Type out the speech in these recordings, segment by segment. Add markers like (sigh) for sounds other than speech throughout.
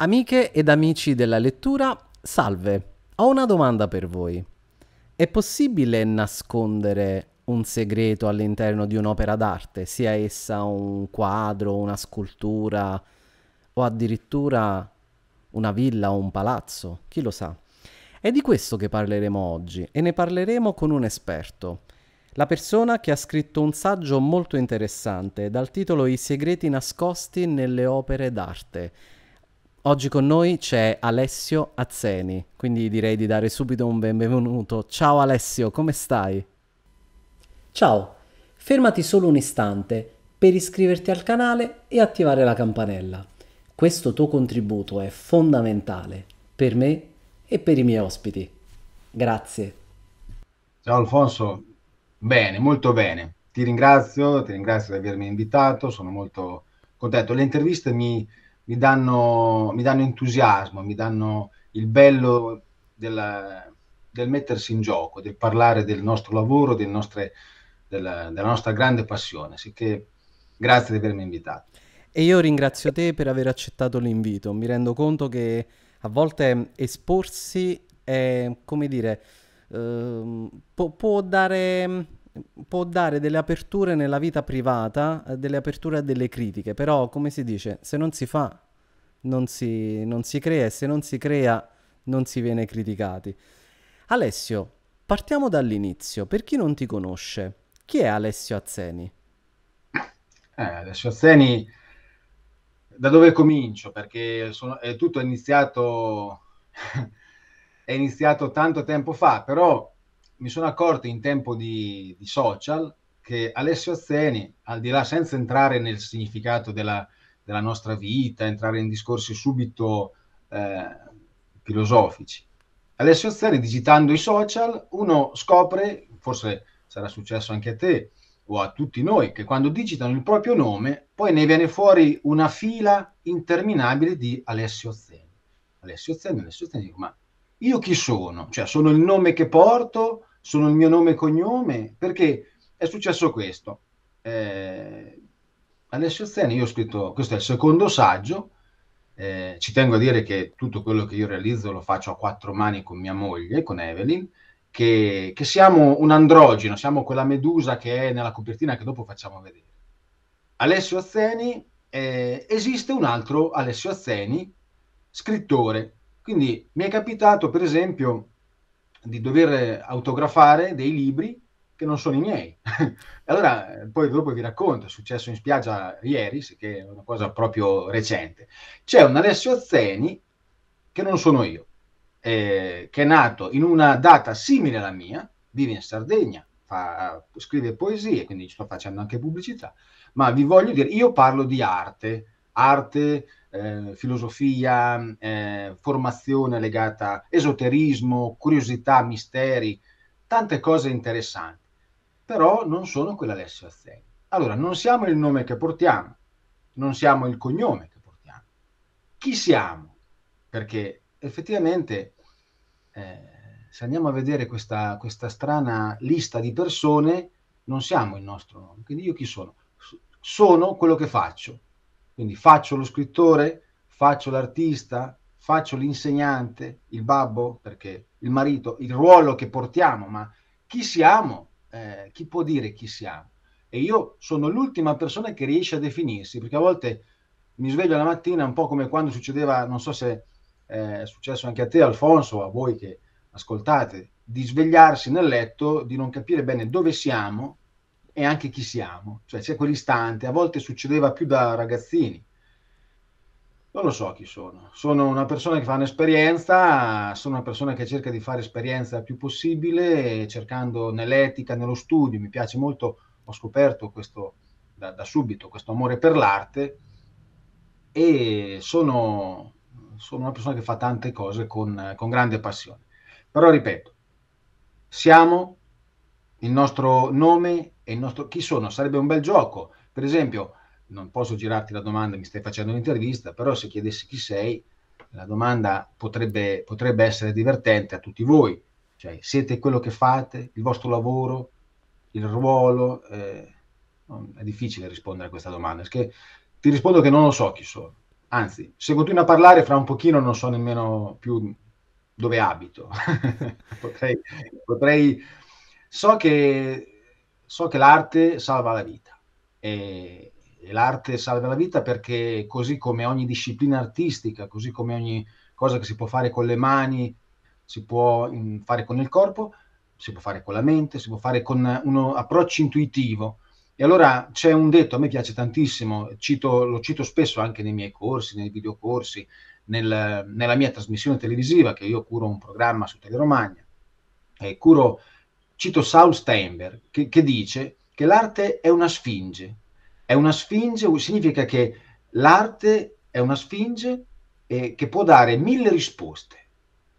Amiche ed amici della lettura, salve, ho una domanda per voi. È possibile nascondere un segreto all'interno di un'opera d'arte, sia essa un quadro, una scultura o addirittura una villa o un palazzo, chi lo sa? È di questo che parleremo oggi e ne parleremo con un esperto, la persona che ha scritto un saggio molto interessante dal titolo I segreti nascosti nelle opere d'arte Oggi con noi c'è Alessio Azzeni, quindi direi di dare subito un benvenuto. Ciao Alessio, come stai? Ciao, fermati solo un istante per iscriverti al canale e attivare la campanella. Questo tuo contributo è fondamentale per me e per i miei ospiti. Grazie. Ciao Alfonso, bene, molto bene. Ti ringrazio, ti ringrazio di avermi invitato, sono molto contento. Le interviste mi mi danno, mi danno entusiasmo, mi danno il bello della, del mettersi in gioco, del parlare del nostro lavoro, del nostre, della, della nostra grande passione. Sicché grazie di avermi invitato. E io ringrazio te per aver accettato l'invito. Mi rendo conto che a volte esporsi è, come dire, eh, può, può dare può dare delle aperture nella vita privata, eh, delle aperture a delle critiche, però come si dice, se non si fa non si, non si crea e se non si crea non si viene criticati. Alessio, partiamo dall'inizio, per chi non ti conosce, chi è Alessio Azzeni? Eh, Alessio Azzeni, da dove comincio? Perché sono, è tutto iniziato, (laughs) è iniziato tanto tempo fa, però mi sono accorto in tempo di, di social che Alessio Azzeni, al di là senza entrare nel significato della, della nostra vita, entrare in discorsi subito eh, filosofici, Alessio Azzeni digitando i social uno scopre, forse sarà successo anche a te o a tutti noi, che quando digitano il proprio nome poi ne viene fuori una fila interminabile di Alessio Azzeni. Alessio Azzeni, Alessio Azzeni, ma io chi sono? Cioè sono il nome che porto? sono il mio nome e cognome, perché è successo questo. Eh, Alessio Zeni, io ho scritto, questo è il secondo saggio, eh, ci tengo a dire che tutto quello che io realizzo lo faccio a quattro mani con mia moglie, con Evelyn, che, che siamo un androgeno, siamo quella medusa che è nella copertina che dopo facciamo vedere. Alessio Azzeni, eh, esiste un altro Alessio Azzeni, scrittore. Quindi mi è capitato, per esempio, di dover autografare dei libri che non sono i miei. (laughs) allora, eh, poi dopo vi racconto, è successo in spiaggia ieri, che è una cosa proprio recente. C'è un Alessio Azzeni che non sono io, eh, che è nato in una data simile alla mia, vive in Sardegna, fa, scrive poesie, quindi ci sto facendo anche pubblicità, ma vi voglio dire, io parlo di arte, arte, eh, filosofia, eh, formazione legata esoterismo, curiosità, misteri, tante cose interessanti, però non sono quell'Alessio Azzeni. Allora, non siamo il nome che portiamo, non siamo il cognome che portiamo. Chi siamo? Perché effettivamente, eh, se andiamo a vedere questa, questa strana lista di persone, non siamo il nostro nome. Quindi io chi sono? Sono quello che faccio quindi faccio lo scrittore, faccio l'artista, faccio l'insegnante, il babbo, perché il marito, il ruolo che portiamo, ma chi siamo? Eh, chi può dire chi siamo? E io sono l'ultima persona che riesce a definirsi, perché a volte mi sveglio la mattina un po' come quando succedeva, non so se eh, è successo anche a te Alfonso, a voi che ascoltate, di svegliarsi nel letto, di non capire bene dove siamo, e anche chi siamo, cioè c'è quell'istante, a volte succedeva più da ragazzini. Non lo so chi sono, sono una persona che fa un'esperienza, sono una persona che cerca di fare esperienza il più possibile, cercando nell'etica, nello studio, mi piace molto, ho scoperto questo da, da subito, questo amore per l'arte e sono, sono, una persona che fa tante cose con, con grande passione. Però ripeto, siamo, il nostro nome e il nostro chi sono sarebbe un bel gioco. Per esempio, non posso girarti la domanda, mi stai facendo un'intervista, però se chiedessi chi sei, la domanda potrebbe, potrebbe essere divertente a tutti voi. Cioè, siete quello che fate, il vostro lavoro, il ruolo? Eh, è difficile rispondere a questa domanda, perché ti rispondo che non lo so chi sono. Anzi, se continuo a parlare, fra un pochino non so nemmeno più dove abito. (laughs) potrei, potrei... So che so che l'arte salva la vita e, e l'arte salva la vita perché così come ogni disciplina artistica, così come ogni cosa che si può fare con le mani, si può mm, fare con il corpo, si può fare con la mente, si può fare con uno approccio intuitivo. E allora c'è un detto, a me piace tantissimo, cito, lo cito spesso anche nei miei corsi, nei videocorsi, nel, nella mia trasmissione televisiva, che io curo un programma su Teleromagna, e curo Cito Saul Steinberg che, che dice che l'arte è una sfinge. È una sfinge, significa che l'arte è una sfinge eh, che può dare mille risposte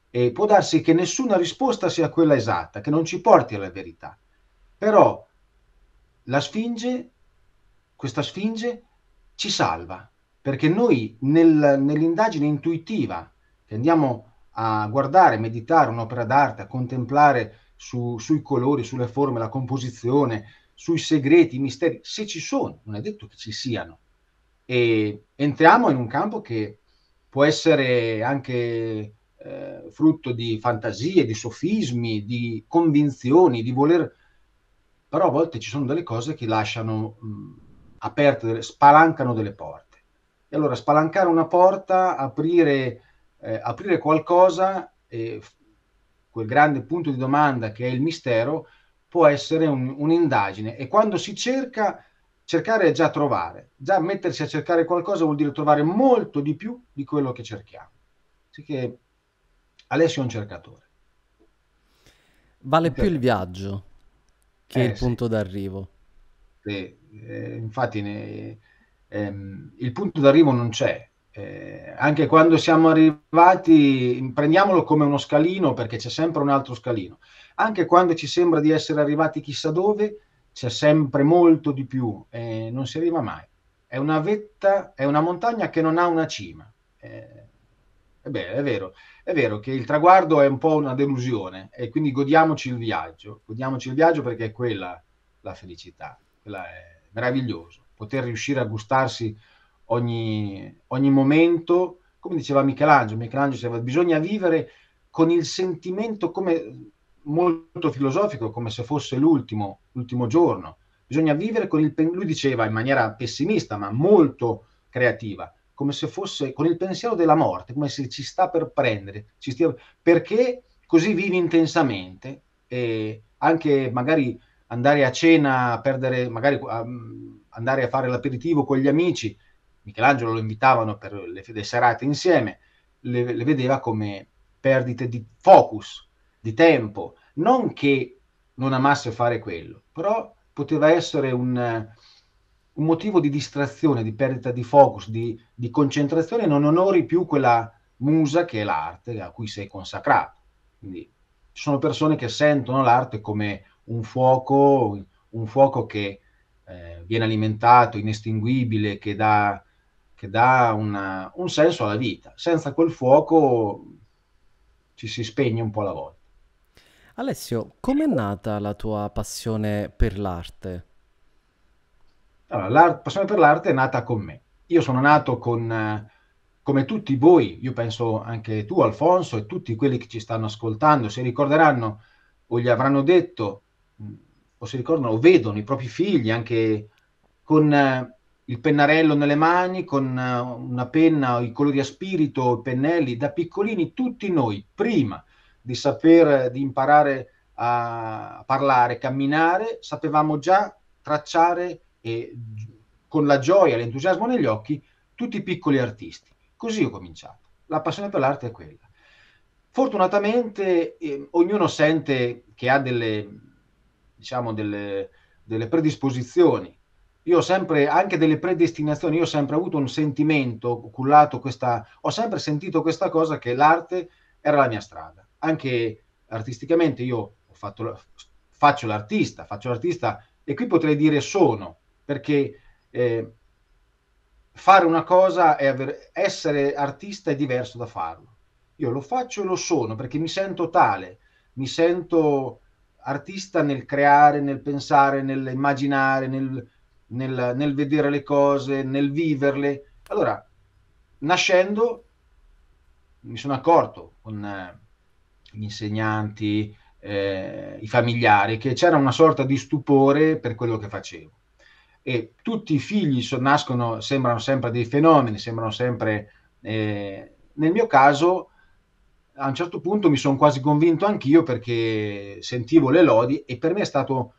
e può darsi che nessuna risposta sia quella esatta, che non ci porti alla verità. Però la sfinge, questa sfinge, ci salva, perché noi nel, nell'indagine intuitiva che andiamo a guardare, meditare un'opera d'arte, a contemplare su, sui colori, sulle forme, la composizione, sui segreti, i misteri, se ci sono, non è detto che ci siano. E entriamo in un campo che può essere anche eh, frutto di fantasie, di sofismi, di convinzioni, di voler... Però a volte ci sono delle cose che lasciano mh, aperte, spalancano delle porte. E allora spalancare una porta, aprire, eh, aprire qualcosa, eh, quel grande punto di domanda che è il mistero, può essere un, un'indagine. E quando si cerca, cercare è già trovare. Già mettersi a cercare qualcosa vuol dire trovare molto di più di quello che cerchiamo. Sì che Alessio è un cercatore. Vale più il viaggio che eh, il punto sì. d'arrivo. Sì. Eh, infatti ne, ehm, il punto d'arrivo non c'è, eh, anche quando siamo arrivati, prendiamolo come uno scalino perché c'è sempre un altro scalino, anche quando ci sembra di essere arrivati chissà dove, c'è sempre molto di più e eh, non si arriva mai. È una vetta, è una montagna che non ha una cima. Eh, è, beh, è vero, è vero che il traguardo è un po' una delusione e quindi godiamoci il viaggio, godiamoci il viaggio perché è quella la felicità, quella è meraviglioso, poter riuscire a gustarsi ogni, ogni momento, come diceva Michelangelo, Michelangelo diceva bisogna vivere con il sentimento come, molto filosofico, come se fosse l'ultimo, l'ultimo giorno. Bisogna vivere con il lui diceva in maniera pessimista, ma molto creativa, come se fosse con il pensiero della morte, come se ci sta per prendere, stia, perché così vivi intensamente e anche magari andare a cena, perdere, magari um, andare a fare l'aperitivo con gli amici, Michelangelo lo invitavano per le, le serate insieme, le, le vedeva come perdite di focus, di tempo, non che non amasse fare quello, però poteva essere un, un motivo di distrazione, di perdita di focus, di, di, concentrazione, non onori più quella musa che è l'arte a cui sei consacrato. Quindi ci sono persone che sentono l'arte come un fuoco, un fuoco che eh, viene alimentato, inestinguibile, che dà che dà una, un senso alla vita. Senza quel fuoco ci si spegne un po' alla volta. Alessio, com'è nata la tua passione per l'arte? Allora, la passione per l'arte è nata con me. Io sono nato con, eh, come tutti voi, io penso anche tu Alfonso e tutti quelli che ci stanno ascoltando, si ricorderanno o gli avranno detto mm, o si ricordano o vedono i propri figli anche con eh, il pennarello nelle mani, con eh, una penna, i colori a spirito, i pennelli, da piccolini tutti noi, prima di saper, eh, di imparare a parlare, camminare, sapevamo già tracciare e, con la gioia, l'entusiasmo negli occhi, tutti i piccoli artisti. Così ho cominciato. La passione per l'arte è quella. Fortunatamente eh, ognuno sente che ha delle, diciamo, delle, delle predisposizioni io ho sempre, anche delle predestinazioni, io ho sempre avuto un sentimento, cullato questa, ho sempre sentito questa cosa che l'arte era la mia strada. Anche artisticamente io ho fatto, faccio l'artista, faccio l'artista e qui potrei dire sono, perché eh, fare una cosa, e essere artista è diverso da farlo. Io lo faccio e lo sono perché mi sento tale, mi sento artista nel creare, nel pensare, nell'immaginare, nel, nel, nel vedere le cose, nel viverle. Allora, nascendo mi sono accorto con eh, gli insegnanti, eh, i familiari, che c'era una sorta di stupore per quello che facevo. E tutti i figli so, nascono, sembrano sempre dei fenomeni, sembrano sempre... Eh, nel mio caso, a un certo punto mi sono quasi convinto anch'io perché sentivo le lodi e per me è stato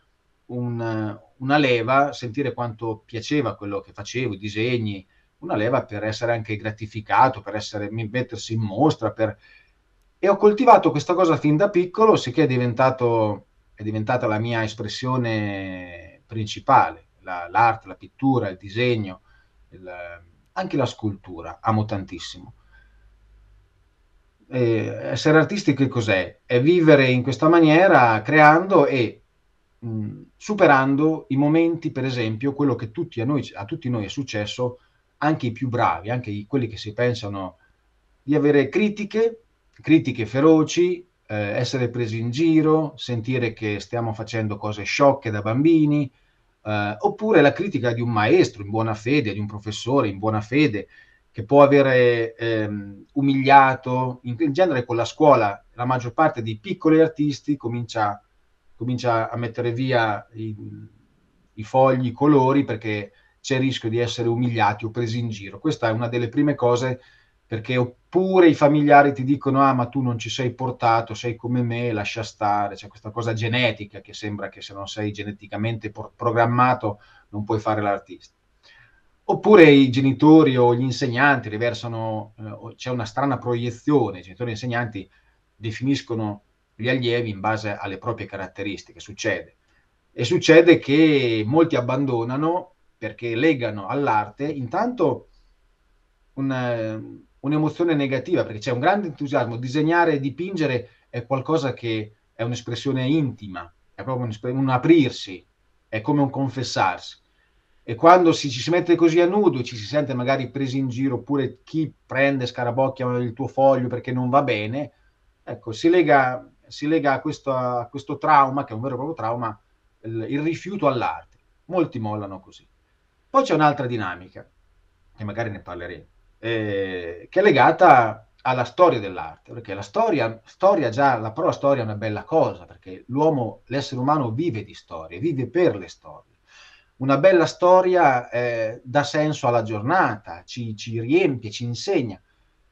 un, una leva, sentire quanto piaceva quello che facevo, i disegni, una leva per essere anche gratificato, per essere, mettersi in mostra. Per... E ho coltivato questa cosa fin da piccolo, sicché è, diventato, è diventata la mia espressione principale, la, l'arte, la pittura, il disegno, il, anche la scultura, amo tantissimo. E eh, essere artisti che cos'è? È vivere in questa maniera creando e mh, mm, superando i momenti, per esempio, quello che tutti a, noi, a, tutti noi è successo, anche i più bravi, anche i, quelli che si pensano di avere critiche, critiche feroci, eh, essere presi in giro, sentire che stiamo facendo cose sciocche da bambini, eh, oppure la critica di un maestro in buona fede, di un professore in buona fede, che può avere ehm, umiliato, in, in genere con la scuola la maggior parte dei piccoli artisti comincia comincia a mettere via i, i fogli, i colori, perché c'è il rischio di essere umiliati o presi in giro. Questa è una delle prime cose perché oppure i familiari ti dicono ah ma tu non ci sei portato, sei come me, lascia stare, c'è questa cosa genetica che sembra che se non sei geneticamente pro- programmato non puoi fare l'artista. Oppure i genitori o gli insegnanti riversano, eh, c'è una strana proiezione, i genitori e gli insegnanti definiscono gli allievi in base alle proprie caratteristiche, succede. E succede che molti abbandonano perché legano all'arte intanto una, eh, un'emozione negativa, perché c'è un grande entusiasmo, disegnare e dipingere è qualcosa che è un'espressione intima, è proprio un, un aprirsi, è come un confessarsi. E quando si, ci si mette così a nudo, e ci si sente magari presi in giro, oppure chi prende, scarabocchia il tuo foglio perché non va bene, ecco, si lega si lega a questo, a questo trauma, che è un vero e proprio trauma, il, il rifiuto all'arte. Molti mollano così. Poi c'è un'altra dinamica, che magari ne parleremo, eh, che è legata alla storia dell'arte, perché la storia, storia già, la parola storia è una bella cosa, perché l'uomo, l'essere umano vive di storie, vive per le storie. Una bella storia eh, dà senso alla giornata, ci, ci riempie, ci insegna,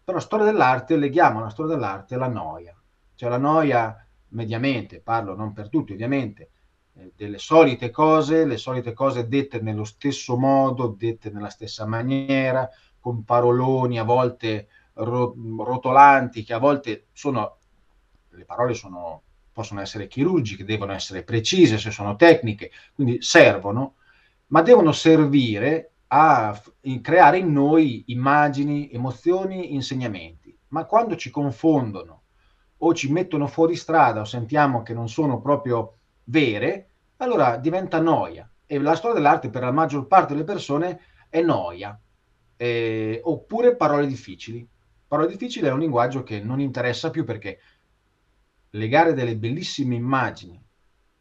però la storia dell'arte leghiamo alla storia dell'arte la noia, c'è la noia, mediamente, parlo non per tutti ovviamente, eh, delle solite cose, le solite cose dette nello stesso modo, dette nella stessa maniera, con paroloni a volte rotolanti, che a volte sono, le parole sono, possono essere chirurgiche, devono essere precise se sono tecniche, quindi servono, ma devono servire a creare in noi immagini, emozioni, insegnamenti. Ma quando ci confondono o ci mettono fuori strada o sentiamo che non sono proprio vere, allora diventa noia. E la storia dell'arte per la maggior parte delle persone è noia, eh, oppure parole difficili. Parole difficili è un linguaggio che non interessa più perché legare delle bellissime immagini,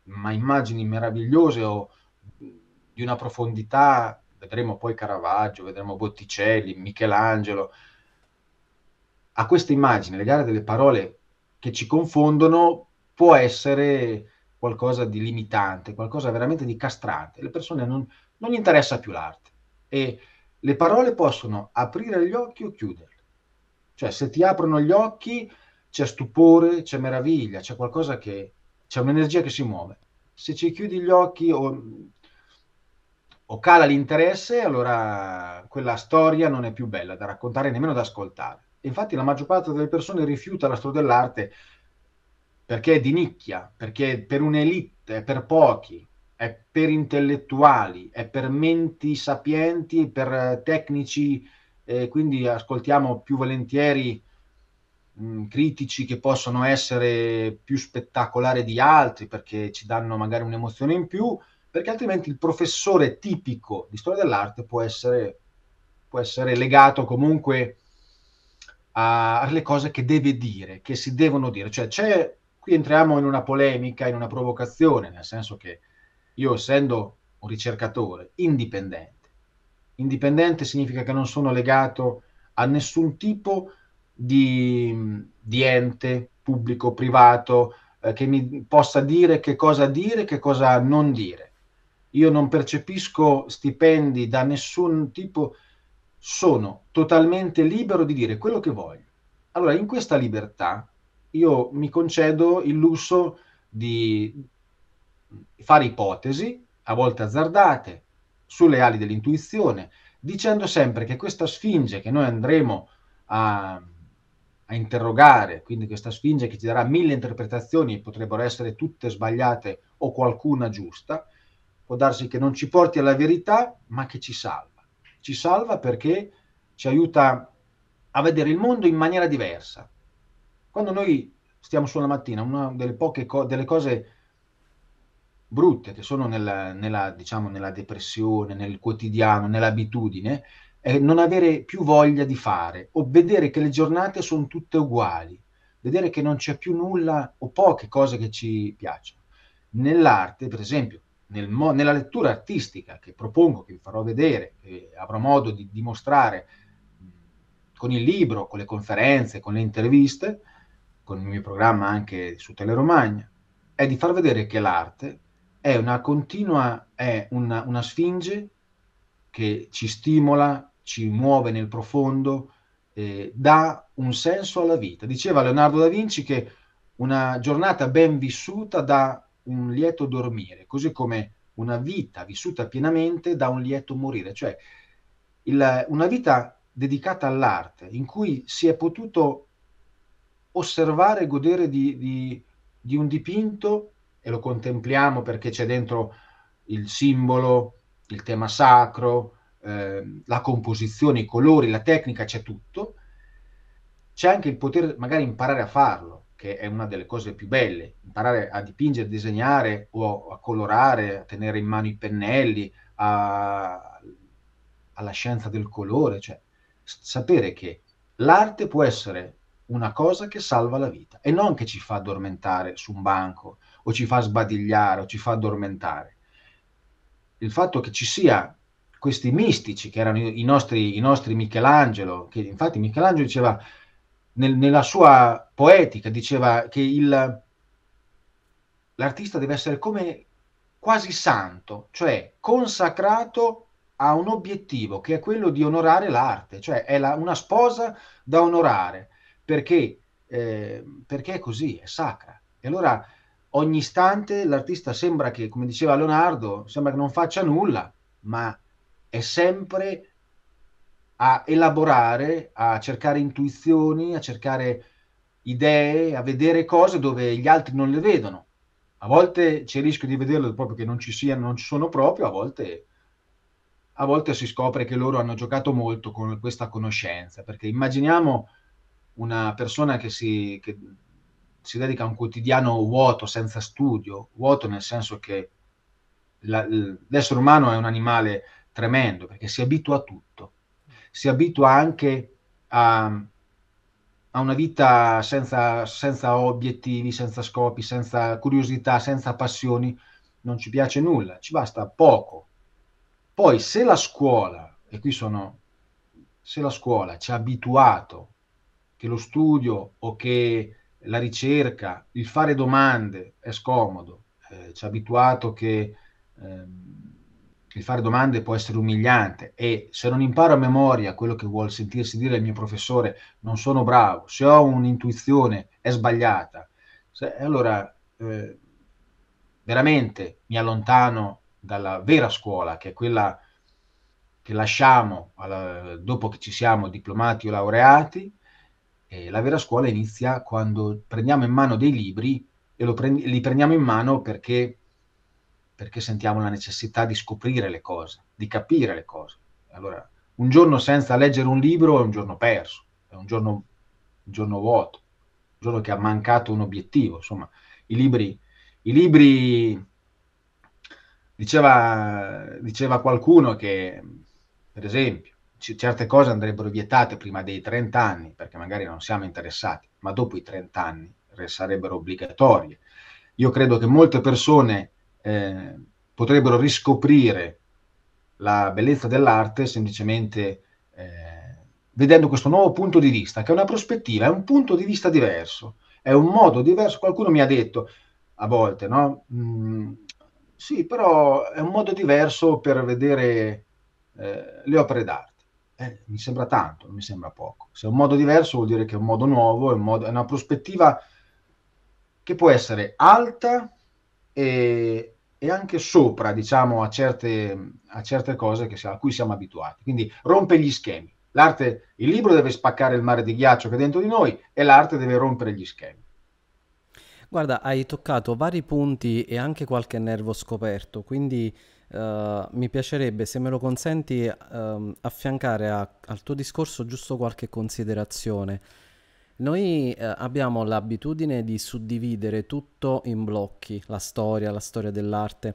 ma immagini meravigliose o di una profondità, vedremo poi Caravaggio, vedremo Botticelli, Michelangelo, a queste immagini legare delle parole che ci confondono può essere qualcosa di limitante, qualcosa veramente di castrante. Le persone non, non gli interessa più l'arte e le parole possono aprire gli occhi o chiuderli. Cioè se ti aprono gli occhi c'è stupore, c'è meraviglia, c'è qualcosa che, c'è un'energia che si muove. Se ci chiudi gli occhi o, o cala l'interesse, allora quella storia non è più bella da raccontare nemmeno da ascoltare infatti la maggior parte delle persone rifiuta la storia dell'arte perché è di nicchia, perché è per un'elite, è per pochi, è per intellettuali, è per menti sapienti, per eh, tecnici, eh, quindi ascoltiamo più volentieri mm, critici che possono essere più spettacolari di altri perché ci danno magari un'emozione in più, perché altrimenti il professore tipico di storia dell'arte può essere, può essere legato comunque alle cose che deve dire, che si devono dire. Cioè, c'è, qui entriamo in una polemica, in una provocazione, nel senso che io essendo un ricercatore indipendente, indipendente significa che non sono legato a nessun tipo di, di ente pubblico, privato, eh, che mi possa dire che cosa dire, che cosa non dire. Io non percepisco stipendi da nessun tipo di sono totalmente libero di dire quello che voglio. Allora, in questa libertà io mi concedo il lusso di fare ipotesi, a volte azzardate, sulle ali dell'intuizione, dicendo sempre che questa sfinge che noi andremo a, a, interrogare, quindi questa sfinge che ci darà mille interpretazioni, potrebbero essere tutte sbagliate o qualcuna giusta, può darsi che non ci porti alla verità, ma che ci salvi ci salva perché ci aiuta a vedere il mondo in maniera diversa. Quando noi stiamo sulla mattina, una delle poche co- delle cose brutte che sono nella, nella, diciamo, nella depressione, nel quotidiano, nell'abitudine, è non avere più voglia di fare o vedere che le giornate sono tutte uguali, vedere che non c'è più nulla o poche cose che ci piacciono. Nell'arte, per esempio, nel mo- nella lettura artistica che propongo, che vi farò vedere, che avrò modo di dimostrare con il libro, con le conferenze, con le interviste, con il mio programma anche su Teleromagna, è di far vedere che l'arte è una continua, è una, una sfinge che ci stimola, ci muove nel profondo, eh, dà un senso alla vita. Diceva Leonardo da Vinci che una giornata ben vissuta dà un lieto dormire, così come una vita vissuta pienamente da un lieto morire, cioè il, una vita dedicata all'arte in cui si è potuto osservare e godere di, di, di un dipinto e lo contempliamo perché c'è dentro il simbolo, il tema sacro, eh, la composizione, i colori, la tecnica, c'è tutto, c'è anche il poter magari imparare a farlo che è una delle cose più belle, imparare a dipingere, a disegnare o a colorare, a tenere in mano i pennelli, a, alla scienza del colore, cioè sapere che l'arte può essere una cosa che salva la vita e non che ci fa addormentare su un banco o ci fa sbadigliare o ci fa addormentare. Il fatto che ci sia questi mistici che erano i nostri, i nostri Michelangelo, che infatti Michelangelo diceva nel, nella sua poetica diceva che il, l'artista deve essere come quasi santo, cioè consacrato a un obiettivo che è quello di onorare l'arte, cioè è la, una sposa da onorare, perché, eh, perché è così, è sacra. E allora ogni istante l'artista sembra che, come diceva Leonardo, sembra che non faccia nulla, ma è sempre a elaborare, a cercare intuizioni, a cercare idee, a vedere cose dove gli altri non le vedono. A volte c'è il rischio di vederle proprio che non ci siano, non ci sono proprio, a volte, a volte si scopre che loro hanno giocato molto con questa conoscenza, perché immaginiamo una persona che si, che si dedica a un quotidiano vuoto, senza studio, vuoto nel senso che la, l'essere umano è un animale tremendo, perché si abitua a tutto si abitua anche a, a una vita senza, senza, obiettivi, senza scopi, senza curiosità, senza passioni, non ci piace nulla, ci basta poco. Poi se la scuola, e qui sono, se la scuola ci ha abituato che lo studio o che la ricerca, il fare domande è scomodo, eh, ci ha abituato che... Ehm, che fare domande può essere umiliante e se non imparo a memoria quello che vuol sentirsi dire il mio professore, non sono bravo, se ho un'intuizione è sbagliata, se, allora eh, veramente mi allontano dalla vera scuola, che è quella che lasciamo alla, dopo che ci siamo diplomati o laureati, eh, la vera scuola inizia quando prendiamo in mano dei libri e prendi, li prendiamo in mano perché perché sentiamo la necessità di scoprire le cose, di capire le cose. Allora, un giorno senza leggere un libro è un giorno perso, è un giorno, un giorno vuoto, un giorno che ha mancato un obiettivo. Insomma, i libri, i libri diceva, diceva qualcuno che, per esempio, c- certe cose andrebbero vietate prima dei 30 anni, perché magari non siamo interessati, ma dopo i 30 anni sarebbero obbligatorie. Io credo che molte persone eh, potrebbero riscoprire la bellezza dell'arte semplicemente eh, vedendo questo nuovo punto di vista, che è una prospettiva, è un punto di vista diverso, è un modo diverso. Qualcuno mi ha detto a volte, no? Mm, sì, però è un modo diverso per vedere eh, le opere d'arte. Eh, mi sembra tanto, non mi sembra poco. Se è un modo diverso vuol dire che è un modo nuovo, è, un modo, è una prospettiva che può essere alta e, e anche sopra, diciamo, a certe, a certe cose si, a cui siamo abituati. Quindi rompe gli schemi. L'arte, il libro deve spaccare il mare di ghiaccio che è dentro di noi e l'arte deve rompere gli schemi. Guarda, hai toccato vari punti e anche qualche nervo scoperto, quindi eh, mi piacerebbe, se me lo consenti, eh, affiancare a, al tuo discorso giusto qualche considerazione. Noi eh, abbiamo l'abitudine di suddividere tutto in blocchi, la storia, la storia dell'arte,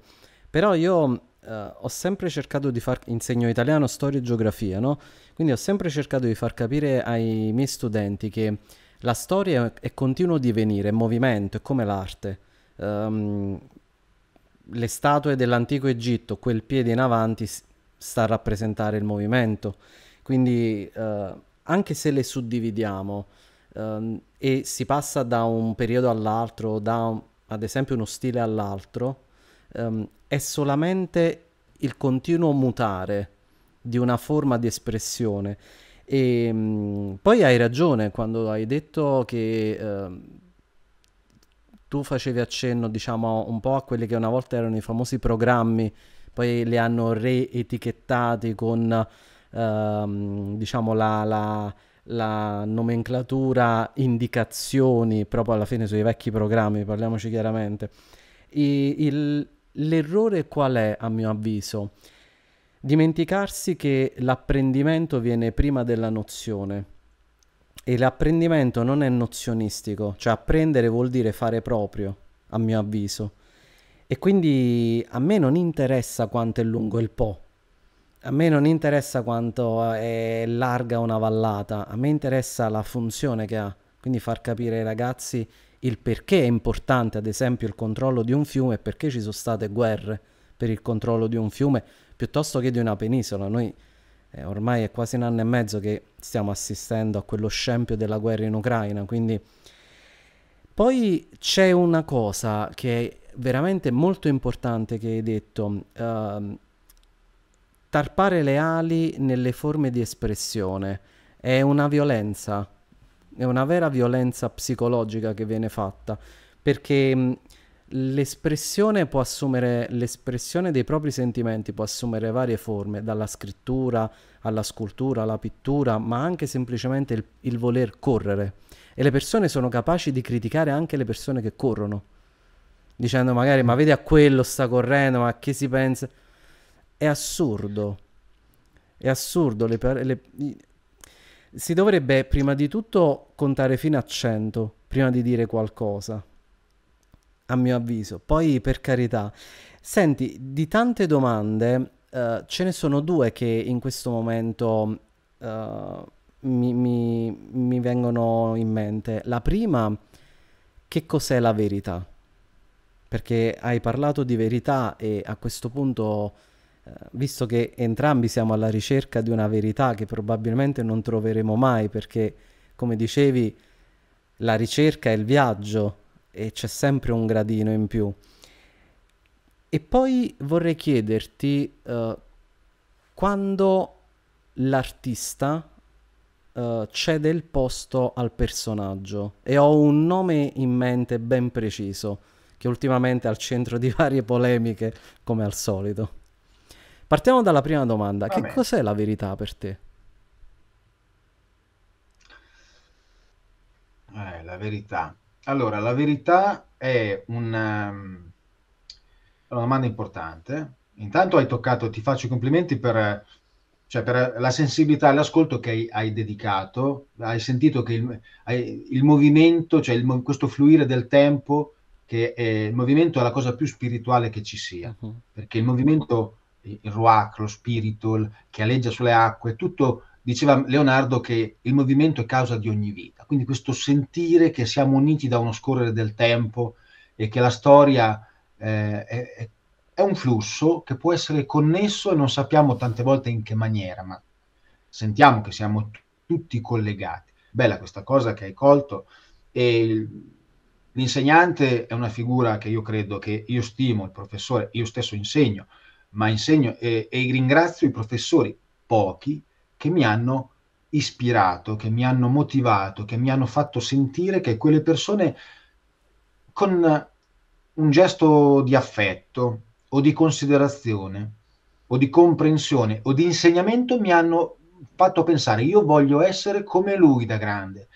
però io eh, ho sempre cercato di far, insegno italiano, storia e geografia, no? Quindi ho sempre cercato di far capire ai miei studenti che la storia è, è continuo divenire, è movimento, è come l'arte. Um, le statue dell'antico Egitto, quel piede in avanti sta a rappresentare il movimento. Quindi eh, anche se le suddividiamo, um, e si passa da un periodo all'altro, da un, ad esempio uno stile all'altro, um, è solamente il continuo mutare di una forma di espressione. E um, poi hai ragione quando hai detto che ehm, tu facevi accenno, diciamo, un po' a quelli che una volta erano i famosi programmi, poi li hanno reetichettati con, ehm, diciamo, la, la la nomenclatura indicazioni proprio alla fine sui vecchi programmi, parliamoci chiaramente. I, il, l'errore qual è a mio avviso? Dimenticarsi che l'apprendimento viene prima della nozione e l'apprendimento non è nozionistico, cioè apprendere vuol dire fare proprio, a mio avviso. E quindi a me non interessa quanto è lungo il po', a me non interessa quanto eh, è larga una vallata, a me interessa la funzione che ha, quindi far capire ai ragazzi il perché è importante, ad esempio, il controllo di un fiume, perché ci sono state guerre per il controllo di un fiume piuttosto che di una penisola. Noi eh, ormai è quasi un anno e mezzo che stiamo assistendo a quello scempio della guerra in Ucraina, quindi poi c'è una cosa che è veramente molto importante che hai detto. Uh, tarpare le ali nelle forme di espressione è una violenza, è una vera violenza psicologica che viene fatta, perché l'espressione può assumere, l'espressione dei propri sentimenti può assumere varie forme, dalla scrittura alla scultura, alla pittura, ma anche semplicemente il, il voler correre. E le persone sono capaci di criticare anche le persone che corrono, dicendo magari ma vedi a quello sta correndo, ma a che si pensa? È assurdo. È assurdo. Le, le, si dovrebbe prima di tutto contare fino a 100 prima di dire qualcosa, a mio avviso. Poi, per carità, senti, di tante domande uh, ce ne sono due che in questo momento uh, mi, mi, mi vengono in mente. La prima, che cos'è la verità? Perché hai parlato di verità e a questo punto eh, visto che entrambi siamo alla ricerca di una verità che probabilmente non troveremo mai perché, come dicevi, la ricerca è il viaggio e c'è sempre un gradino in più. E poi vorrei chiederti uh, quando l'artista uh, cede il posto al personaggio e ho un nome in mente ben preciso che ultimamente è al centro di (laughs) varie polemiche come al solito. Partiamo dalla prima domanda. Va che bene. cos'è la verità per te? Eh, la verità. Allora, la verità è una, ehm, una domanda importante. Intanto hai toccato, ti faccio i complimenti per, cioè per la sensibilità e l'ascolto che hai, hai, dedicato. Hai sentito che il, hai, il movimento, cioè il, questo fluire del tempo, che è, il movimento è la cosa più spirituale che ci sia, uh-huh. perché il movimento il Ruach, lo Spiritol, che aleggia sulle acque, tutto diceva Leonardo che il movimento è causa di ogni vita, quindi questo sentire che siamo uniti da uno scorrere del tempo e che la storia eh, è, è, un flusso che può essere connesso e non sappiamo tante volte in che maniera, ma sentiamo che siamo t- tutti collegati. Bella questa cosa che hai colto e l'insegnante è una figura che io credo che io stimo, il professore, io stesso insegno, ma insegno e, e ringrazio i professori, pochi, che mi hanno ispirato, che mi hanno motivato, che mi hanno fatto sentire che quelle persone con un gesto di affetto o di considerazione o di comprensione o di insegnamento mi hanno fatto pensare io voglio essere come lui da grande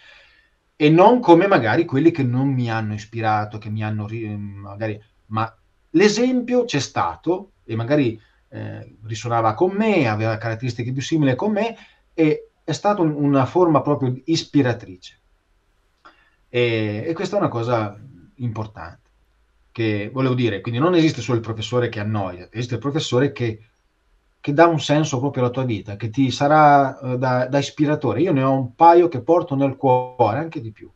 e non come magari quelli che non mi hanno ispirato, che mi hanno magari ma l'esempio c'è stato e magari eh, risuonava con me, aveva caratteristiche più simili con me e è stata un, una forma proprio ispiratrice. E, e, questa è una cosa importante. Che volevo dire, quindi non esiste solo il professore che annoia, esiste il professore che, che dà un senso proprio alla tua vita, che ti sarà eh, da, da, ispiratore. Io ne ho un paio che porto nel cuore, anche di più,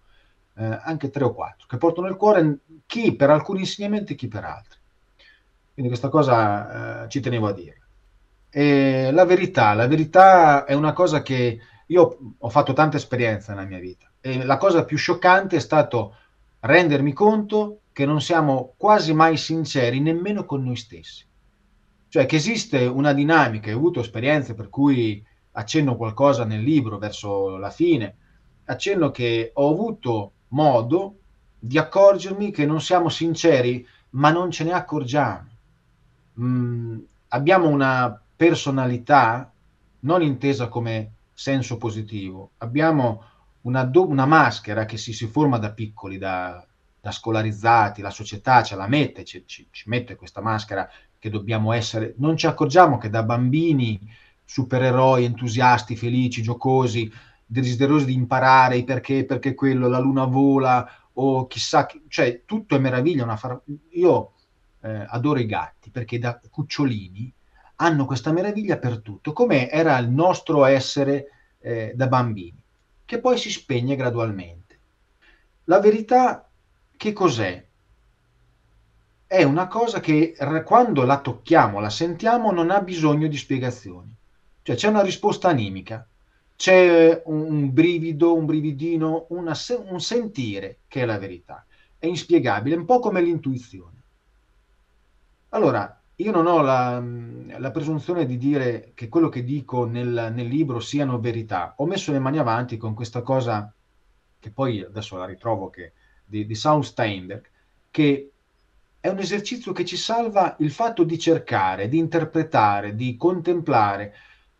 eh, anche tre o quattro, che porto nel cuore chi per alcuni insegnamenti e chi per altri. Quindi questa cosa eh, ci tenevo a dire. E la verità, la verità è una cosa che io ho fatto tanta esperienza nella mia vita e la cosa più scioccante è stato rendermi conto che non siamo quasi mai sinceri nemmeno con noi stessi. Cioè che esiste una dinamica, ho avuto esperienze per cui accenno qualcosa nel libro verso la fine, accenno che ho avuto modo di accorgermi che non siamo sinceri, ma non ce ne accorgiamo mh, mm, abbiamo una personalità non intesa come senso positivo, abbiamo una, do- una maschera che si, si, forma da piccoli, da, da, scolarizzati, la società ce la mette, ci, ci, ci mette questa maschera che dobbiamo essere, non ci accorgiamo che da bambini supereroi, entusiasti, felici, giocosi, desiderosi di imparare i perché, perché quello, la luna vola o chissà, che, cioè tutto è meraviglia. Far... Io eh, adoro i gatti perché da cucciolini hanno questa meraviglia per tutto, come era il nostro essere eh, da bambini, che poi si spegne gradualmente. La verità che cos'è? È una cosa che quando la tocchiamo, la sentiamo, non ha bisogno di spiegazioni. Cioè c'è una risposta animica, c'è un brivido, un brividino, una, un sentire che è la verità. È inspiegabile, un po' come l'intuizione. Allora, io non ho la, la, presunzione di dire che quello che dico nel, nel, libro siano verità. Ho messo le mani avanti con questa cosa, che poi adesso la ritrovo, che, di, di Saul Steinberg, che è un esercizio che ci salva il fatto di cercare, di interpretare, di contemplare.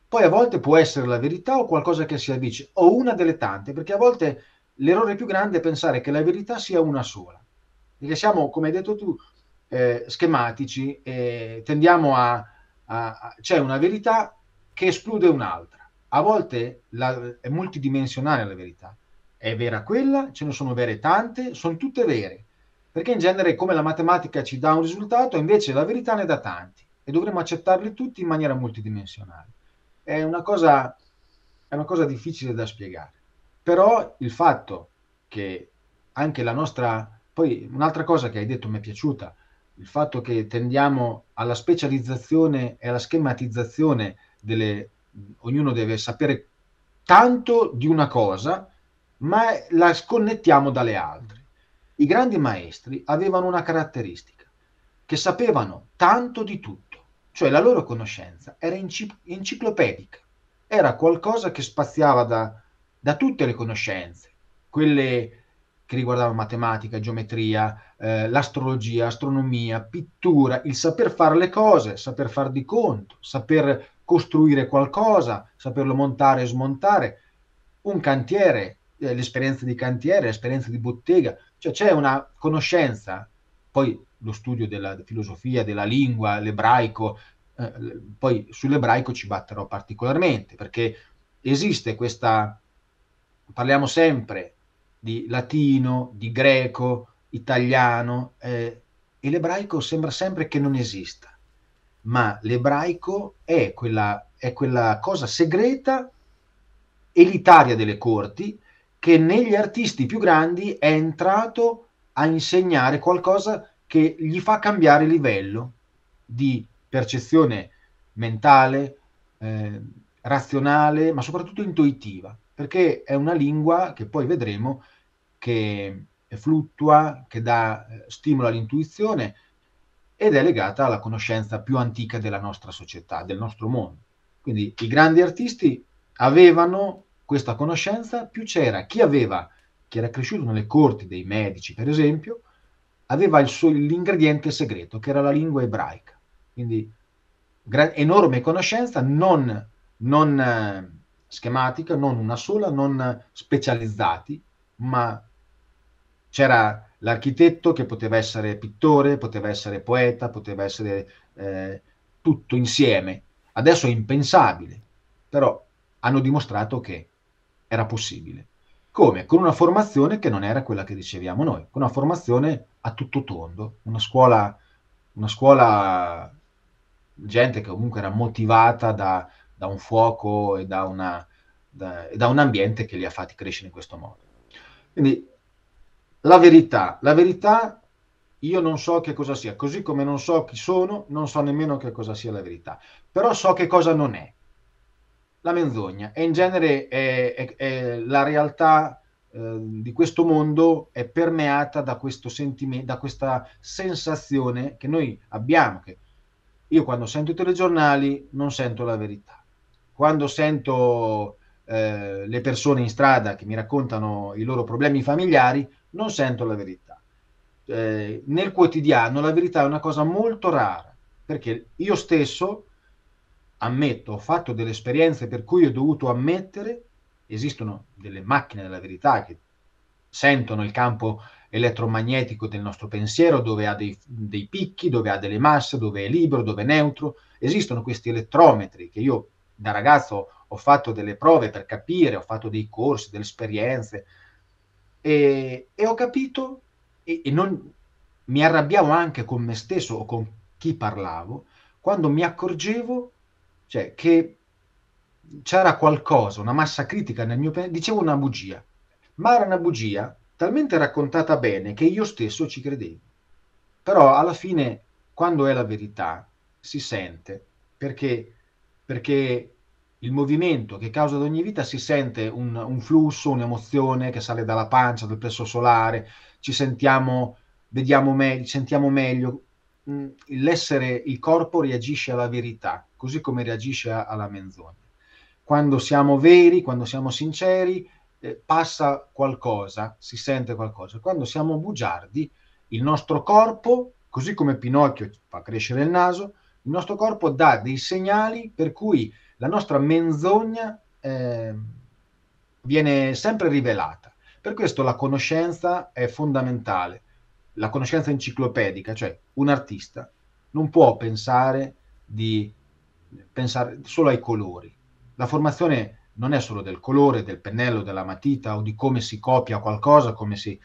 Poi a volte può essere la verità o qualcosa che si avvicina, o una delle tante, perché a volte l'errore più grande è pensare che la verità sia una sola. Perché siamo, come hai detto tu, eh, schematici e tendiamo a, a, a c'è una verità che esclude un'altra. A volte la, è multidimensionale la verità. È vera quella, ce ne sono vere tante, sono tutte vere. Perché in genere come la matematica ci dà un risultato, invece la verità ne dà tanti e dovremmo accettarli tutti in maniera multidimensionale. È una cosa, è una cosa difficile da spiegare. Però il fatto che anche la nostra... Poi un'altra cosa che hai detto mi è piaciuta, il fatto che tendiamo alla specializzazione e alla schematizzazione delle... ognuno deve sapere tanto di una cosa, ma la sconnettiamo dalle altre. I grandi maestri avevano una caratteristica, che sapevano tanto di tutto, cioè la loro conoscenza era encip- enciclopedica, era qualcosa che spaziava da, da tutte le conoscenze, quelle che riguardavano matematica, geometria, eh, l'astrologia, astronomia, pittura, il saper fare le cose, saper far di conto, saper costruire qualcosa, saperlo montare e smontare, un cantiere, eh, l'esperienza di cantiere, l'esperienza di bottega, cioè c'è una conoscenza, poi lo studio della filosofia, della lingua, l'ebraico, eh, poi sull'ebraico ci batterò particolarmente perché esiste questa, parliamo sempre di latino, di greco, italiano eh, e l'ebraico sembra sempre che non esista, ma l'ebraico è quella, è quella cosa segreta, elitaria delle corti, che negli artisti più grandi è entrato a insegnare qualcosa che gli fa cambiare livello di percezione mentale, eh, razionale, ma soprattutto intuitiva, perché è una lingua che poi vedremo che fluttua, che dà eh, stimolo all'intuizione ed è legata alla conoscenza più antica della nostra società, del nostro mondo. Quindi i grandi artisti avevano questa conoscenza, più c'era chi aveva, chi era cresciuto nelle corti dei medici, per esempio, aveva il suo, l'ingrediente segreto, che era la lingua ebraica. Quindi gran, enorme conoscenza, non, non eh, schematica, non una sola, non specializzati, ma c'era l'architetto che poteva essere pittore, poteva essere poeta, poteva essere eh, tutto insieme. Adesso è impensabile, però hanno dimostrato che era possibile. Come? Con una formazione che non era quella che riceviamo noi, con una formazione a tutto tondo, una scuola, una scuola gente che comunque era motivata da, da un fuoco e da, una, da, da un ambiente che li ha fatti crescere in questo modo. Quindi la verità, la verità io non so che cosa sia, così come non so chi sono, non so nemmeno che cosa sia la verità, però so che cosa non è. La menzogna e in genere è, è, è la realtà eh, di questo mondo è permeata da, questo sentimento, da questa sensazione che noi abbiamo, che io quando sento i telegiornali non sento la verità, quando sento eh, le persone in strada che mi raccontano i loro problemi familiari, non sento la verità. Eh, nel quotidiano la verità è una cosa molto rara, perché io stesso ammetto, ho fatto delle esperienze per cui ho dovuto ammettere, esistono delle macchine della verità che sentono il campo elettromagnetico del nostro pensiero, dove ha dei, dei, picchi, dove ha delle masse, dove è libero, dove è neutro. Esistono questi elettrometri che io da ragazzo ho ho fatto delle prove per capire, ho fatto dei corsi, delle esperienze e, e ho capito e, e non, mi arrabbiavo anche con me stesso o con chi parlavo quando mi accorgevo cioè, che c'era qualcosa, una massa critica nel mio pensiero, dicevo una bugia, ma era una bugia talmente raccontata bene che io stesso ci credevo. Però alla fine, quando è la verità, si sente, perché, perché il movimento che causa ad ogni vita si sente un, un flusso, un'emozione che sale dalla pancia, dal plesso solare, ci sentiamo, vediamo meglio, sentiamo meglio. Mm, l'essere, il corpo reagisce alla verità, così come reagisce alla menzogna. Quando siamo veri, quando siamo sinceri, eh, passa qualcosa, si sente qualcosa. Quando siamo bugiardi, il nostro corpo, così come Pinocchio fa crescere il naso, il nostro corpo dà dei segnali per cui la nostra menzogna eh, viene sempre rivelata. Per questo la conoscenza è fondamentale, la conoscenza enciclopedica, cioè un artista non può pensare, di, pensare solo ai colori. La formazione non è solo del colore, del pennello, della matita o di come si copia qualcosa, come si...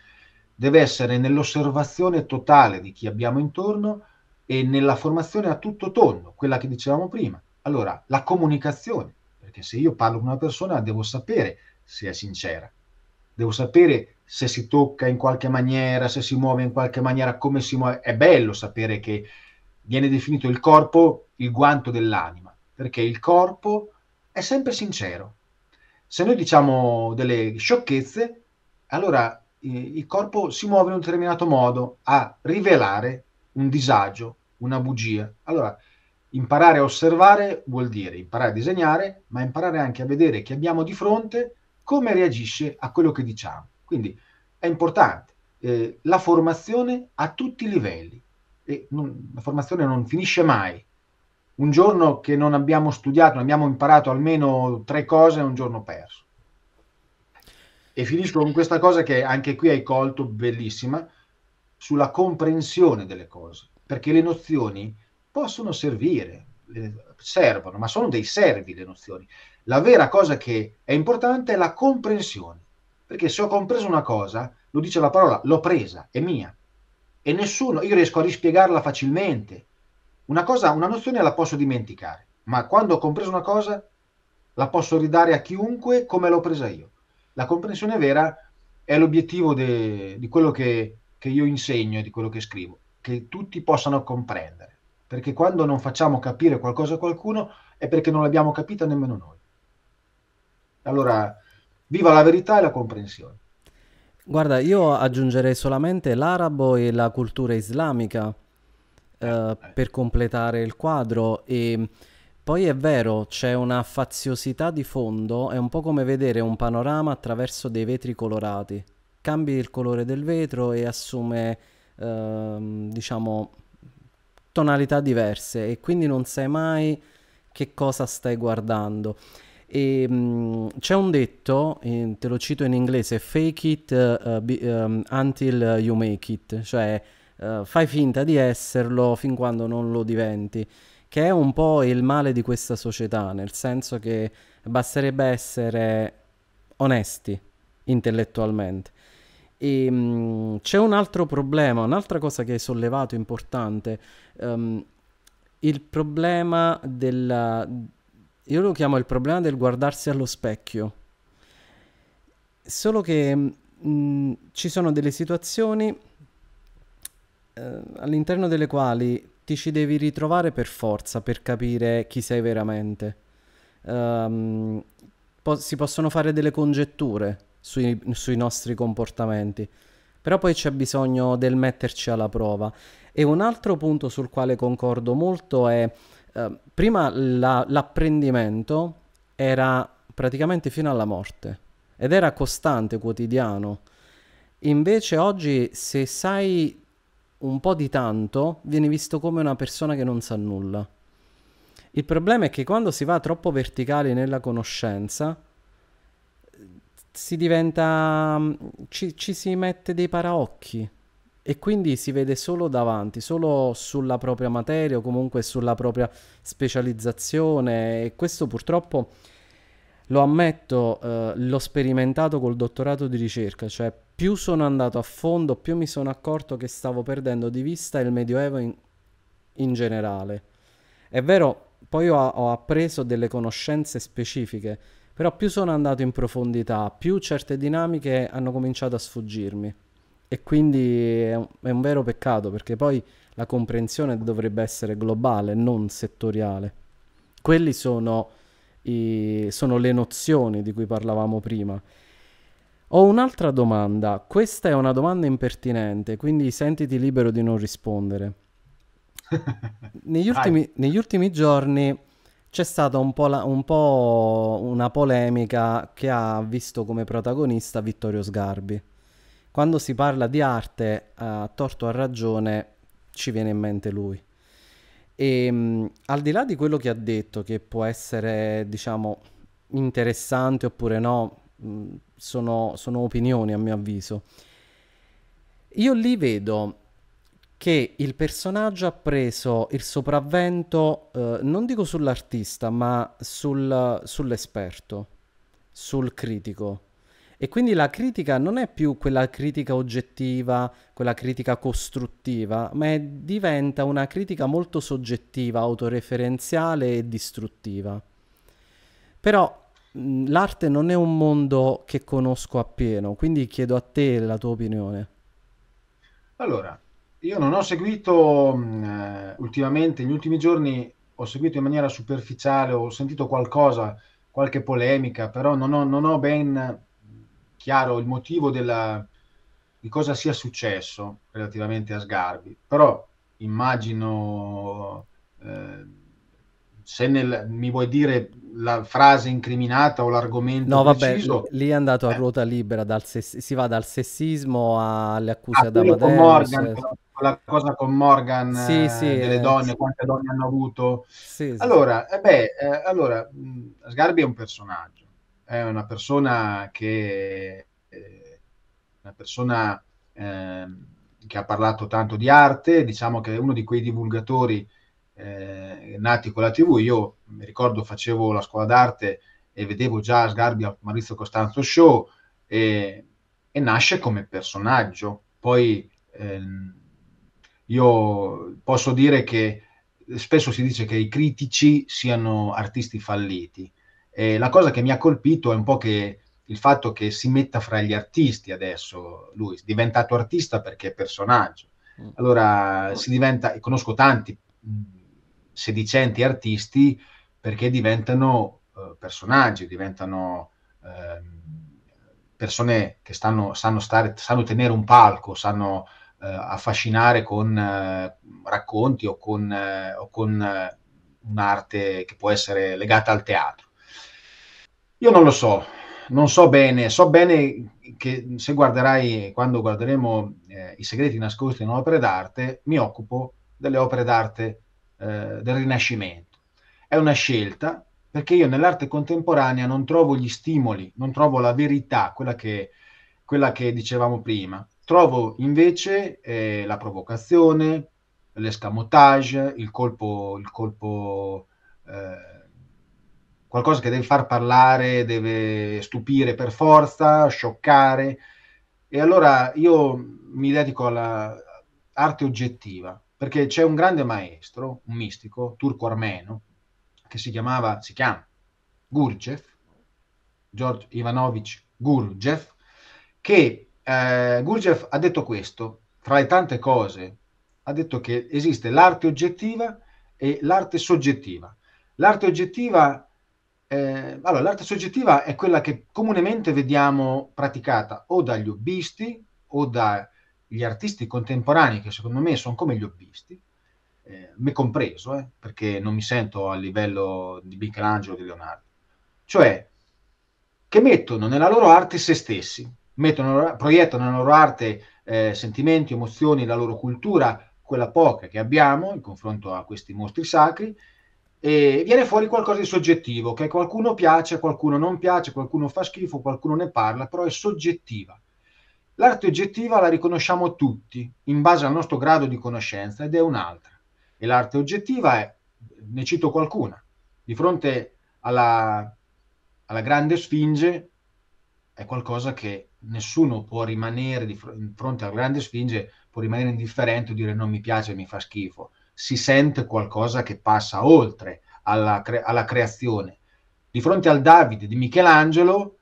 deve essere nell'osservazione totale di chi abbiamo intorno e nella formazione a tutto tondo, quella che dicevamo prima, allora, la comunicazione, perché se io parlo con una persona devo sapere se è sincera, devo sapere se si tocca in qualche maniera, se si muove in qualche maniera, come si muove. È bello sapere che viene definito il corpo il guanto dell'anima, perché il corpo è sempre sincero. Se noi diciamo delle sciocchezze, allora il corpo si muove in un determinato modo a rivelare un disagio, una bugia. Allora, Imparare a osservare vuol dire imparare a disegnare, ma imparare anche a vedere chi abbiamo di fronte, come reagisce a quello che diciamo. Quindi è importante eh, la formazione a tutti i livelli. Non, la formazione non finisce mai. Un giorno che non abbiamo studiato, non abbiamo imparato almeno tre cose, è un giorno perso. E finisco con questa cosa che anche qui hai colto, bellissima, sulla comprensione delle cose. Perché le nozioni possono servire, servono, ma sono dei servi le nozioni. La vera cosa che è importante è la comprensione, perché se ho compreso una cosa, lo dice la parola, l'ho presa, è mia, e nessuno, io riesco a rispiegarla facilmente. Una cosa, una nozione la posso dimenticare, ma quando ho compreso una cosa, la posso ridare a chiunque come l'ho presa io. La comprensione vera è l'obiettivo de, di quello che, che io insegno e di quello che scrivo, che tutti possano comprendere perché quando non facciamo capire qualcosa a qualcuno è perché non l'abbiamo capita nemmeno noi. Allora, viva la verità e la comprensione. Guarda, io aggiungerei solamente l'arabo e la cultura islamica eh, eh, eh. per completare il quadro e poi è vero, c'è una faziosità di fondo, è un po' come vedere un panorama attraverso dei vetri colorati. Cambi il colore del vetro e assume, eh, diciamo, tonalità diverse e quindi non sai mai che cosa stai guardando. E, mh, c'è un detto, eh, te lo cito in inglese, fake it uh, be, um, until you make it, cioè uh, fai finta di esserlo fin quando non lo diventi, che è un po' il male di questa società, nel senso che basterebbe essere onesti intellettualmente e, ehm, mh, c'è un altro problema, un'altra cosa che hai sollevato importante, um, il problema della... Io lo chiamo il problema del guardarsi allo specchio. Solo che mh, mm, ci sono delle situazioni eh, all'interno delle quali ti ci devi ritrovare per forza per capire chi sei veramente. Um, po- si possono fare delle congetture sui, sui nostri comportamenti. Però poi c'è bisogno del metterci alla prova. E un altro punto sul quale concordo molto è, eh, prima la, l'apprendimento era praticamente fino alla morte ed era costante, quotidiano. Invece oggi se sai un po' di tanto, vieni visto come una persona che non sa nulla. Il problema è che quando si va troppo verticali nella conoscenza, si diventa... Mm, ci, ci si mette dei paraocchi e quindi si vede solo davanti, solo sulla propria materia o comunque sulla propria specializzazione e questo purtroppo lo ammetto, eh, l'ho sperimentato col dottorato di ricerca, cioè più sono andato a fondo, più mi sono accorto che stavo perdendo di vista il Medioevo in, in generale. È vero, poi ho, ho appreso delle conoscenze specifiche, però più sono andato in profondità, più certe dinamiche hanno cominciato a sfuggirmi. E quindi è un, vero peccato perché poi la comprensione dovrebbe essere globale, non settoriale. Quelli sono, sono le nozioni di cui parlavamo prima. Ho un'altra domanda, questa è una domanda impertinente, quindi sentiti libero di non rispondere. (laughs) Negli, ultimi, negli ultimi, giorni c'è stata un po, la, un po', una polemica che ha visto come protagonista Vittorio Sgarbi. Quando si parla di arte, a torto a ragione, ci viene in mente lui. E ehm, mh, al di là di quello che ha detto, che può essere, diciamo, interessante oppure no, mh, sono, sono opinioni a mio avviso, io lì vedo che il personaggio ha preso il sopravvento, eh, non dico sull'artista, ma sul, sull'esperto, sul critico. E quindi la critica non è più quella critica oggettiva, quella critica costruttiva, ma è, diventa una critica molto soggettiva, autoreferenziale e distruttiva. Però mm, l'arte non è un mondo che conosco appieno, quindi chiedo a te la tua opinione. Allora, io non ho seguito mh, mm, eh, ultimamente, negli ultimi giorni ho seguito in maniera superficiale, ho sentito qualcosa, qualche polemica, però non ho, non ho ben chiaro il motivo della, di cosa sia successo relativamente a Sgarbi. Però immagino... Eh, se nel, mi vuoi dire la frase incriminata o l'argomento no vabbè preciso, lì è andato a eh. ruota libera dal sess- si va dal sessismo alle accuse ad da Amadeus la cosa con Morgan sì, eh, sì, delle eh, donne sì. quante donne hanno avuto allora, beh, eh, allora Sgarbi è un personaggio è una persona che una persona ehm, che ha parlato tanto di arte diciamo che è uno di quei divulgatori eh, nati con la TV. Io mi ricordo facevo la scuola d'arte e vedevo già Sgarbi al Maurizio Costanzo Show e, e nasce come personaggio. Poi ehm, io posso dire che spesso si dice che i critici siano artisti falliti. E la cosa che mi ha colpito è un po' che il fatto che si metta fra gli artisti adesso, lui è diventato artista perché è personaggio. Mm. Allora si diventa, conosco tanti sedicenti artisti perché diventano eh, personaggi, diventano eh, persone che stanno, sanno, stare, sanno tenere un palco, sanno eh, affascinare con eh, racconti o con, eh, o con eh, un'arte che può essere legata al teatro. Io non lo so, non so bene, so bene che se guarderai, quando guarderemo eh, i segreti nascosti in opere d'arte, mi occupo delle opere d'arte eh, del Rinascimento. È una scelta perché io nell'arte contemporanea non trovo gli stimoli, non trovo la verità, quella che, quella che dicevamo prima. Trovo invece eh, la provocazione, l'escamotage, il colpo, il colpo eh, qualcosa che deve far parlare, deve stupire per forza, scioccare. E allora io mi dedico all'arte oggettiva, perché c'è un grande maestro, un mistico turco-armeno, che si chiamava, si chiama Gurjev, George Ivanovich Gurjev, che eh, Gurjev ha detto questo, tra le tante cose, ha detto che esiste l'arte oggettiva e l'arte soggettiva. L'arte oggettiva, eh, allora, l'arte soggettiva è quella che comunemente vediamo praticata o dagli hobbisti o da gli artisti contemporanei che secondo me sono come gli hobbisti, eh, me compreso, eh, perché non mi sento a livello di Michelangelo o di Leonardo, cioè che mettono nella loro arte se stessi, mettono, proiettano nella loro arte eh, sentimenti, emozioni, la loro cultura, quella poca che abbiamo in confronto a questi mostri sacri, e viene fuori qualcosa di soggettivo, che a qualcuno piace, a qualcuno non piace, qualcuno fa schifo, qualcuno ne parla, però è soggettiva. L'arte oggettiva la riconosciamo tutti in base al nostro grado di conoscenza ed è un'altra. E l'arte oggettiva è, ne cito qualcuna, di fronte alla, alla grande sfinge è qualcosa che nessuno può rimanere di fronte alla grande sfinge, può rimanere indifferente o dire non mi piace, mi fa schifo. Si sente qualcosa che passa oltre alla, cre- alla creazione. Di fronte al Davide di Michelangelo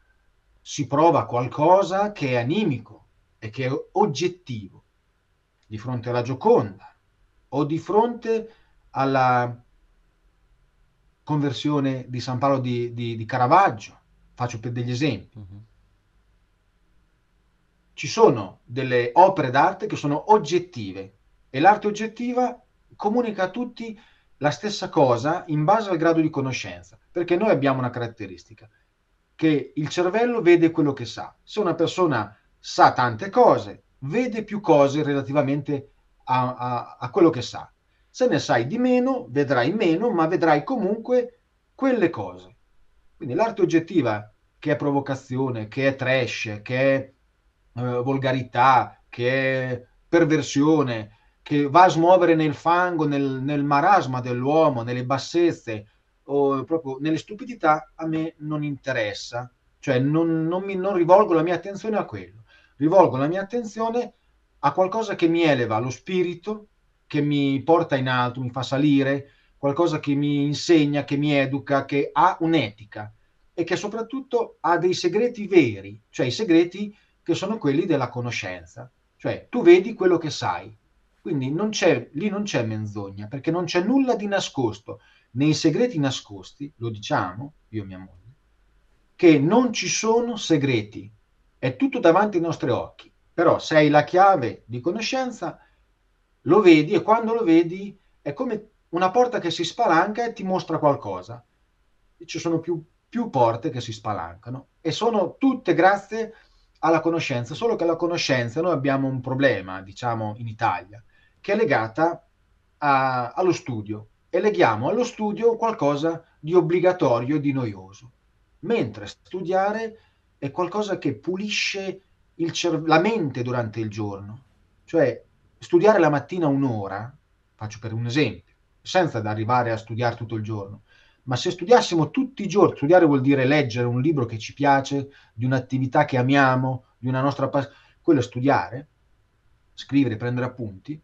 si prova qualcosa che è animico, e che è oggettivo di fronte alla Gioconda o di fronte alla conversione di San Paolo di, di, di Caravaggio, faccio per degli esempi. Mhm. Ci sono delle opere d'arte che sono oggettive e l'arte oggettiva comunica a tutti la stessa cosa in base al grado di conoscenza, perché noi abbiamo una caratteristica, che il cervello vede quello che sa. Se una persona sa tante cose, vede più cose relativamente a, a, a quello che sa. Se ne sai di meno, vedrai meno, ma vedrai comunque quelle cose. Quindi l'arte oggettiva, che è provocazione, che è trash, che è eh, volgarità, che è perversione, che va a smuovere nel fango, nel, nel marasma dell'uomo, nelle bassezze o proprio nelle stupidità, a me non interessa, cioè non, non, mi, non rivolgo la mia attenzione a quello rivolgo la mia attenzione a qualcosa che mi eleva lo spirito, che mi porta in alto, mi fa salire, qualcosa che mi insegna, che mi educa, che ha un'etica e che soprattutto ha dei segreti veri, cioè i segreti che sono quelli della conoscenza, cioè tu vedi quello che sai. Quindi non lì non c'è menzogna, perché non c'è nulla di nascosto. Nei segreti nascosti, lo diciamo, io e mia moglie, che non ci sono segreti, è tutto davanti ai nostri occhi, però se hai la chiave di conoscenza, lo vedi e quando lo vedi è come una porta che si spalanca e ti mostra qualcosa. E ci sono più, più porte che si spalancano e sono tutte grazie alla conoscenza, solo che la conoscenza noi abbiamo un problema, diciamo, in Italia, che è legata a, allo studio e leghiamo allo studio qualcosa di obbligatorio di noioso, mentre studiare è qualcosa che pulisce cer- la mente durante il giorno. Cioè, studiare la mattina un'ora, faccio per un esempio, senza arrivare a studiare tutto il giorno, ma se studiassimo tutti i giorni, studiare vuol dire leggere un libro che ci piace, di un'attività che amiamo, di una nostra passione, quello è studiare, scrivere, prendere appunti,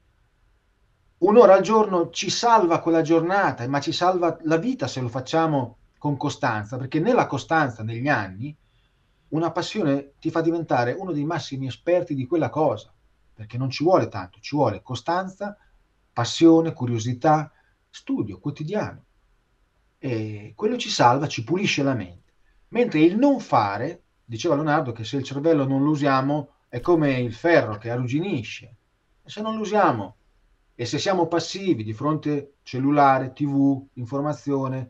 un'ora al giorno ci salva quella giornata, ma ci salva la vita se lo facciamo con costanza, perché nella costanza, negli anni, una passione ti fa diventare uno dei massimi esperti di quella cosa, perché non ci vuole tanto, ci vuole costanza, passione, curiosità, studio quotidiano. E quello ci salva, ci pulisce la mente. Mentre il non fare, diceva Leonardo, che se il cervello non lo usiamo è come il ferro che arrugginisce. se non lo usiamo e se siamo passivi di fronte cellulare, tv, informazione,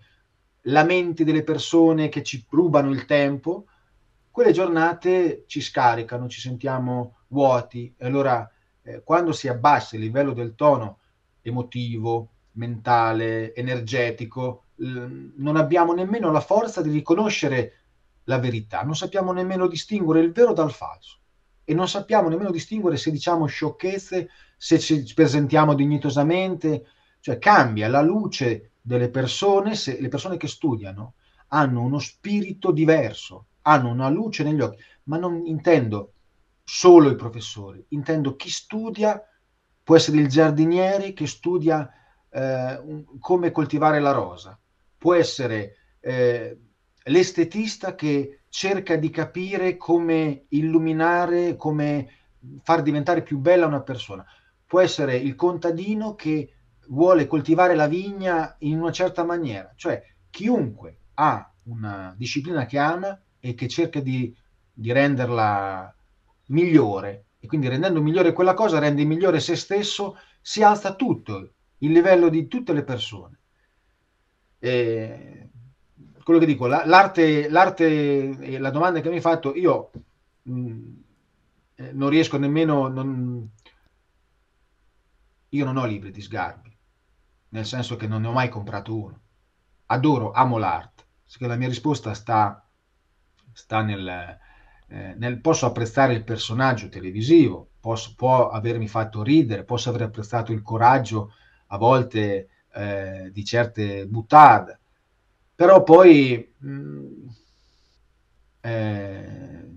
lamenti delle persone che ci rubano il tempo, quelle giornate ci scaricano, ci sentiamo vuoti e allora eh, quando si abbassa il livello del tono emotivo, mentale, energetico, l- non abbiamo nemmeno la forza di riconoscere la verità, non sappiamo nemmeno distinguere il vero dal falso e non sappiamo nemmeno distinguere se diciamo sciocchezze, se ci presentiamo dignitosamente, cioè cambia la luce delle persone, se le persone che studiano hanno uno spirito diverso, hanno una luce negli occhi, ma non intendo solo i professori, intendo chi studia, può essere il giardiniere che studia eh, come coltivare la rosa, può essere eh, l'estetista che cerca di capire come illuminare, come far diventare più bella una persona, può essere il contadino che vuole coltivare la vigna in una certa maniera, cioè chiunque ha una disciplina che ama e che cerca di, di renderla migliore e quindi rendendo migliore quella cosa rende migliore se stesso, si alza tutto il livello di tutte le persone. E quello che dico, l'arte, l'arte la domanda che mi hai fatto, io mh, mm, eh, non riesco nemmeno, non, io non ho libri di sgarbi, nel senso che non ne ho mai comprato uno. Adoro, amo l'arte. La mia risposta sta sta nel, eh, nel posso apprezzare il personaggio televisivo, posso, può avermi fatto ridere, posso aver apprezzato il coraggio a volte eh, di certe buttate, però poi mh, mm, eh,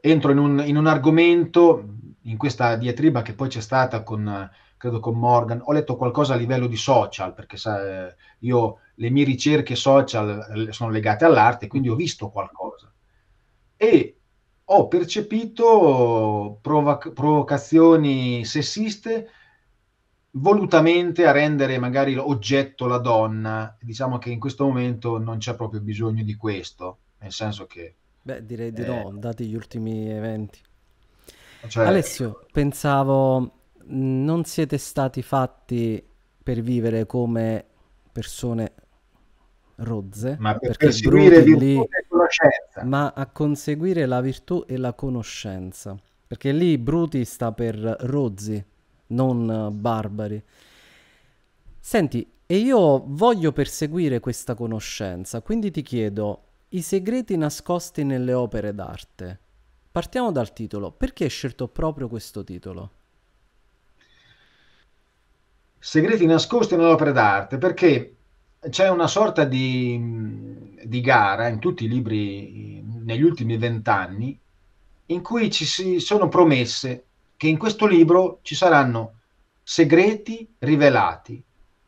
entro in un, in un, argomento, in questa diatriba che poi c'è stata con, credo con Morgan, ho letto qualcosa a livello di social, perché sa, eh, io le mie ricerche social eh, sono legate all'arte, quindi ho visto qualcosa. E ho percepito provoc- provocazioni sessiste volutamente a rendere magari oggetto la donna. Diciamo che in questo momento non c'è proprio bisogno di questo, nel senso che... Beh, direi di eh... no, dati gli ultimi eventi. Cioè... Alessio, pensavo, non siete stati fatti per vivere come persone rozze, ma per perché Brody lì, ma a conseguire la virtù e la conoscenza, perché lì Bruti sta per rozzi, non eh, barbari. Senti, e io voglio perseguire questa conoscenza, quindi ti chiedo, i segreti nascosti nelle opere d'arte. Partiamo dal titolo, perché hai scelto proprio questo titolo? Segreti nascosti nelle opere d'arte, perché c'è una sorta di, di, gara in tutti i libri negli ultimi vent'anni in cui ci si sono promesse che in questo libro ci saranno segreti rivelati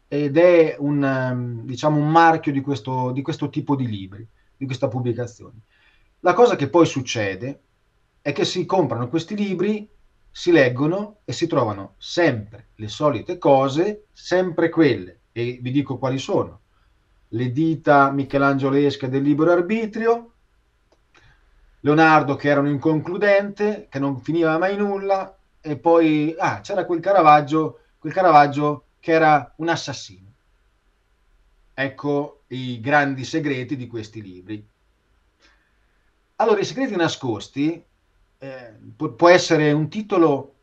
ed è un, diciamo, un marchio di questo, di questo tipo di libri, di questa pubblicazione. La cosa che poi succede è che si comprano questi libri, si leggono e si trovano sempre le solite cose, sempre quelle. E vi dico quali sono le dita michelangiolesche del libero arbitrio, Leonardo che era un inconcludente, che non finiva mai nulla, e poi ah, c'era quel Caravaggio, quel Caravaggio che era un assassino. Ecco i grandi segreti di questi libri. Allora, i segreti nascosti eh, può essere un titolo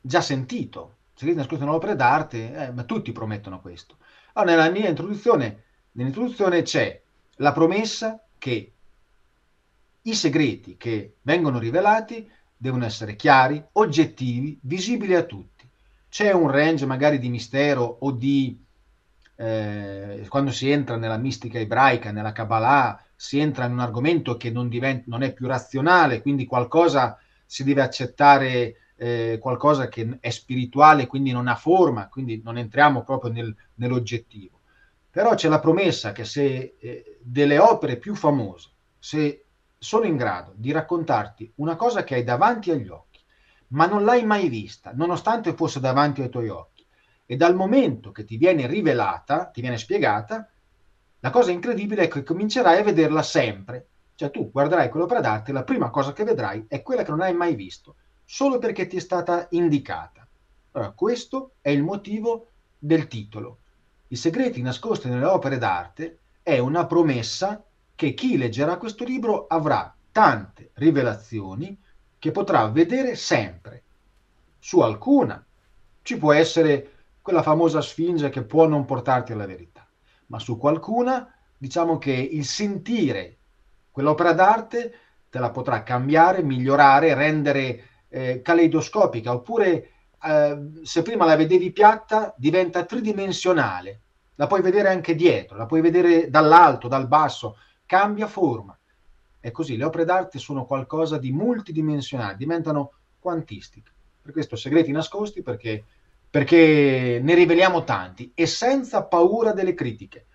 già sentito, segreti nascosti in un'opera d'arte, eh, ma tutti promettono questo. Allora, ah, nella mia introduzione, nell'introduzione c'è la promessa che i segreti che vengono rivelati devono essere chiari, oggettivi, visibili a tutti. C'è un range magari di mistero o di... Eh, quando si entra nella mistica ebraica, nella Kabbalah, si entra in un argomento che non, diventa, non è più razionale, quindi qualcosa si deve accettare eh, qualcosa che è spirituale, quindi non ha forma, quindi non entriamo proprio nel, nell'oggettivo. Però c'è la promessa che se eh, delle opere più famose, se sono in grado di raccontarti una cosa che hai davanti agli occhi, ma non l'hai mai vista, nonostante fosse davanti ai tuoi occhi, e dal momento che ti viene rivelata, ti viene spiegata, la cosa incredibile è che comincerai a vederla sempre. Cioè tu guarderai quell'opera d'arte, la prima cosa che vedrai è quella che non hai mai visto solo perché ti è stata indicata. Allora, questo è il motivo del titolo. I segreti nascosti nelle opere d'arte è una promessa che chi leggerà questo libro avrà tante rivelazioni che potrà vedere sempre. Su alcuna ci può essere quella famosa sfinge che può non portarti alla verità, ma su qualcuna diciamo che il sentire quell'opera d'arte te la potrà cambiare, migliorare, rendere eh, caleidoscopica, oppure eh, se prima la vedevi piatta diventa tridimensionale, la puoi vedere anche dietro, la puoi vedere dall'alto, dal basso, cambia forma. È così, le opere d'arte sono qualcosa di multidimensionale, diventano quantistiche. Per questo segreti nascosti perché, perché ne riveliamo tanti e senza paura delle critiche.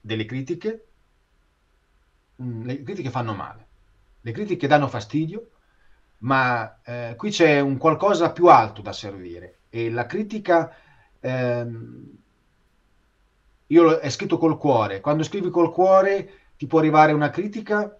Delle critiche, mm, le critiche fanno male, le critiche danno fastidio, ma eh, qui c'è un qualcosa più alto da servire e la critica ehm, io è scritto col cuore quando scrivi col cuore ti può arrivare una critica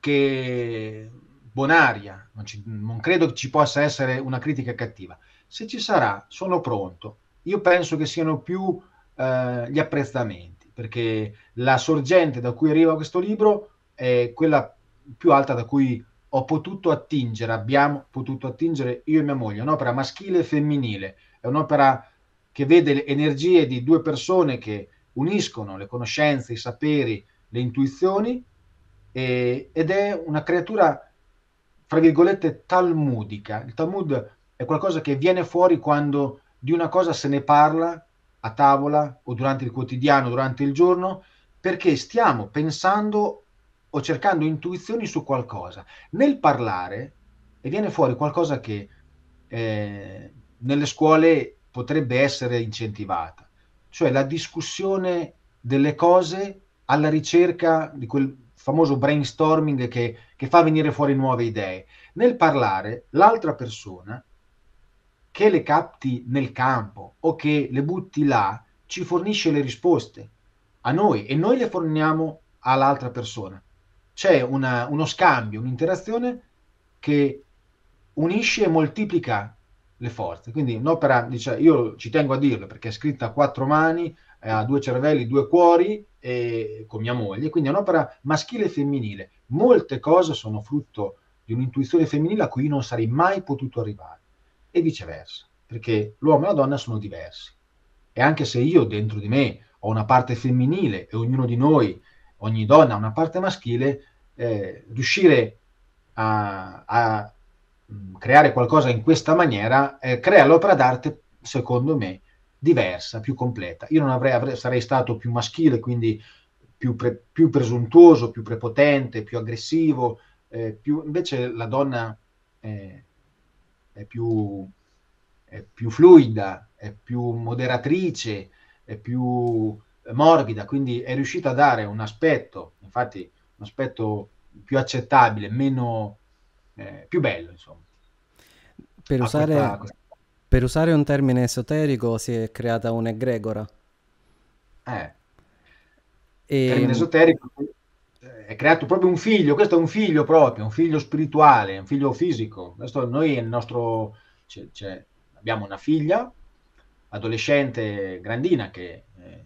che bonaria non, ci, non credo che ci possa essere una critica cattiva se ci sarà sono pronto io penso che siano più eh, gli apprezzamenti perché la sorgente da cui arriva questo libro è quella più alta da cui ho potuto attingere, abbiamo potuto attingere io e mia moglie, un'opera maschile e femminile, è un'opera che vede le energie di due persone che uniscono le conoscenze, i saperi, le intuizioni e, ed è una creatura, fra virgolette, talmudica. Il Talmud è qualcosa che viene fuori quando di una cosa se ne parla a tavola o durante il quotidiano, durante il giorno, perché stiamo pensando o cercando intuizioni su qualcosa. Nel parlare e viene fuori qualcosa che eh, nelle scuole potrebbe essere incentivata, cioè la discussione delle cose alla ricerca di quel famoso brainstorming che, che fa venire fuori nuove idee. Nel parlare, l'altra persona che le capti nel campo o che le butti là, ci fornisce le risposte a noi e noi le forniamo all'altra persona c'è una, uno scambio, un'interazione che unisce e moltiplica le forze. Quindi un'opera, diciamo, io ci tengo a dirlo perché è scritta a quattro mani, eh, ha due cervelli, due cuori, e, con mia moglie, quindi è un'opera maschile e femminile. Molte cose sono frutto di un'intuizione femminile a cui io non sarei mai potuto arrivare, e viceversa, perché l'uomo e la donna sono diversi. E anche se io dentro di me ho una parte femminile e ognuno di noi ogni donna ha una parte maschile, eh, riuscire a, a, mm, creare qualcosa in questa maniera eh, crea l'opera d'arte, secondo me, diversa, più completa. Io non avrei, avrei, sarei stato più maschile, quindi più, pre, più presuntuoso, più prepotente, più aggressivo, eh, più, invece la donna è, eh, è, più, è più fluida, è più moderatrice, è più morbida, quindi è riuscita a dare un aspetto, infatti un aspetto più accettabile, meno, eh, più bello, insomma. Per usare, questa, per usare, un termine esoterico si è creata un'egregora. Eh. E... Termine esoterico eh, è creato proprio un figlio, questo è un figlio proprio, un figlio spirituale, un figlio fisico. Questo noi è il nostro... Cioè, cioè, abbiamo una figlia, adolescente grandina, che eh,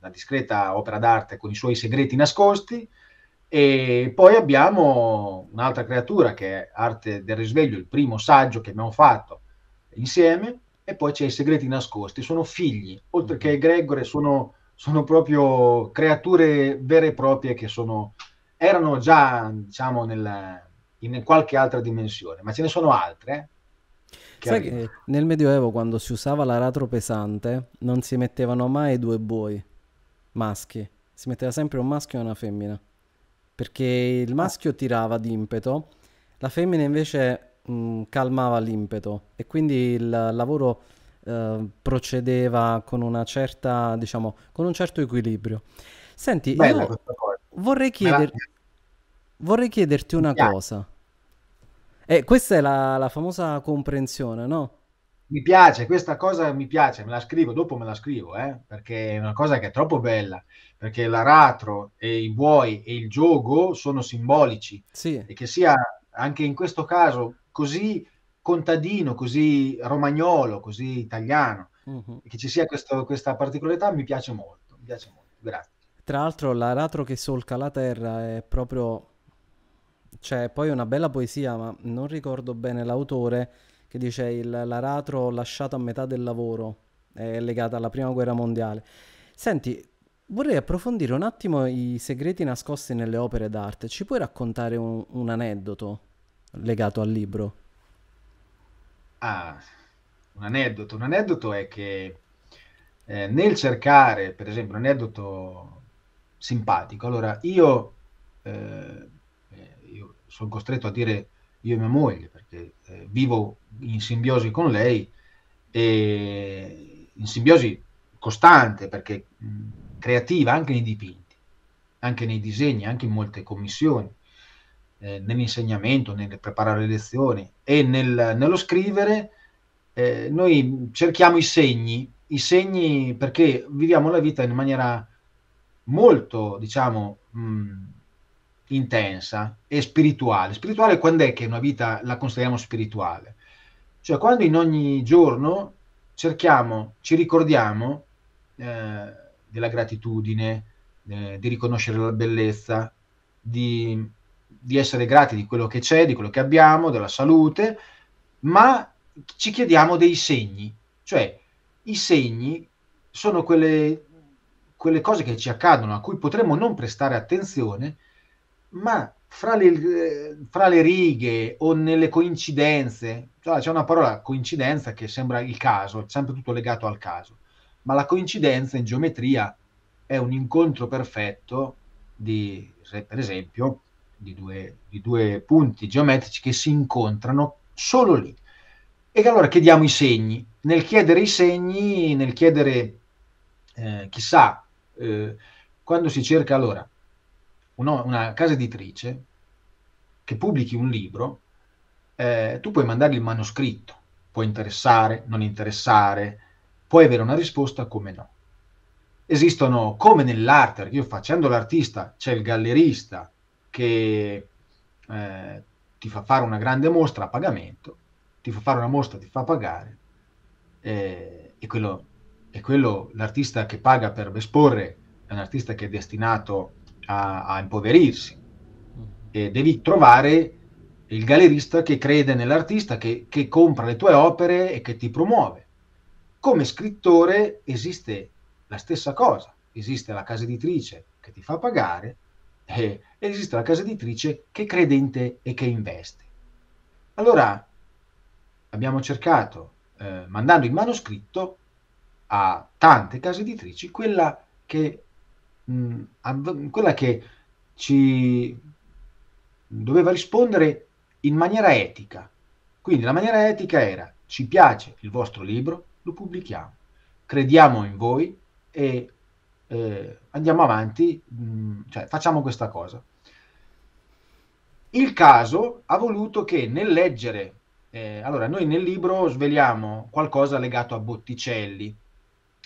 una discreta opera d'arte con i suoi segreti nascosti, e poi abbiamo un'altra creatura che è Arte del risveglio, il primo saggio che abbiamo fatto insieme, e poi c'è i segreti nascosti, sono figli, oltre che mm-hmm. egregore, sono, sono proprio creature vere e proprie che sono, erano già diciamo, nella, in qualche altra dimensione, ma ce ne sono altre. Eh, che Sai che nel Medioevo quando si usava l'aratro pesante non si mettevano mai due buoi, maschi. Si metteva sempre un maschio e una femmina. Perché il maschio tirava d'impeto, la femmina invece mh, mm, calmava l'impeto e quindi il lavoro eh, procedeva con una certa, diciamo, con un certo equilibrio. Senti, Bella io vorrei, chieder... la... vorrei chiederti una yeah. cosa. Eh, questa è la, la famosa comprensione, no? mi piace, questa cosa mi piace, me la scrivo, dopo me la scrivo, eh, perché è una cosa che è troppo bella, perché l'aratro e i buoi e il gioco sono simbolici sì. e che sia anche in questo caso così contadino, così romagnolo, così italiano, uh-huh. che ci sia questo, questa particolarità mi piace molto, mi piace molto, grazie. Tra l'altro l'aratro che solca la terra è proprio... Cioè, poi una bella poesia, ma non ricordo bene l'autore, che dice il, l'aratro lasciato a metà del lavoro, è legata alla prima guerra mondiale. Senti, vorrei approfondire un attimo i segreti nascosti nelle opere d'arte. Ci puoi raccontare un, un aneddoto legato al libro? Ah, un aneddoto. Un aneddoto è che eh, nel cercare, per esempio, un aneddoto simpatico, allora io, eh, eh io sono costretto a dire io e mia moglie, perché eh, vivo in simbiosi con lei, e in simbiosi costante perché creativa anche nei dipinti, anche nei disegni, anche in molte commissioni, eh, nell'insegnamento, nel preparare le lezioni e nel, nello scrivere, eh, noi cerchiamo i segni, i segni perché viviamo la vita in maniera molto, diciamo, mh, intensa e spirituale. Spirituale quando è che una vita la consideriamo spirituale? Cioè quando in ogni giorno cerchiamo, ci ricordiamo eh, della gratitudine, eh, di riconoscere la bellezza, di, di essere grati di quello che c'è, di quello che abbiamo, della salute, ma ci chiediamo dei segni, cioè i segni sono quelle, quelle cose che ci accadono, a cui potremmo non prestare attenzione, ma fra le, fra le, righe o nelle coincidenze, cioè c'è una parola coincidenza che sembra il caso, è sempre tutto legato al caso, ma la coincidenza in geometria è un incontro perfetto di, per esempio, di due, di due punti geometrici che si incontrano solo lì. E allora chiediamo i segni. Nel chiedere i segni, nel chiedere, eh, chissà, eh, quando si cerca allora, uno, una casa editrice che pubblichi un libro, eh, tu puoi mandargli il manoscritto, può interessare, non interessare, puoi avere una risposta come no. Esistono, come nell'arte, io facendo l'artista c'è il gallerista che eh, ti fa fare una grande mostra a pagamento, ti fa fare una mostra, ti fa pagare, eh, e quello, e quello l'artista che paga per esporre è un artista che è destinato a a, a impoverirsi. E devi trovare il gallerista che crede nell'artista, che, che compra le tue opere e che ti promuove. Come scrittore esiste la stessa cosa, esiste la casa editrice che ti fa pagare e esiste la casa editrice che crede in te e che investe. Allora abbiamo cercato, eh, mandando il manoscritto a tante case editrici, quella che mh, mm, av- quella che ci doveva rispondere in maniera etica. Quindi la maniera etica era ci piace il vostro libro, lo pubblichiamo, crediamo in voi e eh, andiamo avanti, mh, mm, cioè facciamo questa cosa. Il caso ha voluto che nel leggere, eh, allora noi nel libro sveliamo qualcosa legato a Botticelli,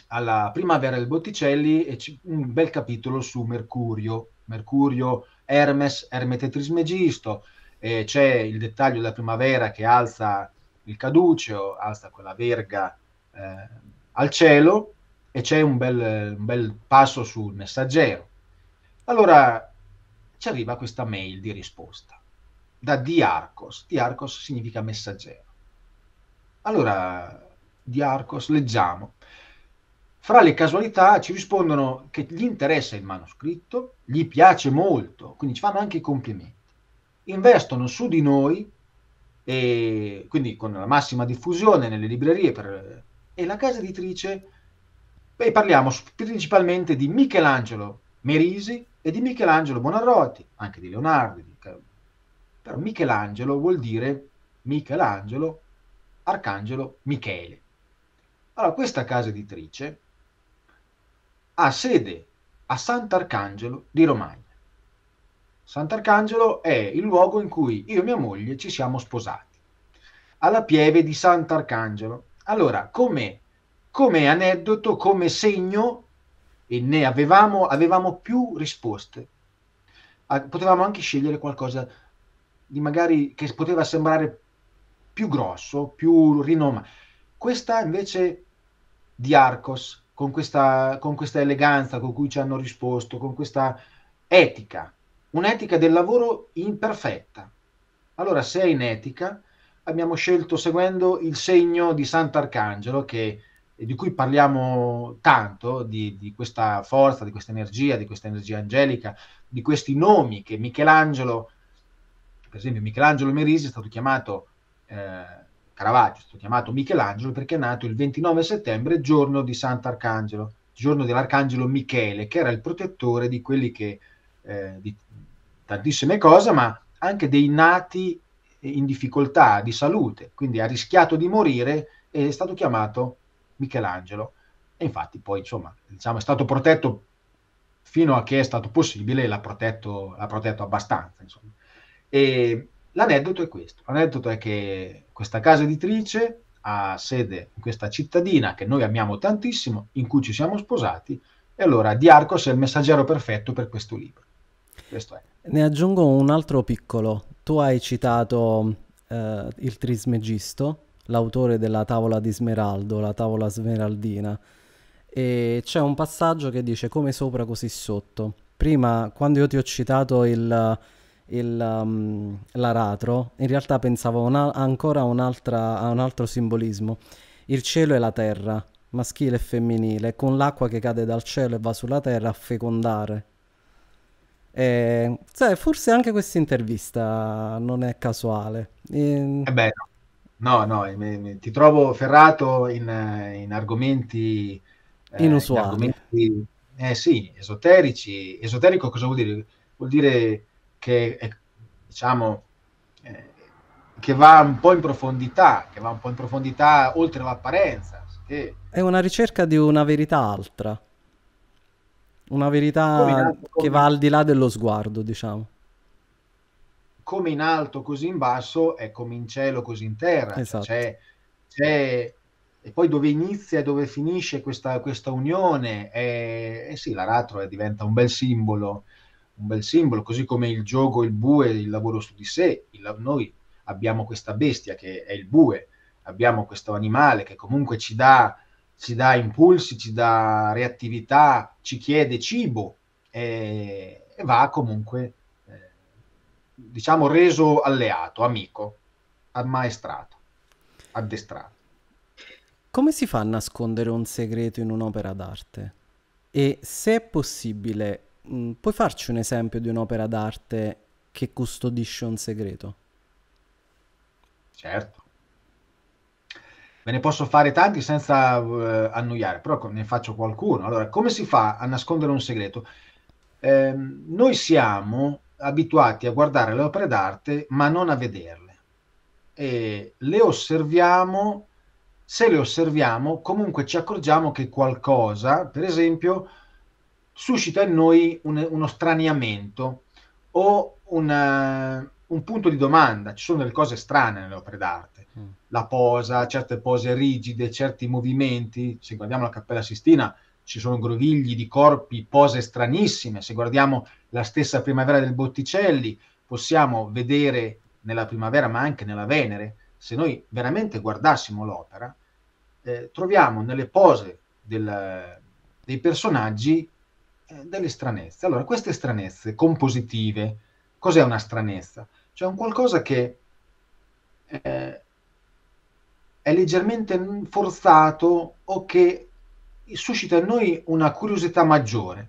alla Primavera del Botticelli e un bel capitolo su Mercurio, Mercurio Hermes, Ermete Trismegisto, e c'è il dettaglio della primavera che alza il caduceo, alza quella verga eh, al cielo e c'è un bel, un bel passo sul messaggero. Allora ci arriva questa mail di risposta da Diarcos, Diarcos significa messaggero. Allora, Diarcos, leggiamo fra le casualità ci rispondono che gli interessa il manoscritto, gli piace molto, quindi ci fanno anche i complimenti. Investono su di noi, e quindi con la massima diffusione nelle librerie per, e la casa editrice, e parliamo principalmente di Michelangelo Merisi e di Michelangelo Bonarroti, anche di Leonardo. Di però Michelangelo vuol dire Michelangelo, Arcangelo Michele. Allora, questa casa editrice ha sede a Sant'Arcangelo di Romagna. Sant'Arcangelo è il luogo in cui io e mia moglie ci siamo sposati, alla pieve di Sant'Arcangelo. Allora, come, come aneddoto, come segno, e ne avevamo, avevamo più risposte, ah, potevamo anche scegliere qualcosa di magari che poteva sembrare più grosso, più rinomato. Questa invece di Arcos con questa, con questa eleganza con cui ci hanno risposto, con questa etica, un'etica del lavoro imperfetta. Allora, se è in etica, abbiamo scelto seguendo il segno di Sant'Arcangelo, che, di cui parliamo tanto, di, di questa forza, di questa energia, di questa energia angelica, di questi nomi che Michelangelo, per esempio Michelangelo Merisi è stato chiamato eh, Caravaggio è stato chiamato Michelangelo perché è nato il 29 settembre, giorno di Sant'Arcangelo, giorno dell'Arcangelo Michele, che era il protettore di quelli che, eh, di tantissime cose, ma anche dei nati in difficoltà di salute, quindi ha rischiato di morire e è stato chiamato Michelangelo. E infatti poi, insomma, diciamo, è stato protetto fino a che è stato possibile, l'ha protetto, l'ha protetto abbastanza. Insomma. E l'aneddoto è questo, l'aneddoto è che questa casa editrice ha sede in questa cittadina che noi amiamo tantissimo, in cui ci siamo sposati, e allora Di Arcos è il messaggero perfetto per questo libro. Questo ne aggiungo un altro piccolo. Tu hai citato eh, il Trismegisto, l'autore della Tavola di Smeraldo, la Tavola Smeraldina, e c'è un passaggio che dice come sopra così sotto. Prima, quando io ti ho citato il il, um, l'aratro, in realtà pensavo una, ancora a un altro simbolismo. Il cielo e la terra, maschile e femminile, con l'acqua che cade dal cielo e va sulla terra a fecondare. E, cioè, forse anche questa intervista non è casuale. E... È bello. No, no, eh, mi, mi, ti trovo ferrato in, in argomenti... Eh, Inusuali. In argomenti, eh sì, esoterici. Esoterico cosa vuol dire? Vuol dire che è, diciamo, eh, che va un po' in profondità, che va un po' in profondità oltre l'apparenza. Che... È una ricerca di una verità altra, una verità alto, che va al di là dello sguardo, diciamo. Come in alto, così in basso, è come in cielo, così in terra. Cioè, esatto. Cioè, c'è e poi dove inizia e dove finisce questa, questa unione, E eh sì, l'aratro eh, diventa un bel simbolo un bel simbolo, così come il gioco, il bue, il lavoro su di sé, il, noi abbiamo questa bestia che è il bue, abbiamo questo animale che comunque ci dà, ci dà impulsi, ci dà reattività, ci chiede cibo e, e va comunque, eh, diciamo, reso alleato, amico, ammaestrato, addestrato. Come si fa a nascondere un segreto in un'opera d'arte? E se è possibile, Mm, puoi farci un esempio di un'opera d'arte che custodisce un segreto? Certo. Ve ne posso fare tanti senza uh, annoiare, però ne faccio qualcuno. Allora, come si fa a nascondere un segreto? Eh, noi siamo abituati a guardare le opere d'arte, ma non a vederle. E le osserviamo, se le osserviamo, comunque ci accorgiamo che qualcosa, per esempio, suscita in noi un, uno straniamento o una, un punto di domanda. Ci sono delle cose strane nelle opere d'arte, mm. la posa, certe pose rigide, certi movimenti. Se guardiamo la Cappella Sistina, ci sono grovigli di corpi, pose stranissime. Se guardiamo la stessa primavera del Botticelli, possiamo vedere nella primavera, ma anche nella Venere, se noi veramente guardassimo l'opera, eh, troviamo nelle pose del, dei personaggi eh, delle stranezze. Allora, queste stranezze compositive, cos'è una stranezza? Cioè un qualcosa che eh, è leggermente forzato o che suscita in noi una curiosità maggiore.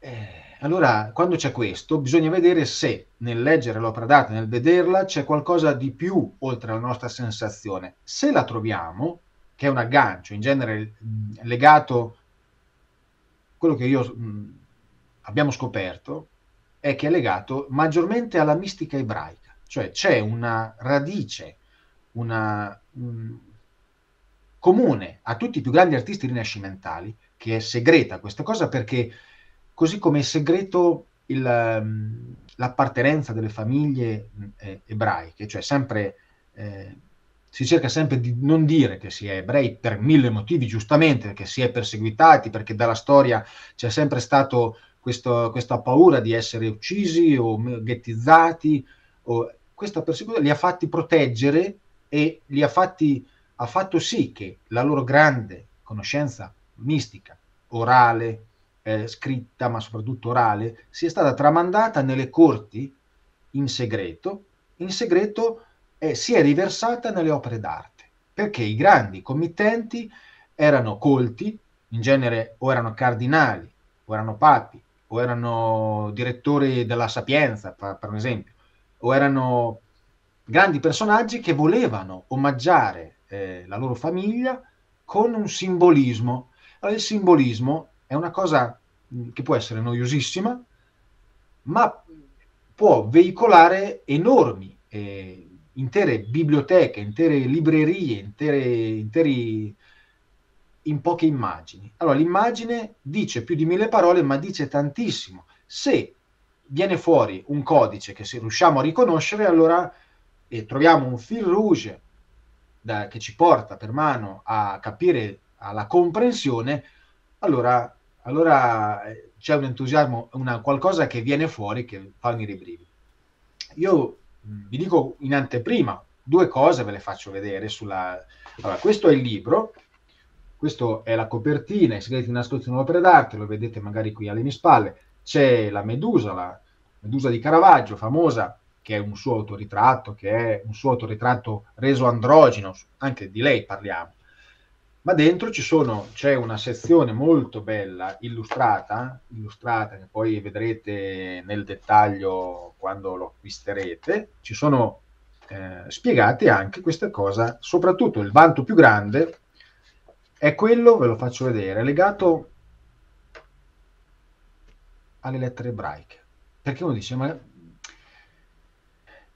Eh, allora, quando c'è questo, bisogna vedere se nel leggere l'opera d'arte, nel vederla, c'è qualcosa di più oltre alla nostra sensazione. Se la troviamo, che è un aggancio, in genere mm, legato a quello che io, mh, mm, abbiamo scoperto è che è legato maggiormente alla mistica ebraica, cioè c'è una radice, una mh, mm, comune a tutti i più grandi artisti rinascimentali, che è segreta questa cosa perché così come è segreto il, mm, l'appartenenza delle famiglie eh, ebraiche, cioè sempre eh, si cerca sempre di non dire che si è ebrei per mille motivi, giustamente, che si è perseguitati, perché dalla storia c'è sempre stata questa paura di essere uccisi o ghettizzati. O, questa persecuzione li ha fatti proteggere e li ha fatti ha fatto sì che la loro grande conoscenza mistica, orale, eh, scritta, ma soprattutto orale, sia stata tramandata nelle corti in segreto, in segreto eh, si è riversata nelle opere d'arte, perché i grandi committenti erano colti, in genere o erano cardinali, o erano papi, o erano direttori della Sapienza, per, un esempio, o erano grandi personaggi che volevano omaggiare eh, la loro famiglia con un simbolismo. Allora, il simbolismo è una cosa mm, che può essere noiosissima, ma può veicolare enormi eh, intere biblioteche, intere librerie, intere, interi, in poche immagini. Allora l'immagine dice più di mille parole, ma dice tantissimo. Se viene fuori un codice che se riusciamo a riconoscere, allora e troviamo un fil rouge da, che ci porta per mano a capire alla comprensione, allora, allora eh, c'è un entusiasmo, una, qualcosa che viene fuori che fa i brividi. Io Mm. vi dico in anteprima due cose, ve le faccio vedere. Sulla... Allora, questo è il libro, questa è la copertina, i segreti di nascosto di un'opera d'arte, lo vedete magari qui alle mie spalle, c'è la Medusa, la Medusa di Caravaggio, famosa, che è un suo autoritratto, che è un suo autoritratto reso androgeno, anche di lei parliamo ma dentro sono, c'è una sezione molto bella, illustrata, illustrata, che poi vedrete nel dettaglio quando lo acquisterete, ci sono eh, spiegate anche questa cosa, soprattutto il vanto più grande è quello, ve lo faccio vedere, legato alle lettere ebraiche, perché uno dice, ma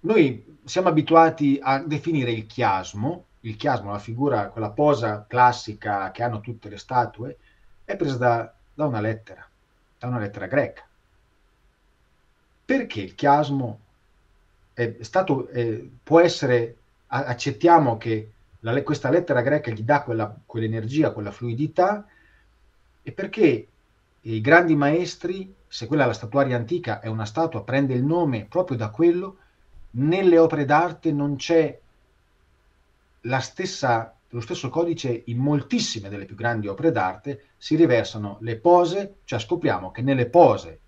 noi siamo abituati a definire il chiasmo, il chiasma, la figura, quella posa classica che hanno tutte le statue, è presa da, da una lettera, da una lettera greca. Perché il chiasmo è stato, eh, può essere, accettiamo che la, questa lettera greca gli dà quella, quell'energia, quella fluidità, e perché i grandi maestri, se quella è la statuaria antica, è una statua, prende il nome proprio da quello, nelle opere d'arte non c'è stessa, lo stesso codice in moltissime delle più grandi opere d'arte si riversano le pose, cioè scopriamo che nelle pose,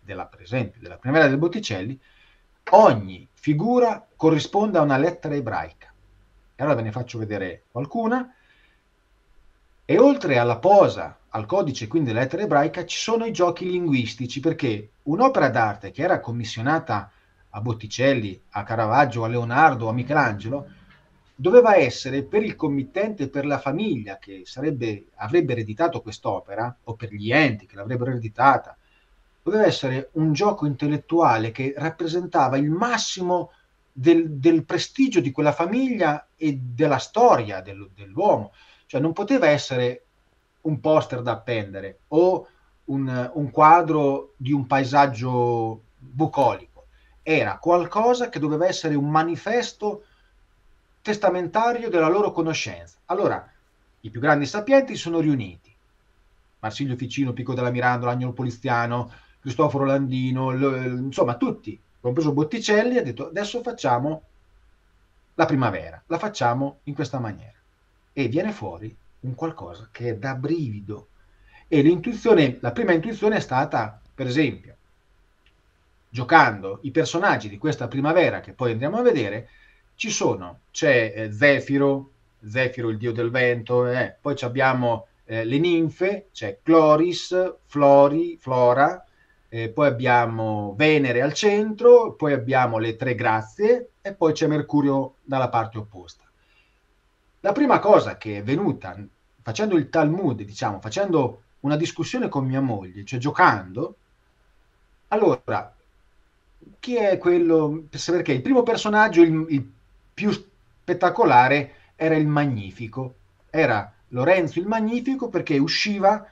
della, per esempio, della primavera del Botticelli, ogni figura corrisponde a una lettera ebraica. E allora ve ne faccio vedere qualcuna. E oltre alla posa, al codice quindi della lettera ebraica, ci sono i giochi linguistici, perché un'opera d'arte che era commissionata a Botticelli, a Caravaggio, a Leonardo, a Michelangelo, doveva essere per il committente e per la famiglia che sarebbe, avrebbe ereditato quest'opera, o per gli enti che l'avrebbero ereditata, doveva essere un gioco intellettuale che rappresentava il massimo del, del prestigio di quella famiglia e della storia del, dell'uomo. Cioè non poteva essere un poster da appendere o un, un quadro di un paesaggio bucolico. Era qualcosa che doveva essere un manifesto testamentario della loro conoscenza. Allora, i più grandi sapienti sono riuniti. Marsilio Ficino, Pico della Mirandola, Agnolo Poliziano, Cristoforo Landino, l- insomma tutti, compreso Botticelli, ha detto adesso facciamo la primavera, la facciamo in questa maniera. E viene fuori un qualcosa che è da brivido. E l'intuizione, la prima intuizione è stata, per esempio, giocando i personaggi di questa primavera che poi andiamo a vedere, ci sono, c'è eh, Zefiro, Zefiro il dio del vento, eh. poi abbiamo eh, le ninfe, c'è Cloris, Flori, Flora, eh, poi abbiamo Venere al centro, poi abbiamo le tre grazie e poi c'è Mercurio dalla parte opposta. La prima cosa che è venuta facendo il Talmud, diciamo, facendo una discussione con mia moglie, cioè giocando, allora, chi è quello? Perché il primo personaggio, il, il più spettacolare era il Magnifico. Era Lorenzo il Magnifico perché usciva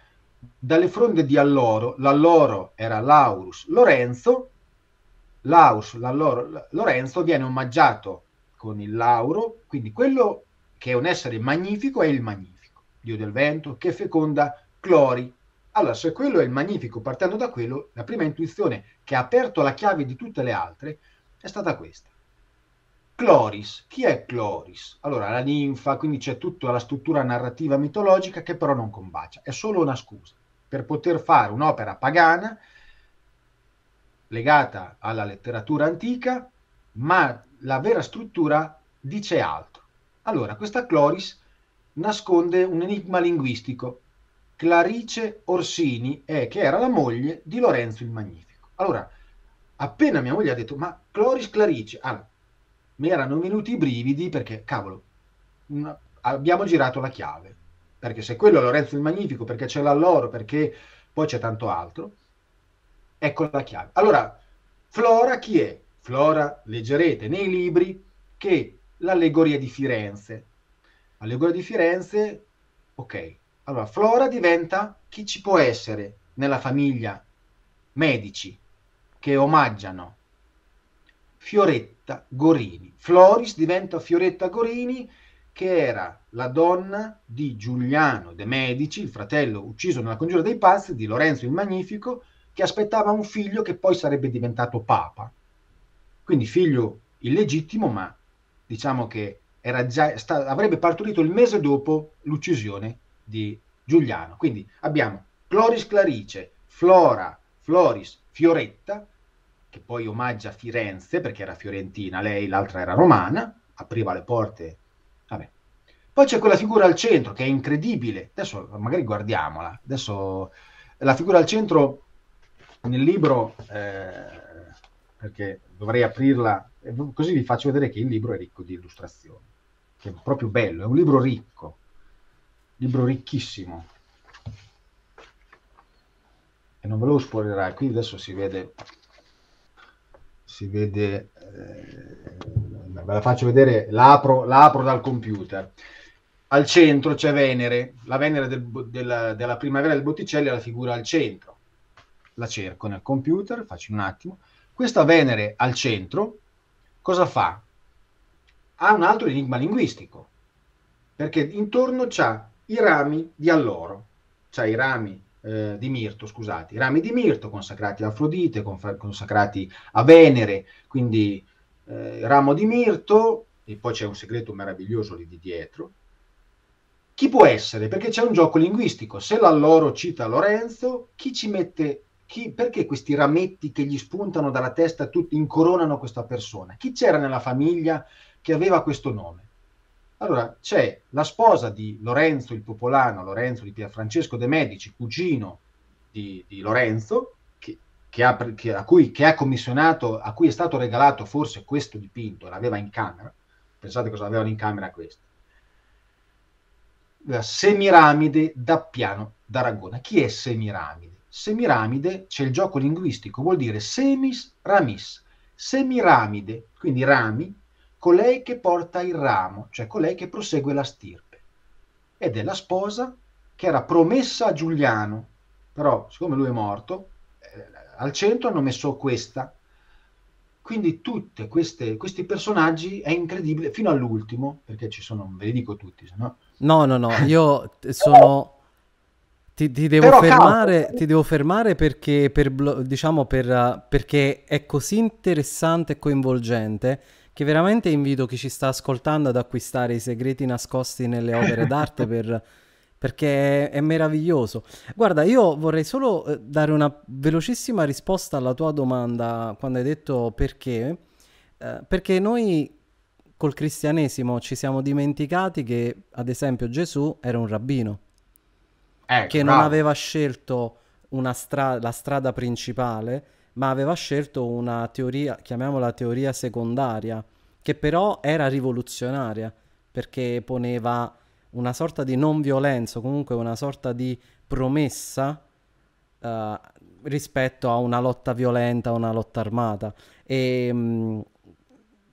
dalle fronde di Alloro, l'Alloro era Laurus Lorenzo, Laus, l'Alloro, Lorenzo viene omaggiato con il Lauro, quindi quello che è un essere magnifico è il Magnifico, dio del vento, che feconda clori. Allora, se quello è il Magnifico, partendo da quello, la prima intuizione che ha aperto la chiave di tutte le altre è stata questa. Cloris, chi è Cloris? Allora, la ninfa, quindi c'è tutta la struttura narrativa mitologica che però non combacia, è solo una scusa per poter fare un'opera pagana legata alla letteratura antica, ma la vera struttura dice altro. Allora, questa Cloris nasconde un enigma linguistico. Clarice Orsini è che era la moglie di Lorenzo il Magnifico. Allora, appena mia moglie ha detto, ma Cloris Clarice, allora, ah, mi erano venuti i brividi perché, cavolo, abbiamo girato la chiave. Perché se quello è Lorenzo il Magnifico, perché c'è l'alloro, perché poi c'è tanto altro, ecco la chiave. Allora, Flora chi è? Flora leggerete nei libri che l'allegoria di Firenze. Allegoria di Firenze, ok. Allora, Flora diventa chi ci può essere nella famiglia medici che omaggiano Fioretta Gorini. Floris diventa Fioretta Gorini che era la donna di Giuliano de Medici, il fratello ucciso nella congiura dei pazzi di Lorenzo il Magnifico, che aspettava un figlio che poi sarebbe diventato papa. Quindi figlio illegittimo, ma diciamo che già, sta, avrebbe partorito il mese dopo l'uccisione di Giuliano. Quindi abbiamo Cloris Clarice, Flora, Floris, Fioretta, che poi omaggia Firenze, perché era fiorentina, lei l'altra era romana, apriva le porte. Vabbè. Poi c'è quella figura al centro che è incredibile, adesso magari guardiamola, adesso la figura al centro nel libro, eh, perché dovrei aprirla, eh, così vi faccio vedere che il libro è ricco di illustrazioni, che è proprio bello, è un libro ricco, libro ricchissimo. E non ve lo spoilerai, qui adesso si vede si vede, eh, ve la faccio vedere, l'apro, apro, dal computer. Al centro c'è Venere, la Venere del, della, della, primavera del Botticelli è la figura al centro. La cerco nel computer, faccio un attimo. Questa Venere al centro cosa fa? Ha un altro enigma linguistico, perché intorno c'ha i rami di alloro, c'ha i rami eh, di mirto, scusate, i rami di mirto consacrati a Afrodite, consacrati a Venere, quindi eh, ramo di mirto, e poi c'è un segreto meraviglioso lì di dietro. Chi può essere? Perché c'è un gioco linguistico. Se l'alloro cita Lorenzo, chi ci mette chi, perché questi rametti che gli spuntano dalla testa tutti incoronano questa persona? Chi c'era nella famiglia che aveva questo nome? Allora, c'è la sposa di Lorenzo il Popolano, Lorenzo di Pierfrancesco de' Medici, cugino di, di Lorenzo, che, che, ha, che, a cui, che ha commissionato, a cui è stato regalato forse questo dipinto, l'aveva in camera, pensate cosa avevano in camera questo, la Semiramide da Piano d'Aragona. Chi è Semiramide? Semiramide, c'è il gioco linguistico, vuol dire semis ramis, semiramide, quindi rami colei che porta il ramo, cioè colei che prosegue la stirpe, ed è la sposa che era promessa a Giuliano, però siccome lui è morto, eh, al centro hanno messo questa. Quindi tutti questi personaggi è incredibile, fino all'ultimo, perché ci sono, ve li dico tutti, sennò... No, no, no, (laughs) io sono... Ti, ti, devo fermare, ti, devo, fermare, perché, per, diciamo per, perché è così interessante e coinvolgente che veramente invito chi ci sta ascoltando ad acquistare i segreti nascosti nelle opere d'arte (laughs) per, perché è meraviglioso. Guarda, io vorrei solo eh, dare una velocissima risposta alla tua domanda quando hai detto perché, eh, perché noi col cristianesimo ci siamo dimenticati che ad esempio Gesù era un rabbino eh, che bravo. non aveva scelto stra- la strada principale ma aveva scelto una teoria, chiamiamola teoria secondaria, che però era rivoluzionaria, perché poneva una sorta di non violenza, comunque una sorta di promessa uh, rispetto a una lotta violenta, una lotta armata. E mh, mm,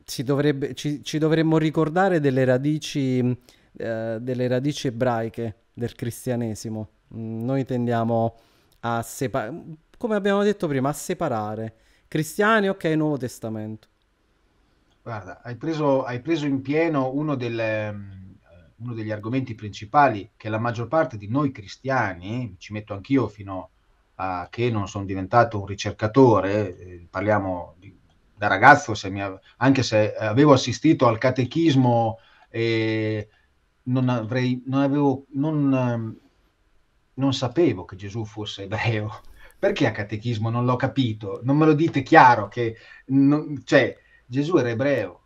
ci, dovrebbe, ci, ci, dovremmo ricordare delle radici, uh, delle radici ebraiche del cristianesimo. Mm, noi tendiamo a separare come abbiamo detto prima, a separare. Cristiani, ok, Nuovo Testamento. Guarda, hai preso, hai preso in pieno uno, delle, eh, uno, degli argomenti principali che la maggior parte di noi cristiani, ci metto anch'io fino a che non sono diventato un ricercatore, eh, parliamo di, da ragazzo, se mi, anche se avevo assistito al catechismo e non, avrei, non, avevo, non, ehm, non sapevo che Gesù fosse ebreo perché a catechismo non l'ho capito? Non me lo dite chiaro che non, cioè, Gesù era ebreo,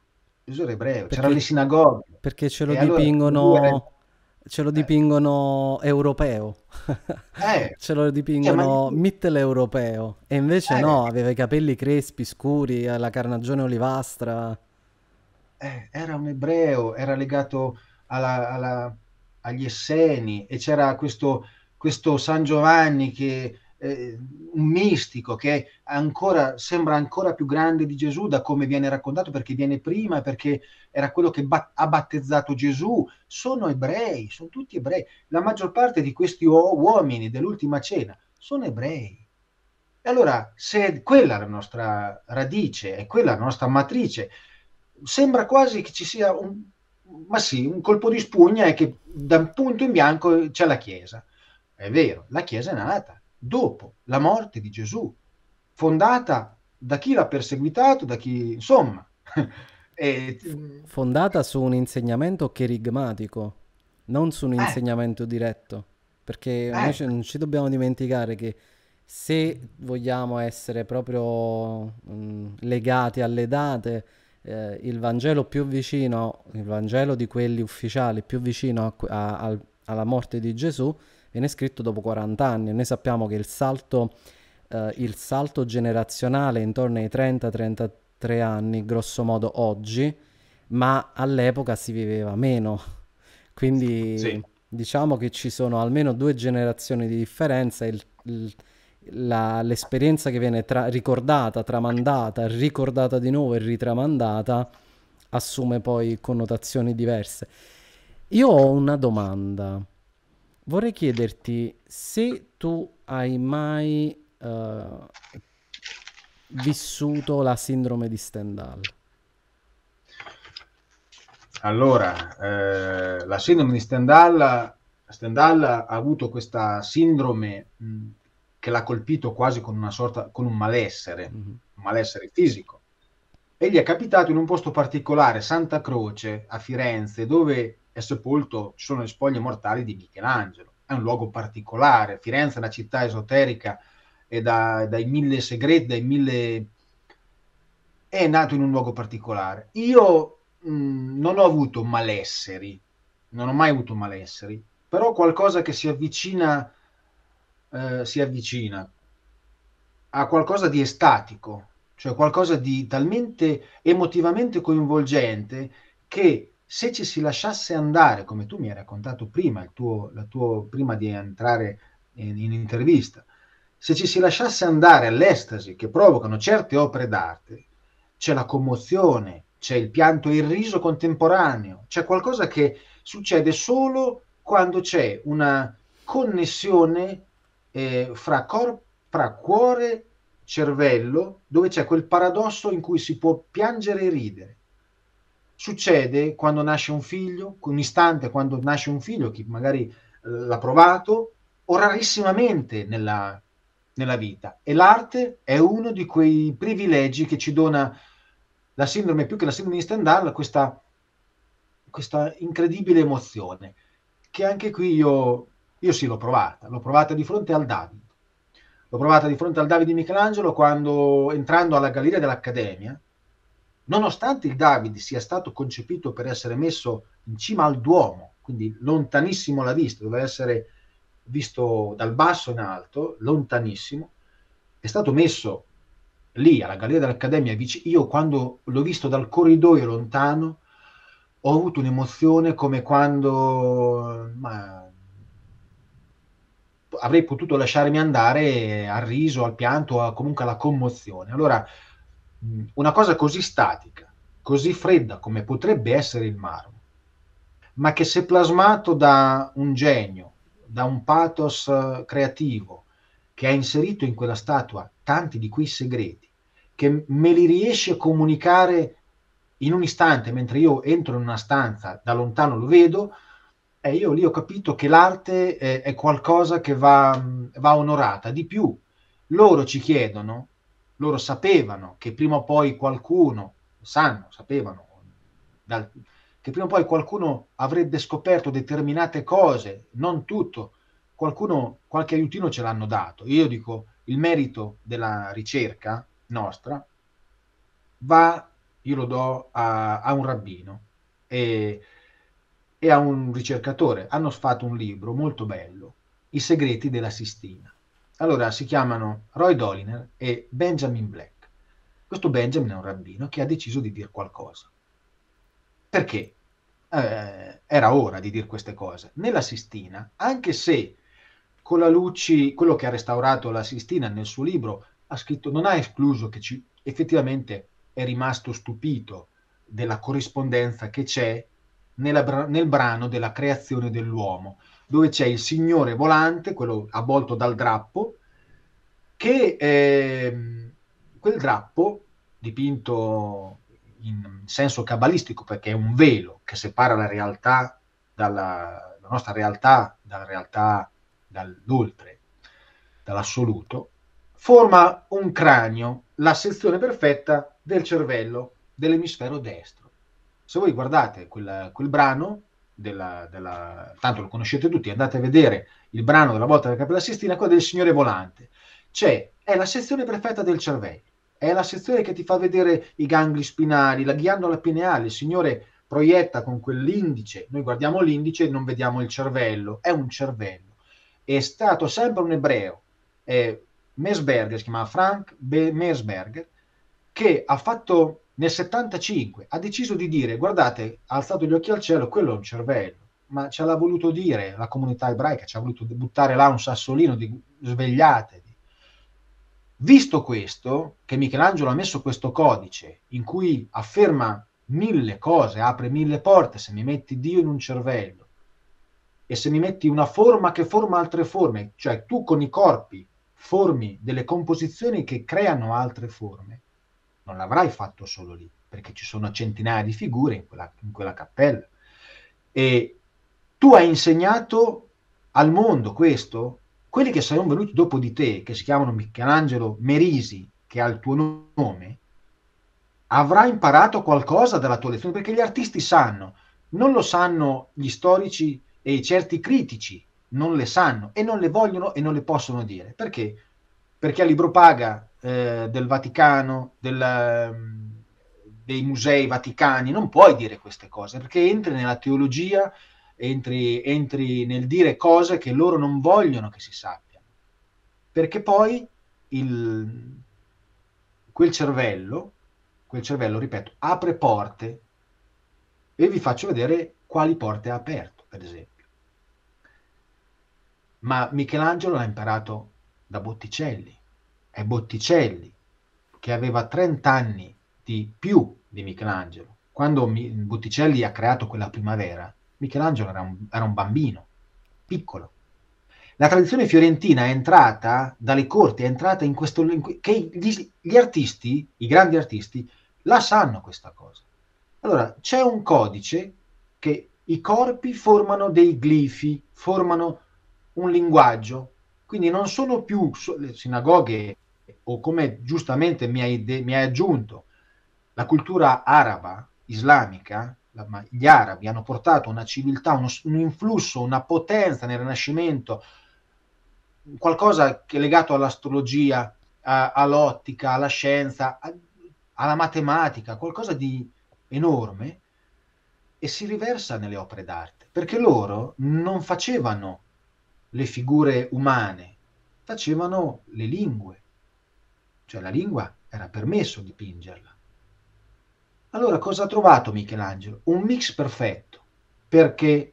Gesù era ebreo, c'erano le sinagoghe. Perché ce lo dipingono... Allora ce lo eh. dipingono eh. europeo, eh. (laughs) ce lo cioè, dipingono eh, ma... mitteleuropeo, e invece eh. no, aveva i capelli crespi, scuri, la carnagione olivastra. Eh, era un ebreo, era legato alla, alla, agli Esseni, e c'era questo, questo, San Giovanni che eh, un mistico che ancora, sembra ancora più grande di Gesù da come viene raccontato perché viene prima, perché era quello che bat- ha battezzato Gesù, sono ebrei, sono tutti ebrei. La maggior parte di questi uomini dell'ultima cena sono ebrei. E allora, se quella è la nostra radice, è quella la nostra matrice, sembra quasi che ci sia un, ma sì, un colpo di spugna e che da un punto in bianco c'è la Chiesa. È vero, la Chiesa è nata dopo la morte di Gesù, fondata da chi l'ha perseguitato, da chi, insomma. (laughs) e... Fondata su un insegnamento cherigmatico, non su un eh. insegnamento diretto, perché eh. noi non ci dobbiamo dimenticare che se vogliamo essere proprio mh, mm, legati alle date, eh, il Vangelo più vicino, il Vangelo di quelli ufficiali più vicino a, a, a, alla morte di Gesù, viene scritto dopo 40 anni e noi sappiamo che il salto, eh, il salto generazionale intorno ai 30-33 anni, grosso modo oggi, ma all'epoca si viveva meno. Quindi sì. diciamo che ci sono almeno due generazioni di differenza. Il, il, la, l'esperienza che viene tra- ricordata, tramandata, ricordata di nuovo e ritramandata assume poi connotazioni diverse. Io ho una domanda vorrei chiederti se tu hai mai uh, vissuto la sindrome di Stendhal. Allora, eh, la sindrome di Stendhal, Stendhal, ha avuto questa sindrome mh, mm, che l'ha colpito quasi con una sorta, con un malessere, mm-hmm. un malessere fisico. E gli è capitato in un posto particolare, Santa Croce, a Firenze, dove è sepolto, ci sono le spoglie mortali di Michelangelo. È un luogo particolare. Firenze è una città esoterica e da, dai mille segreti, dai mille... è nato in un luogo particolare. Io mh, mm, non ho avuto malesseri, non ho mai avuto malesseri, però qualcosa che si avvicina, eh, si avvicina a qualcosa di estatico, cioè qualcosa di talmente emotivamente coinvolgente che se ci si lasciasse andare, come tu mi hai raccontato prima, tuo, tuo, prima di entrare in, in intervista, se ci si lasciasse andare all'estasi che provocano certe opere d'arte, c'è la commozione, c'è il pianto e il riso contemporaneo, c'è qualcosa che succede solo quando c'è una connessione eh, fra, cor- fra cuore, cervello, dove c'è quel paradosso in cui si può piangere e ridere. Succede quando nasce un figlio, un istante quando nasce un figlio, chi magari eh, l'ha provato, o rarissimamente nella, nella vita. E l'arte è uno di quei privilegi che ci dona la sindrome, più che la sindrome di Stendhal, questa, questa incredibile emozione, che anche qui io, io sì l'ho provata, l'ho provata di fronte al Davide. L'ho provata di fronte al Davide Michelangelo quando, entrando alla galleria dell'Accademia, Nonostante il Davide sia stato concepito per essere messo in cima al Duomo, quindi lontanissimo la vista, doveva essere visto dal basso in alto, lontanissimo, è stato messo lì alla Galleria dell'Accademia. Io quando l'ho visto dal corridoio lontano ho avuto un'emozione come quando ma, avrei potuto lasciarmi andare al riso, al pianto, o comunque alla commozione. Allora Mm. una cosa così statica, così fredda come potrebbe essere il marmo, ma che se plasmato da un genio, da un pathos eh, creativo, che ha inserito in quella statua tanti di quei segreti, che me li riesce a comunicare in un istante, mentre io entro in una stanza, da lontano lo vedo, e eh, io lì ho capito che l'arte è, è qualcosa che va, mm, va onorata. Di più, loro ci chiedono loro sapevano che prima o poi qualcuno, sanno, sapevano, dal, che prima o poi qualcuno avrebbe scoperto determinate cose, non tutto, qualcuno, qualche aiutino ce l'hanno dato. Io dico, il merito della ricerca nostra va, io lo do a, a un rabbino e, e a un ricercatore. Hanno fatto un libro molto bello, I segreti della Sistina allora si chiamano Roy Doliner e Benjamin Black. Questo Benjamin è un rabbino che ha deciso di dire qualcosa. Perché? Eh, era ora di dire queste cose. Nella Sistina, anche se con la Colalucci, quello che ha restaurato la Sistina nel suo libro, ha scritto, non ha escluso che ci, effettivamente è rimasto stupito della corrispondenza che c'è nella, nel brano della creazione dell'uomo dove c'è il signore volante, quello avvolto dal drappo, che eh, quel drappo dipinto in senso cabalistico perché è un velo che separa la realtà dalla la nostra realtà dalla realtà dall'oltre, dall'assoluto, forma un cranio, la sezione perfetta del cervello dell'emisfero destro. Se voi guardate quel, quel brano, della, della, tanto lo conoscete tutti, andate a vedere il brano della volta della Cappella Sistina, quella del Signore Volante. Cioè, è la sezione perfetta del cervello, è la sezione che ti fa vedere i gangli spinali, la ghiandola pineale, il Signore proietta con quell'indice, noi guardiamo l'indice e non vediamo il cervello, è un cervello. È stato sempre un ebreo, eh, Mesberger, si chiama Frank Be- Mesberger, che ha fatto nel 75 ha deciso di dire guardate, ha alzato gli occhi al cielo, quello è un cervello, ma ce l'ha voluto dire la comunità ebraica, ci ha voluto buttare là un sassolino di svegliatevi. Visto questo, che Michelangelo ha messo questo codice in cui afferma mille cose, apre mille porte se mi metti Dio in un cervello e se mi metti una forma che forma altre forme, cioè tu con i corpi formi delle composizioni che creano altre forme, non l'avrai fatto solo lì, perché ci sono centinaia di figure in quella, in quella cappella. E tu hai insegnato al mondo questo? Quelli che sono venuti dopo di te, che si chiamano Michelangelo Merisi, che ha il tuo nome, avrà imparato qualcosa dalla tua lezione, perché gli artisti sanno, non lo sanno gli storici e certi critici, non le sanno e non le vogliono e non le possono dire, perché perché a libro paga eh, del Vaticano, del, ehm, dei musei vaticani, non puoi dire queste cose perché entri nella teologia, entri, entri nel dire cose che loro non vogliono che si sappiano, perché poi il, quel cervello, quel cervello, ripeto, apre porte e vi faccio vedere quali porte ha aperto, per esempio. Ma Michelangelo l'ha imparato da Botticelli. È Botticelli che aveva 30 anni di più di Michelangelo. Quando Botticelli ha creato quella primavera, Michelangelo era un, era un bambino, piccolo. La tradizione fiorentina è entrata dalle corti, è entrata in questo... In, che gli, gli artisti, i grandi artisti, la sanno questa cosa. Allora, c'è un codice che i corpi formano dei glifi, formano un linguaggio, quindi non sono più le sinagoghe, o come giustamente mi hai, de- mi hai aggiunto, la cultura araba, islamica, la, gli arabi hanno portato una civiltà, uno, un influsso, una potenza nel Rinascimento, qualcosa che è legato all'astrologia, a, all'ottica, alla scienza, a, alla matematica, qualcosa di enorme, e si riversa nelle opere d'arte, perché loro non facevano le figure umane, facevano le lingue, cioè la lingua era permesso dipingerla. Allora cosa ha trovato Michelangelo? Un mix perfetto, perché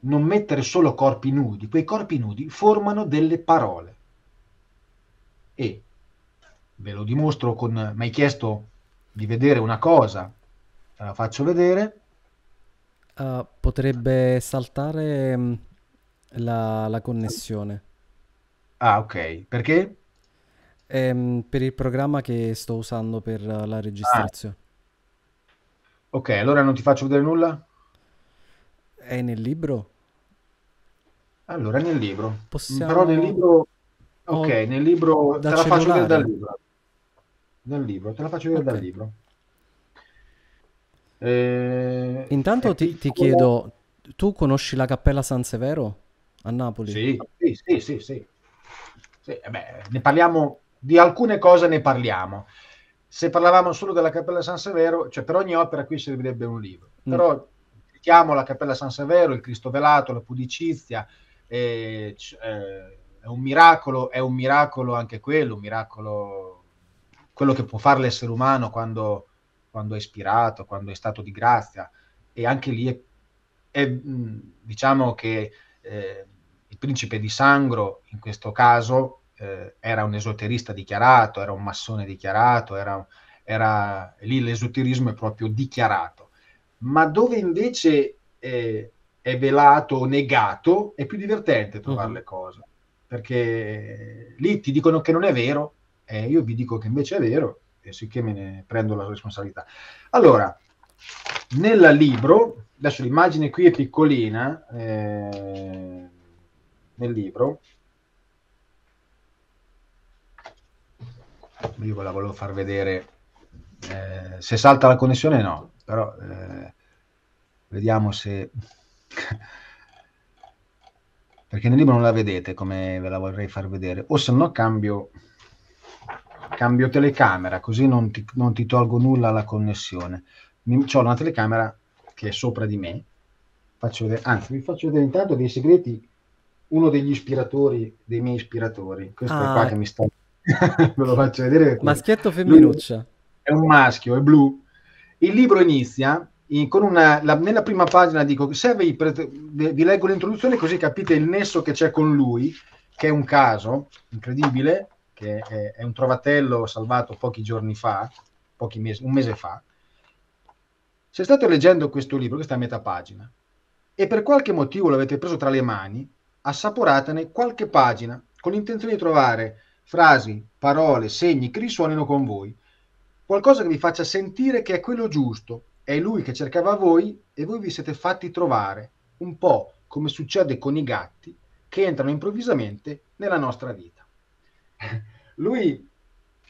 non mettere solo corpi nudi, quei corpi nudi formano delle parole. E ve lo dimostro con... mi hai chiesto di vedere una cosa, te la faccio vedere. Uh, potrebbe saltare mm, la, la connessione. Ah, ok. Perché? Ehm, per il programma che sto usando per la registrazione. Ah. Ok, allora non ti faccio vedere nulla? È nel libro? Allora, nel libro. Possiamo... Però nel libro... Ok, nel libro... Te la faccio vedere dal libro. Dal libro, te la faccio vedere okay. dal libro. Eh... Intanto ti, ti chiedo, tu conosci la Cappella San Severo? a Napoli. Sì, sì, sì, sì, sì. Eh beh, ne parliamo, di alcune cose ne parliamo. Se parlavamo solo della Cappella San Severo, cioè per ogni opera qui servirebbe un libro. Mm. Però citiamo la Cappella San Severo, il Cristo Velato, la Pudicizia, eh, eh, è un miracolo, è un miracolo anche quello, un miracolo, quello che può fare l'essere umano quando, quando è ispirato, quando è stato di grazia. E anche lì è, è mm, diciamo che... Eh, il principe di Sangro, in questo caso, eh, era un esoterista dichiarato, era un massone dichiarato, era, era, lì l'esoterismo è proprio dichiarato. Ma dove invece eh, è velato o negato, è più divertente trovare mhm. le cose. Perché eh, lì ti dicono che non è vero, e eh, io vi dico che invece è vero, e sicché me ne prendo la responsabilità. Allora, nel libro, adesso l'immagine qui è piccolina, eh, nel libro io ve la volevo far vedere eh, se salta la connessione no però eh, vediamo se (laughs) perché nel libro non la vedete come ve la vorrei far vedere o se no cambio cambio telecamera così non ti, non ti tolgo nulla la connessione Mi, ho una telecamera che è sopra di me faccio vedere, anzi vi faccio vedere intanto dei segreti uno degli ispiratori, dei miei ispiratori. Questo ah, è qua ah. che mi sta... (laughs) Ve lo faccio vedere. Maschietto femminuccia. È un maschio, è blu. Il libro inizia con una, la, nella prima pagina dico, se vi, vi leggo l'introduzione così capite il nesso che c'è con lui, che è un caso incredibile, che è, è un trovatello salvato pochi giorni fa, pochi mesi, un mese fa. Se state leggendo questo libro, questa è metà pagina, e per qualche motivo l'avete preso tra le mani, assaporatene qualche pagina con l'intenzione di trovare frasi, parole, segni che risuonino con voi. Qualcosa che vi faccia sentire che è quello giusto, è lui che cercava voi e voi vi siete fatti trovare, un po' come succede con i gatti che entrano improvvisamente nella nostra vita. (laughs) lui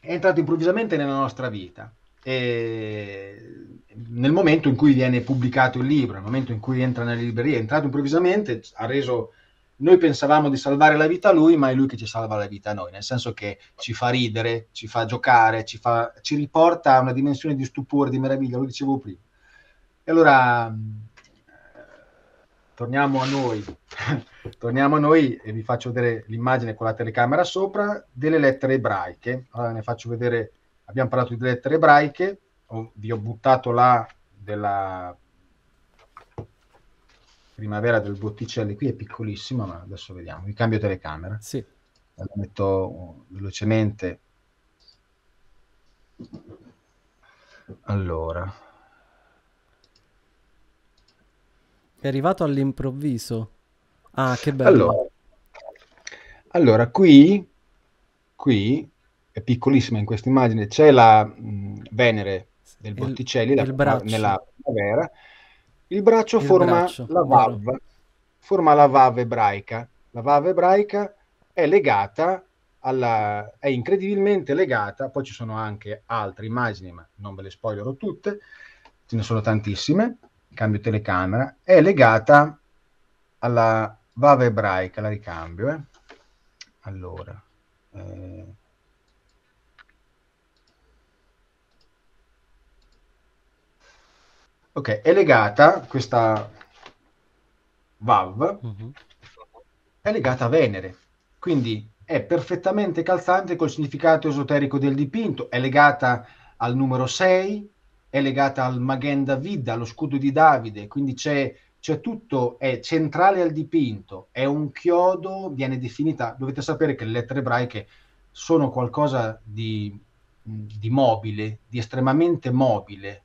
è entrato improvvisamente nella nostra vita. nel momento in cui viene pubblicato il libro, nel momento in cui entra nelle librerie, è entrato improvvisamente, ha reso noi pensavamo di salvare la vita a lui, ma è lui che ci salva la vita a noi, nel senso che ci fa ridere, ci fa giocare, ci, fa, ci riporta a una dimensione di stupore, di meraviglia, lo dicevo prima. E allora eh, torniamo a noi, (laughs) torniamo a noi e vi faccio vedere l'immagine con la telecamera sopra delle lettere ebraiche. Allora ne faccio vedere, abbiamo parlato di lettere ebraiche, vi ho buttato là della primavera del Botticelli, qui è piccolissimo, ma adesso vediamo, vi cambio telecamera. Sì. Eh, la metto uh, velocemente. Allora. È arrivato all'improvviso. Ah, che bello. Allora, allora qui, qui, è piccolissima in questa immagine, c'è la mh, mm, Venere del Botticelli il, la, il nella primavera il braccio, il forma, braccio. La valve, forma la valve ebraica. La valve ebraica è legata alla, è incredibilmente legata, poi ci sono anche altre immagini, ma non ve le spoilerò tutte, ce ne sono tantissime, cambio telecamera, è legata alla vava ebraica, la ricambio. Eh. Allora, eh, Ok, è legata questa VAV, mm-hmm. è legata a Venere, quindi è perfettamente calzante col significato esoterico del dipinto, è legata al numero 6, è legata al Maghen David, allo scudo di Davide, quindi c'è, c'è, tutto, è centrale al dipinto, è un chiodo, viene definita, dovete sapere che le lettere ebraiche sono qualcosa di, di mobile, di estremamente mobile,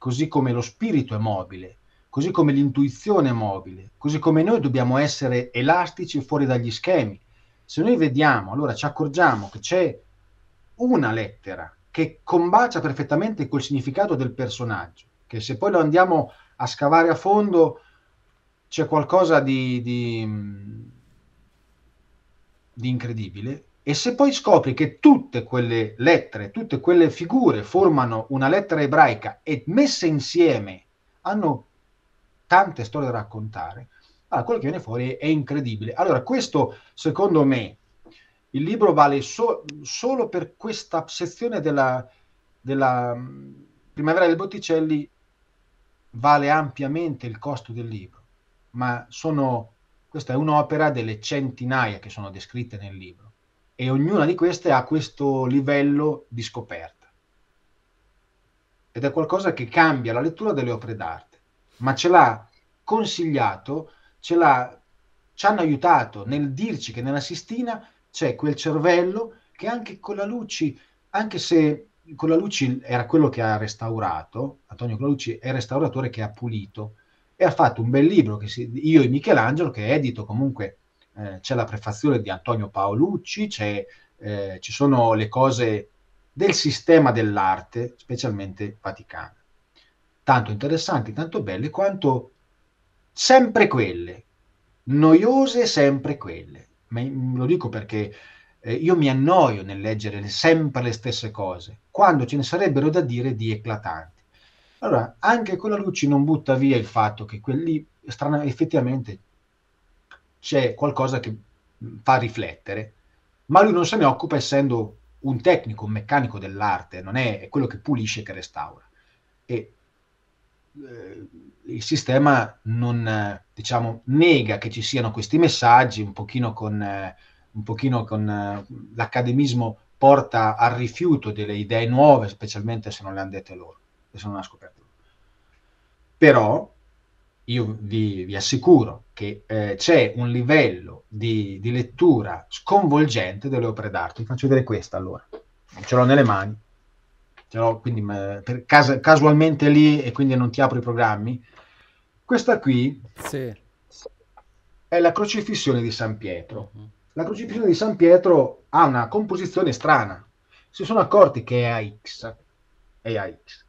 così come lo spirito è mobile, così come l'intuizione è mobile, così come noi dobbiamo essere elastici fuori dagli schemi. Se noi vediamo, allora ci accorgiamo che c'è una lettera che combacia perfettamente col significato del personaggio, che se poi lo andiamo a scavare a fondo c'è qualcosa di, di, di incredibile, e se poi scopri che tutte quelle lettere, tutte quelle figure formano una lettera ebraica e messe insieme hanno tante storie da raccontare, allora quello che viene fuori è incredibile. Allora questo, secondo me, il libro vale so- solo per questa sezione della, della mm, Primavera del Botticelli, vale ampiamente il costo del libro, ma sono, questa è un'opera delle centinaia che sono descritte nel libro e ognuna di queste ha questo livello di scoperta. Ed è qualcosa che cambia la lettura delle opere d'arte, ma ce l'ha consigliato, ce l'ha, ci hanno aiutato nel dirci che nella Sistina c'è quel cervello che anche con la Luci, anche se con la Colalucci era quello che ha restaurato, Antonio Colalucci è il restauratore che ha pulito e ha fatto un bel libro che si, io e Michelangelo, che è edito comunque eh, c'è la prefazione di Antonio Paolucci, eh, ci sono le cose del sistema dell'arte, specialmente vaticana. Tanto interessanti, tanto belle, quanto sempre quelle, noiose sempre quelle. Ma lo dico perché eh, io mi annoio nel leggere sempre le stesse cose, quando ce ne sarebbero da dire di eclatanti. Allora, anche con la luce non butta via il fatto che quelli, strana, effettivamente, c'è qualcosa che fa riflettere, ma lui non se ne occupa essendo un tecnico, un meccanico dell'arte, non è, è quello che pulisce, che restaura. E eh, il sistema non, diciamo, nega che ci siano questi messaggi, un pochino con, eh, un pochino con eh, l'accademismo porta al rifiuto delle idee nuove, specialmente se non le hanno dette loro, se non le hanno scoperte loro. Però io vi, vi assicuro che eh, c'è un livello di, di, lettura sconvolgente delle opere d'arte. Vi faccio vedere questa allora, ce l'ho nelle mani, ce l'ho quindi per cas- casualmente lì e quindi non ti apro i programmi. Questa qui sì. è la crocifissione di San Pietro. Mm-hmm. La crocifissione di San Pietro ha una composizione strana. Si sono accorti che è AX, è AX,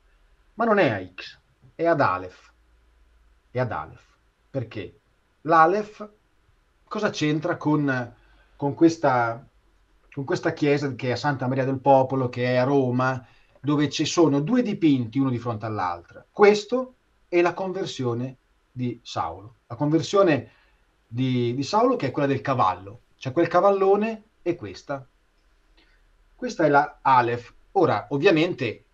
ma non è a X, è ad Aleph. È ad Aleph. Perché? l'Alef cosa c'entra con, con, questa, con questa chiesa che è Santa Maria del Popolo, che è a Roma, dove ci sono due dipinti uno di fronte all'altro. Questo è la conversione di Saulo. La conversione di, di, Saulo che è quella del cavallo, cioè quel cavallone e questa. Questa è la Aleph. Ora, ovviamente,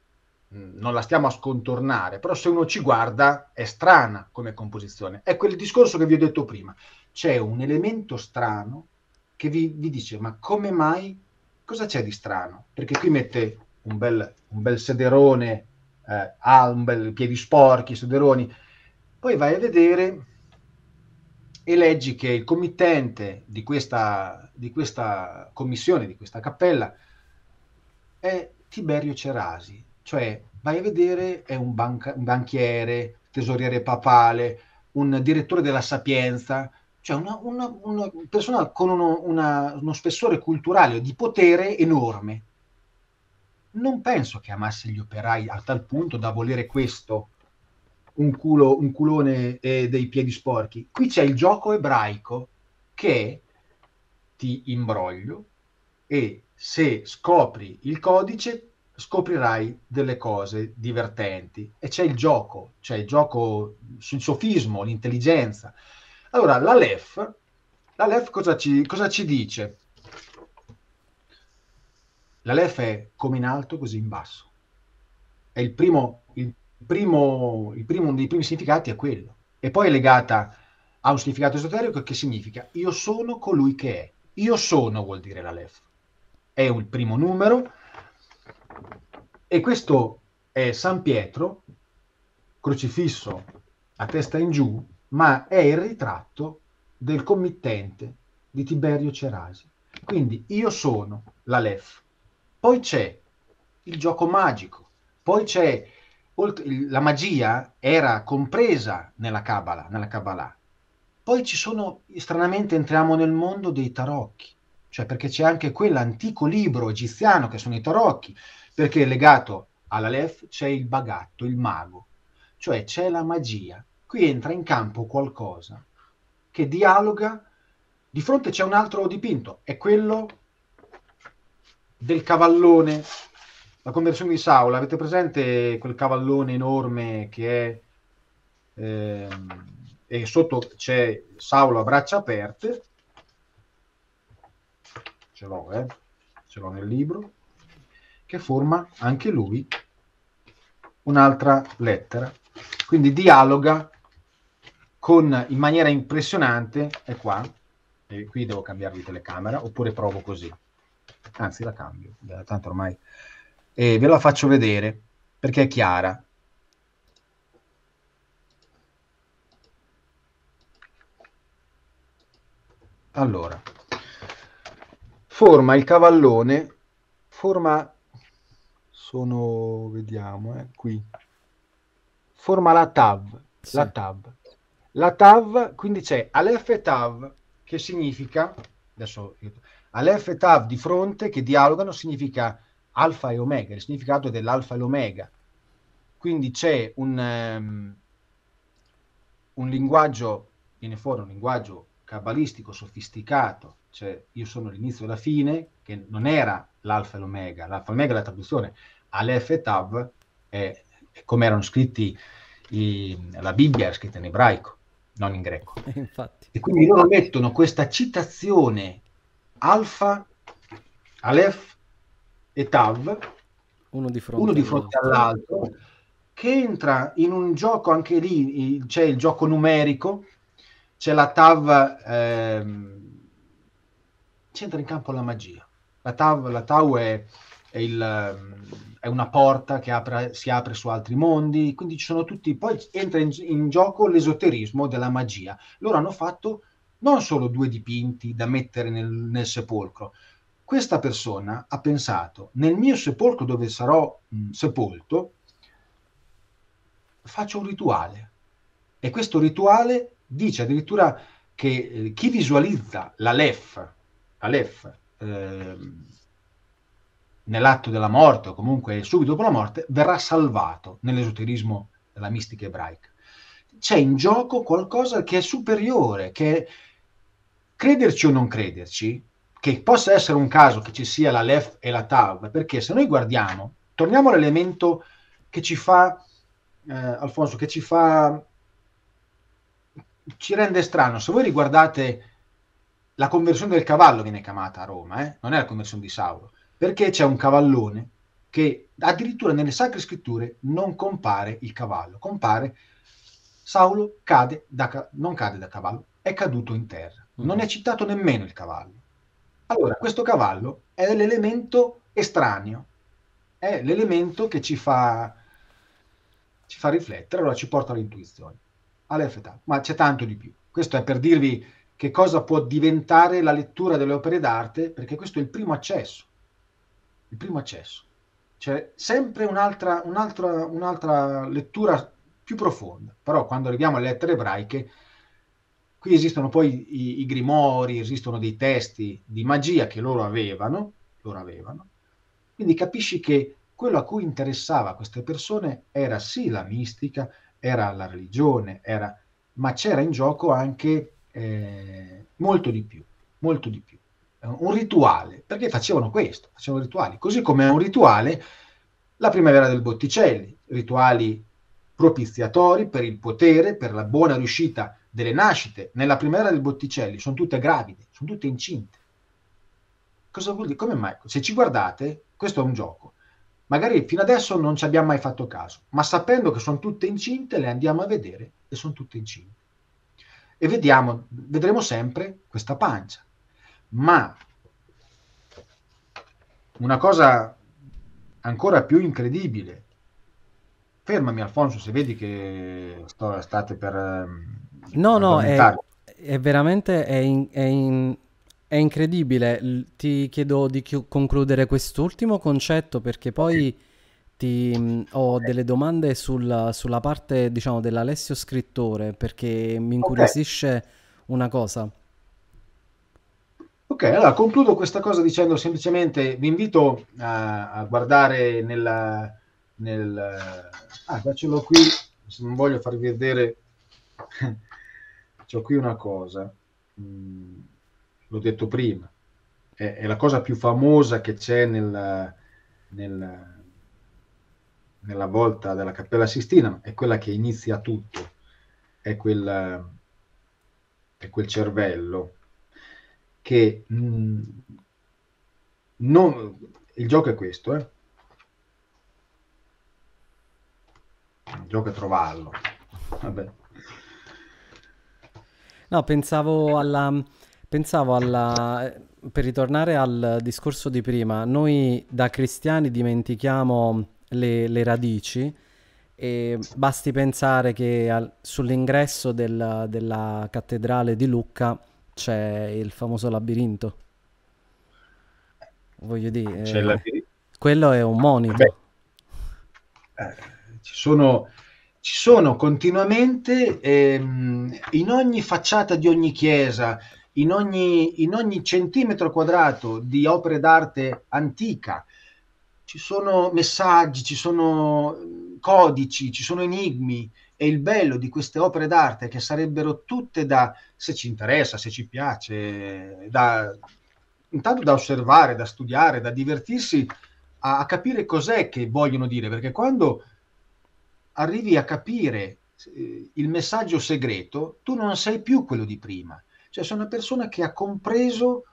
Mm, non la stiamo a scontornare, però se uno ci guarda è strana come composizione. È quel discorso che vi ho detto prima. C'è un elemento strano che vi, vi dice ma come mai, cosa c'è di strano? Perché qui mette un bel, un bel sederone, eh, un bel piedi sporchi, sederoni, poi vai a vedere e leggi che il committente di questa, di questa commissione, di questa cappella, è Tiberio Cerasi, cioè, vai a vedere, è un, banca- un banchiere, tesoriere papale, un direttore della sapienza, cioè una, una, una persona con uno, una, uno spessore culturale di potere enorme. Non penso che amasse gli operai a tal punto da volere questo, un, culo, un culone eh, dei piedi sporchi. Qui c'è il gioco ebraico che ti imbroglio e se scopri il codice scoprirai delle cose divertenti e c'è il gioco, c'è il gioco sul sofismo, l'intelligenza. Allora, la LEF, la LEF cosa ci, cosa ci dice? La LEF è come in alto, così in basso. È il primo, il primo, il primo, uno dei primi significati è quello. E poi è legata a un significato esoterico che significa io sono colui che è. Io sono vuol dire la LEF. È il primo numero, e questo è San Pietro, crocifisso a testa in giù, ma è il ritratto del committente di Tiberio Cerasi. Quindi io sono l'Alef. Poi c'è il gioco magico, poi c'è la magia era compresa nella Kabbalah, nella Kabbalah. Poi ci sono, stranamente entriamo nel mondo dei tarocchi, cioè perché c'è anche quell'antico libro egiziano che sono i tarocchi, perché legato all'Alef c'è il bagatto, il mago, cioè c'è la magia. Qui entra in campo qualcosa che dialoga, di fronte c'è un altro dipinto, è quello del cavallone, la conversione di Saulo, avete presente quel cavallone enorme che è... Ehm, e sotto c'è Saulo a braccia aperte, ce l'ho, eh? ce l'ho nel libro, che forma anche lui un'altra lettera. Quindi dialoga con, in maniera impressionante, è qua, e qui devo cambiare di telecamera, oppure provo così. Anzi, la cambio, eh, tanto ormai... E ve la faccio vedere, perché è chiara. Allora, forma il cavallone, forma, sono, vediamo, eh, qui, forma la TAV, sì. la TAV. La TAV, quindi c'è Aleph TAV, che significa, adesso, Aleph e Tav di fronte, che dialogano, significa alfa e omega, il significato dell'alfa e l'omega. Quindi c'è un, um, un linguaggio, viene fuori un linguaggio cabalistico sofisticato, cioè io sono l'inizio e la fine, che non era l'alfa e l'omega, l'alfa e l'omega è la traduzione, Aleph e Tav è, è come erano scritti, i, la Bibbia era scritta in ebraico, non in greco. (laughs) Infatti. E quindi loro mettono questa citazione alfa, Aleph e Tav, uno di fronte, uno di fronte all'altro, che entra in un gioco anche lì, c'è cioè il gioco numerico, c'è la TAV, ehm, c'entra in campo la magia. La TAV, la TAV è, è, il, ehm, è, una porta che apre, si apre su altri mondi, quindi ci sono tutti, poi entra in, in gioco l'esoterismo della magia. Loro hanno fatto non solo due dipinti da mettere nel, nel, sepolcro. Questa persona ha pensato, nel mio sepolcro dove sarò mh, sepolto, faccio un rituale. E questo rituale dice addirittura che eh, chi visualizza la LEF, eh, nell'atto della morte o comunque subito dopo la morte, verrà salvato nell'esoterismo della mistica ebraica. C'è in gioco qualcosa che è superiore, che è... crederci o non crederci, che possa essere un caso che ci sia la LEF e la TAV, perché se noi guardiamo, torniamo all'elemento che ci fa, eh, Alfonso, che ci fa ci rende strano. Se voi riguardate la conversione del cavallo viene chiamata a Roma, eh? non è la conversione di Sauro, perché c'è un cavallone che addirittura nelle sacre scritture non compare il cavallo, compare Saulo cade da, non cade da cavallo, è caduto in terra, mm. non è citato nemmeno il cavallo. Allora, questo cavallo è l'elemento estraneo, è l'elemento che ci fa, ci fa riflettere, allora ci porta all'intuizione. Alefeta, ma c'è tanto di più. Questo è per dirvi che cosa può diventare la lettura delle opere d'arte, perché questo è il primo accesso. Il primo accesso. C'è sempre un'altra, un'altra, un'altra lettura più profonda, però quando arriviamo alle lettere ebraiche, qui esistono poi i, i grimori, esistono dei testi di magia che loro avevano, loro avevano. quindi capisci che quello a cui interessava queste persone era sì la mistica, era la religione, era... ma c'era in gioco anche eh, molto di più, molto di più. Eh, un rituale, perché facevano questo, facevano rituali, così come è un rituale la primavera del Botticelli, rituali propiziatori per il potere, per la buona riuscita delle nascite. Nella primavera del Botticelli sono tutte gravide, sono tutte incinte. Cosa vuol dire? Come mai? Se ci guardate, questo è un gioco. Magari fino adesso non ci abbiamo mai fatto caso, ma sapendo che sono tutte incinte, le andiamo a vedere e sono tutte incinte. E vediamo, vedremo sempre questa pancia. Ma una cosa ancora più incredibile, fermami Alfonso se vedi che sto, state per... Ehm, no, per no, è, è, veramente è in, è in è incredibile, ti chiedo di chi- concludere quest'ultimo concetto perché poi ti, mh, mm, ho delle domande sulla, sulla parte, diciamo, dell'Alessio scrittore perché mi incuriosisce una cosa. Ok, allora concludo questa cosa dicendo semplicemente vi invito a, a guardare nella, nel... Ah, qua ce l'ho qui, se non voglio farvi vedere, (laughs) c'ho qui una cosa. Mm l'ho detto prima, è, è, la cosa più famosa che c'è nella, nella, nella volta della Cappella Sistina, è quella che inizia tutto, è, quella, è quel cervello che mh, mm, non, il gioco è questo, eh? il gioco è trovarlo. Vabbè. No, pensavo alla Pensavo alla... Eh, per ritornare al discorso di prima, noi da cristiani dimentichiamo le, le radici e basti pensare che al, sull'ingresso del, della cattedrale di Lucca c'è il famoso labirinto. Voglio dire, eh, labirinto. quello è un monito. Eh, ci, sono, ci sono continuamente ehm, in ogni facciata di ogni chiesa, in ogni, in ogni centimetro quadrato di opere d'arte antica ci sono messaggi, ci sono codici, ci sono enigmi e il bello di queste opere d'arte che sarebbero tutte da, se ci interessa, se ci piace, da, intanto da osservare, da studiare, da divertirsi a, a capire cos'è che vogliono dire, perché quando arrivi a capire eh, il messaggio segreto, tu non sei più quello di prima cioè sono una persona che ha compreso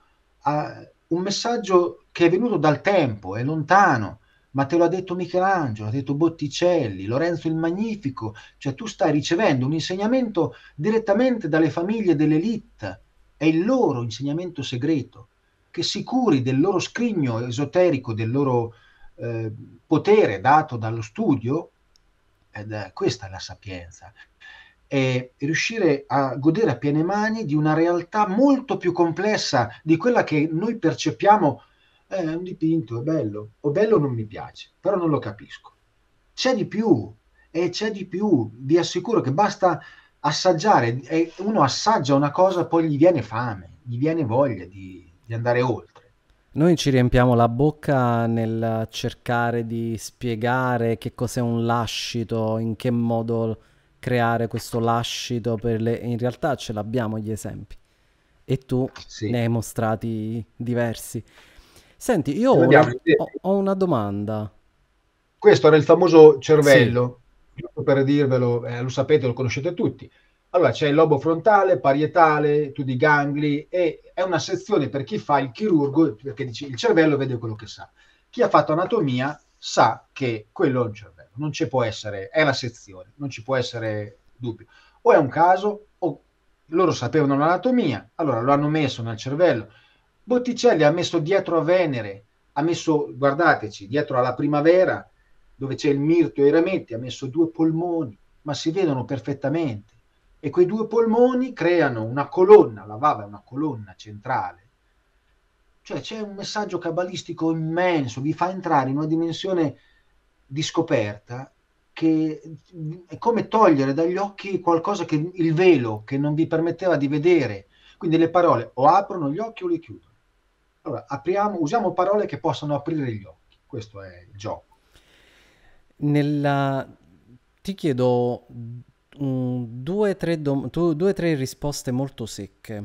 uh, un messaggio che è venuto dal tempo, è lontano, ma te lo ha detto Michelangelo, ha detto Botticelli, Lorenzo il Magnifico, cioè tu stai ricevendo un insegnamento direttamente dalle famiglie dell'elite, è il loro insegnamento segreto, che sicuri del loro scrigno esoterico, del loro eh, potere dato dallo studio, ed, eh, questa è la sapienza, è riuscire a godere a piene mani di una realtà molto più complessa di quella che noi percepiamo. Eh, è un dipinto, è bello, o bello non mi piace, però non lo capisco. C'è di più, e c'è di più, vi assicuro che basta assaggiare, uno assaggia una cosa, poi gli viene fame, gli viene voglia di, di andare oltre. Noi ci riempiamo la bocca nel cercare di spiegare che cos'è un lascito, in che modo creare questo lascito per le... In realtà ce l'abbiamo gli esempi e tu sì. ne hai mostrati diversi. Senti, io ho una, ho una, domanda. Questo era il famoso cervello, sì. per dirvelo, eh, lo sapete, lo conoscete tutti. Allora c'è il lobo frontale, parietale, tutti i gangli e è una sezione per chi fa il chirurgo, perché dice il cervello vede quello che sa. Chi ha fatto anatomia sa che quello è il cervello non ci può essere, è la sezione, non ci può essere dubbio. O è un caso, o loro sapevano l'anatomia, allora lo hanno messo nel cervello. Botticelli ha messo dietro a Venere, ha messo, guardateci, dietro alla primavera, dove c'è il mirto e i rametti, ha messo due polmoni, ma si vedono perfettamente. E quei due polmoni creano una colonna, la vava è una colonna centrale. Cioè c'è un messaggio cabalistico immenso, vi fa entrare in una dimensione di scoperta che è come togliere dagli occhi qualcosa che il velo che non vi permetteva di vedere. Quindi le parole o aprono gli occhi o li chiudono. Allora, apriamo, usiamo parole che possono aprire gli occhi. Questo è il gioco. Nella... Ti chiedo un, mm, due o tre, dom... tre risposte molto secche.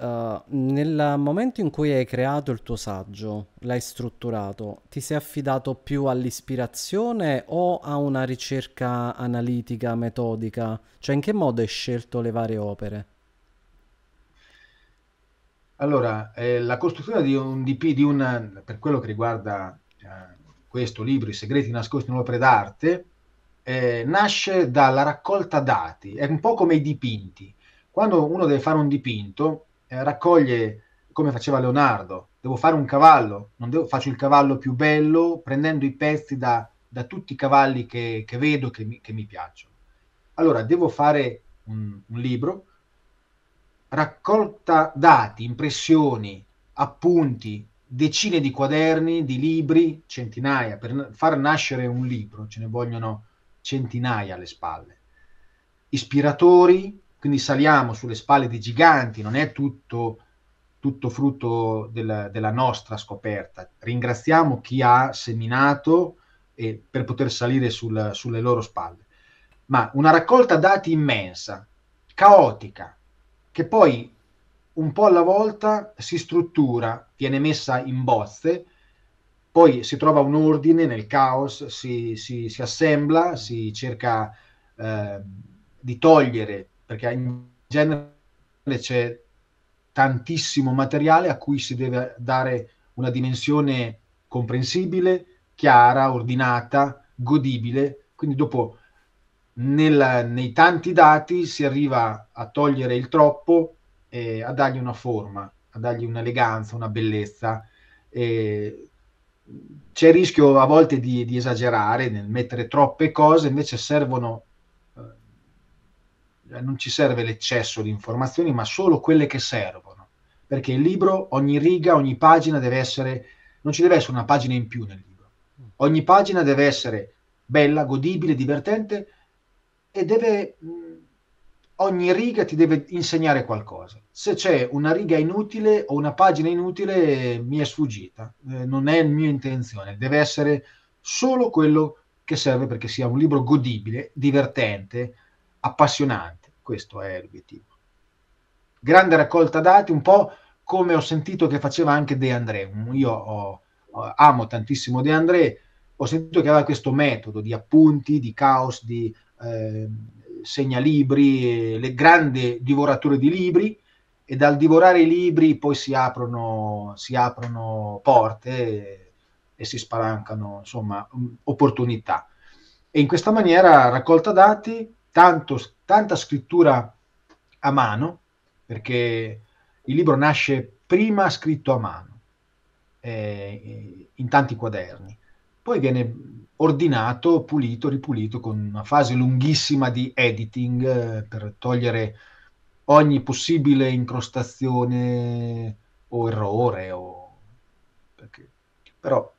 Eh, nel momento in cui hai creato il tuo saggio, l'hai strutturato, ti sei affidato più all'ispirazione o a una ricerca analitica, metodica? Cioè in che modo hai scelto le varie opere? Allora, eh, la costruzione di un DP, di una, per quello che riguarda eh, questo libro, I segreti nascosti in opere d'arte, eh, nasce dalla raccolta dati, è un po' come i dipinti. Quando uno deve fare un dipinto, eh, raccoglie come faceva Leonardo, devo fare un cavallo, non devo, faccio il cavallo più bello prendendo i pezzi da, da tutti i cavalli che, che vedo che mi, che mi, piacciono. Allora devo fare un, un libro, raccolta dati, impressioni, appunti, decine di quaderni, di libri, centinaia, per far nascere un libro ce ne vogliono centinaia alle spalle. Ispiratori, quindi saliamo sulle spalle di giganti, non è tutto, tutto frutto della, della, nostra scoperta. Ringraziamo chi ha seminato eh, per poter salire sul, sulle loro spalle. Ma una raccolta dati immensa, caotica, che poi un po' alla volta si struttura, viene messa in bozze, poi si trova un ordine nel caos, si, si, si assembla, si cerca eh, di togliere perché in genere c'è tantissimo materiale a cui si deve dare una dimensione comprensibile, chiara, ordinata, godibile, quindi dopo nel, nei tanti dati si arriva a togliere il troppo e a dargli una forma, a dargli un'eleganza, una bellezza. E c'è il rischio a volte di, di, esagerare nel mettere troppe cose, invece servono eh, non ci serve l'eccesso di informazioni, ma solo quelle che servono. Perché il libro, ogni riga, ogni pagina deve essere, non ci deve essere una pagina in più nel libro. Ogni pagina deve essere bella, godibile, divertente e deve, ogni riga ti deve insegnare qualcosa. Se c'è una riga inutile o una pagina inutile, mi è sfuggita, eh, non è mia intenzione, deve essere solo quello che serve perché sia un libro godibile, divertente, appassionante. Questo è l'obiettivo. Grande raccolta dati, un po' come ho sentito che faceva anche De André. Io ho, amo tantissimo De André, ho sentito che aveva questo metodo di appunti, di caos, di eh, segnalibri, le grandi divoratore di libri, e dal divorare i libri poi si aprono, si aprono porte e, e, si spalancano insomma, opportunità. E in questa maniera raccolta dati tanto, tanta scrittura a mano, perché il libro nasce prima scritto a mano, eh, in tanti quaderni, poi viene ordinato, pulito, ripulito con una fase lunghissima di editing eh, per togliere ogni possibile incrostazione o errore. O... Perché... Però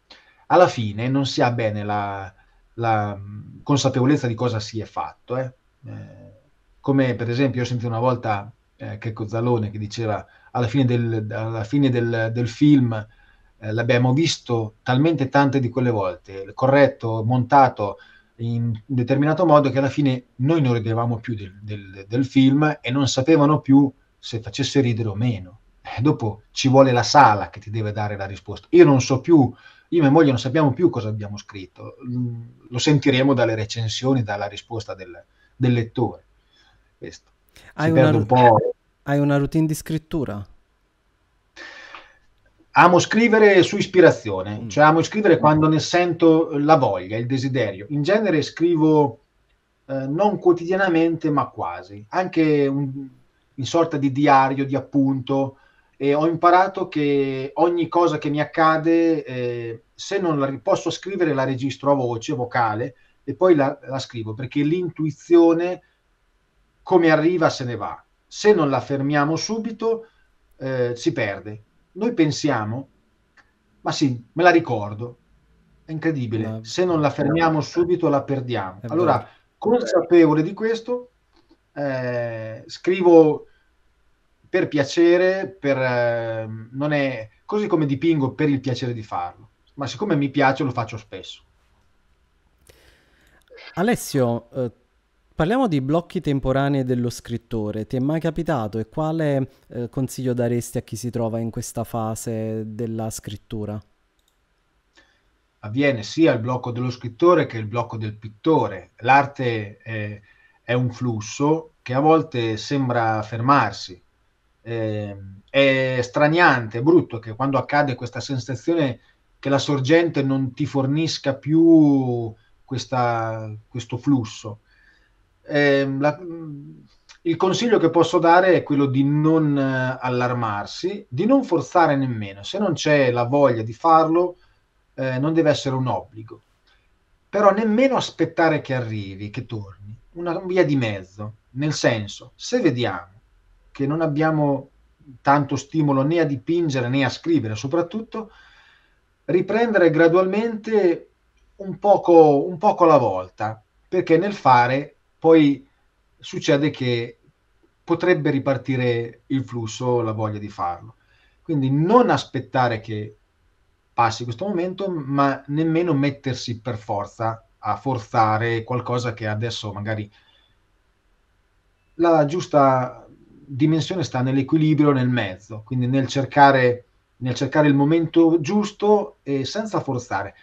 alla fine non si ha bene la, la mm, consapevolezza di cosa si è fatto. Eh. Eh, come per esempio ho sentito una volta eh, Checco Zalone che diceva alla fine del, alla fine del, del film eh, l'abbiamo visto talmente tante di quelle volte, corretto, montato in un determinato modo che alla fine noi non ridevamo più del, del, del film e non sapevano più se facesse ridere o meno. Eh, dopo ci vuole la sala che ti deve dare la risposta. Io non so più, io e mia moglie non sappiamo più cosa abbiamo scritto, lo sentiremo dalle recensioni, dalla risposta del, film del lettore. Questo. Hai una, un hai una routine di scrittura? Amo scrivere su ispirazione, mm. cioè amo scrivere mm. quando ne sento la voglia, il desiderio. In genere scrivo eh, non quotidianamente, ma quasi, anche un, in sorta di diario, di appunto. E ho imparato che ogni cosa che mi accade, eh, se non la posso scrivere, la registro a voce, vocale, e poi la, la scrivo, perché l'intuizione come arriva se ne va. Se non la fermiamo subito, eh, si perde. Noi pensiamo, ma sì, me la ricordo, è incredibile, no. se non la fermiamo subito la perdiamo. È allora, vero. consapevole di questo, eh, scrivo per piacere, per, eh, non è così come dipingo per il piacere di farlo, ma siccome mi piace lo faccio spesso. Alessio, eh, parliamo di blocchi temporanei dello scrittore. Ti è mai capitato e quale eh, consiglio daresti a chi si trova in questa fase della scrittura? Avviene sia il blocco dello scrittore che il blocco del pittore. L'arte è, è un flusso che a volte sembra fermarsi. Eh, è straniante, è brutto che quando accade questa sensazione che la sorgente non ti fornisca più questa, questo flusso. Eh, la, il consiglio che posso dare è quello di non eh, allarmarsi, di non forzare nemmeno, se non c'è la voglia di farlo eh, non deve essere un obbligo, però nemmeno aspettare che arrivi, che torni, una via di mezzo, nel senso se vediamo che non abbiamo tanto stimolo né a dipingere né a scrivere soprattutto, riprendere gradualmente un poco, un poco alla volta, perché nel fare poi succede che potrebbe ripartire il flusso, la voglia di farlo. Quindi non aspettare che passi questo momento, ma nemmeno mettersi per forza a forzare qualcosa che adesso magari la giusta dimensione sta nell'equilibrio nel mezzo, quindi nel cercare, nel cercare il momento giusto e senza forzare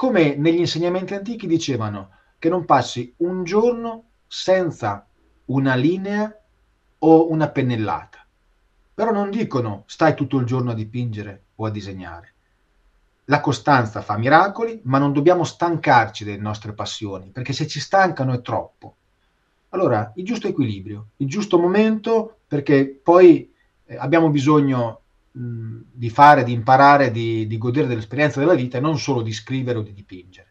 come negli insegnamenti antichi dicevano che non passi un giorno senza una linea o una pennellata. Però non dicono stai tutto il giorno a dipingere o a disegnare. La costanza fa miracoli, ma non dobbiamo stancarci delle nostre passioni, perché se ci stancano è troppo. Allora, il giusto equilibrio, il giusto momento, perché poi eh, abbiamo bisogno di fare, di imparare, di, di godere dell'esperienza della vita e non solo di scrivere o di dipingere.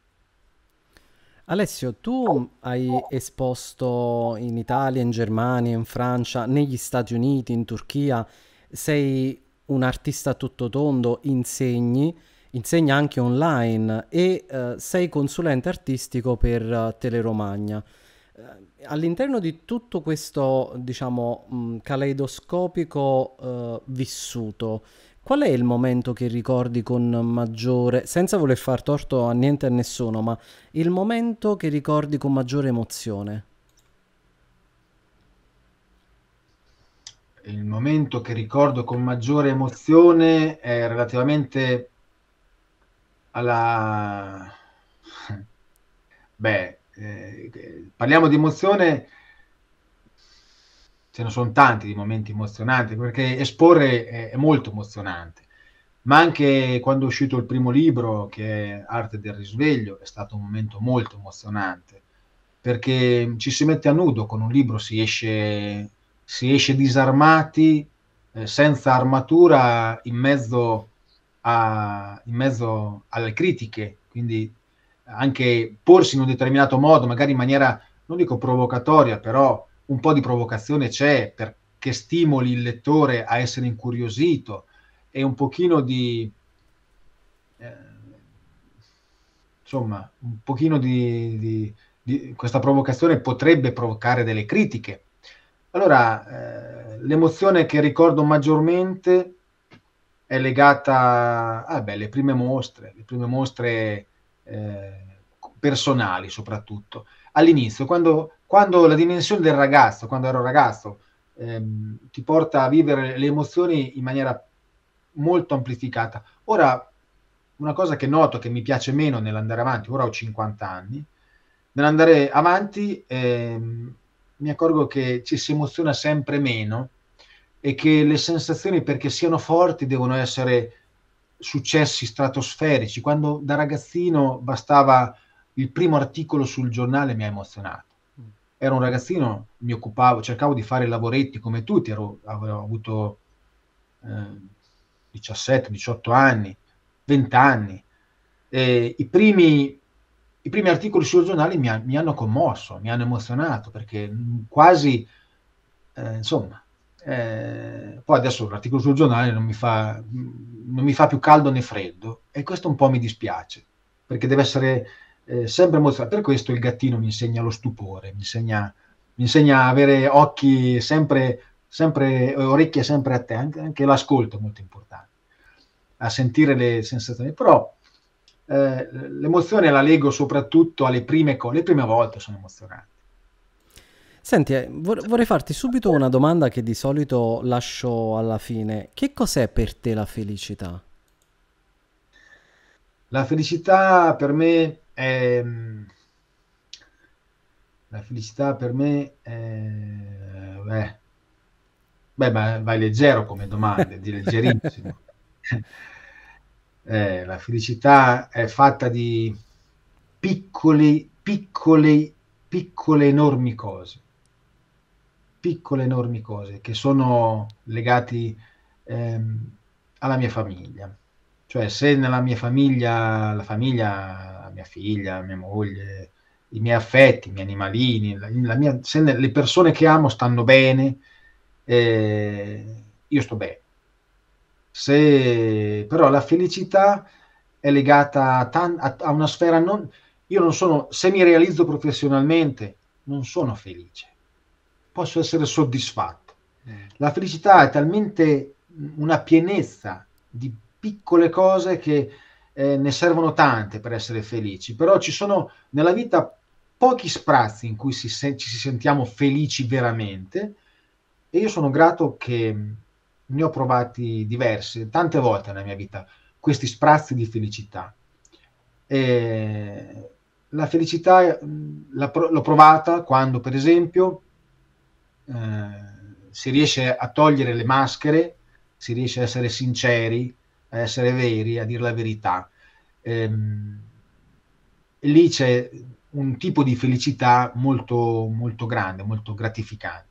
Alessio, tu hai esposto in Italia, in Germania, in Francia, negli Stati Uniti, in Turchia, sei un artista tutto tondo, insegni, insegna anche online e eh, sei consulente artistico per uh, Teleromagna. Uh, all'interno di tutto questo, diciamo, mh, caleidoscopico eh, vissuto, qual è il momento che ricordi con maggiore, senza voler far torto a niente a nessuno, ma il momento che ricordi con maggiore emozione? Il momento che ricordo con maggiore emozione è relativamente alla... (laughs) Beh, eh, parliamo di emozione, ce ne sono tanti di momenti emozionanti, perché esporre è, è molto emozionante ma anche quando è uscito il primo libro, che è Arte del risveglio, è stato un momento molto emozionante, perché ci si mette a nudo con un libro, si esce, si esce disarmati, eh, senza armatura, in mezzo, a, in mezzo, alle critiche, quindi anche porsi in un determinato modo, magari in maniera, non dico provocatoria, però un po' di provocazione c'è perché stimoli il lettore a essere incuriosito e un pochino di... Eh, insomma, un pochino di, di, di, questa provocazione potrebbe provocare delle critiche. Allora, eh, l'emozione che ricordo maggiormente è legata alle ah, prime mostre, le prime mostre eh, personali soprattutto. All'inizio, quando, quando, la dimensione del ragazzo, quando ero ragazzo, ehm, ti porta a vivere le emozioni in maniera molto amplificata. Ora, una cosa che noto che mi piace meno nell'andare avanti, ora ho 50 anni, nell'andare avanti ehm, mi accorgo che ci si emoziona sempre meno e che le sensazioni perché siano forti devono essere successi stratosferici. Quando da ragazzino bastava il primo articolo sul giornale mi ha emozionato. Mm. Ero un ragazzino, mi occupavo, cercavo di fare lavoretti come tutti, ero, avevo avuto eh, 17-18 anni, 20 anni. E i, primi, I primi articoli sul giornale mi, ha, mi hanno commosso, mi hanno emozionato perché quasi, eh, insomma, eh, poi adesso l'articolo sul giornale non mi, fa, non mi, fa, più caldo né freddo e questo un po' mi dispiace perché deve essere eh, sempre emozionante. Per questo il gattino mi insegna lo stupore, mi insegna, mi insegna a avere occhi sempre, sempre, orecchie sempre a te, anche, anche l'ascolto è molto importante, a sentire le sensazioni. Però eh, l'emozione la leggo soprattutto alle prime cose, le prime volte sono emozionante Senti, eh, vorrei farti subito una domanda che di solito lascio alla fine. Che cos'è per te la felicità? La felicità per me è... Mm, la felicità per me è... Beh, beh ma vai leggero come domanda, di leggerissimo. (laughs) eh, la felicità è fatta di piccole, piccole, piccole enormi cose piccole enormi cose che sono legate ehm, alla mia famiglia. Cioè se nella mia famiglia, la famiglia, mia figlia, mia moglie, i miei affetti, i miei animalini, la, mia, se le persone che amo stanno bene, eh, io sto bene. Se, però la felicità è legata a, tan, a, a una sfera non... Io non sono, se mi realizzo professionalmente, non sono felice posso essere soddisfatto. Eh. La felicità è talmente una pienezza di piccole cose che eh, ne servono tante per essere felici, però ci sono nella vita pochi sprazzi in cui si sen- ci si sentiamo felici veramente e io sono grato che ne ho provati diversi, tante volte nella mia vita, questi sprazzi di felicità. E la felicità mm, l'ho provata quando, per esempio, eh, si riesce a togliere le maschere, si riesce a essere sinceri, a essere veri, a dire la verità. Ehm, lì c'è un tipo di felicità molto, molto grande, molto gratificante.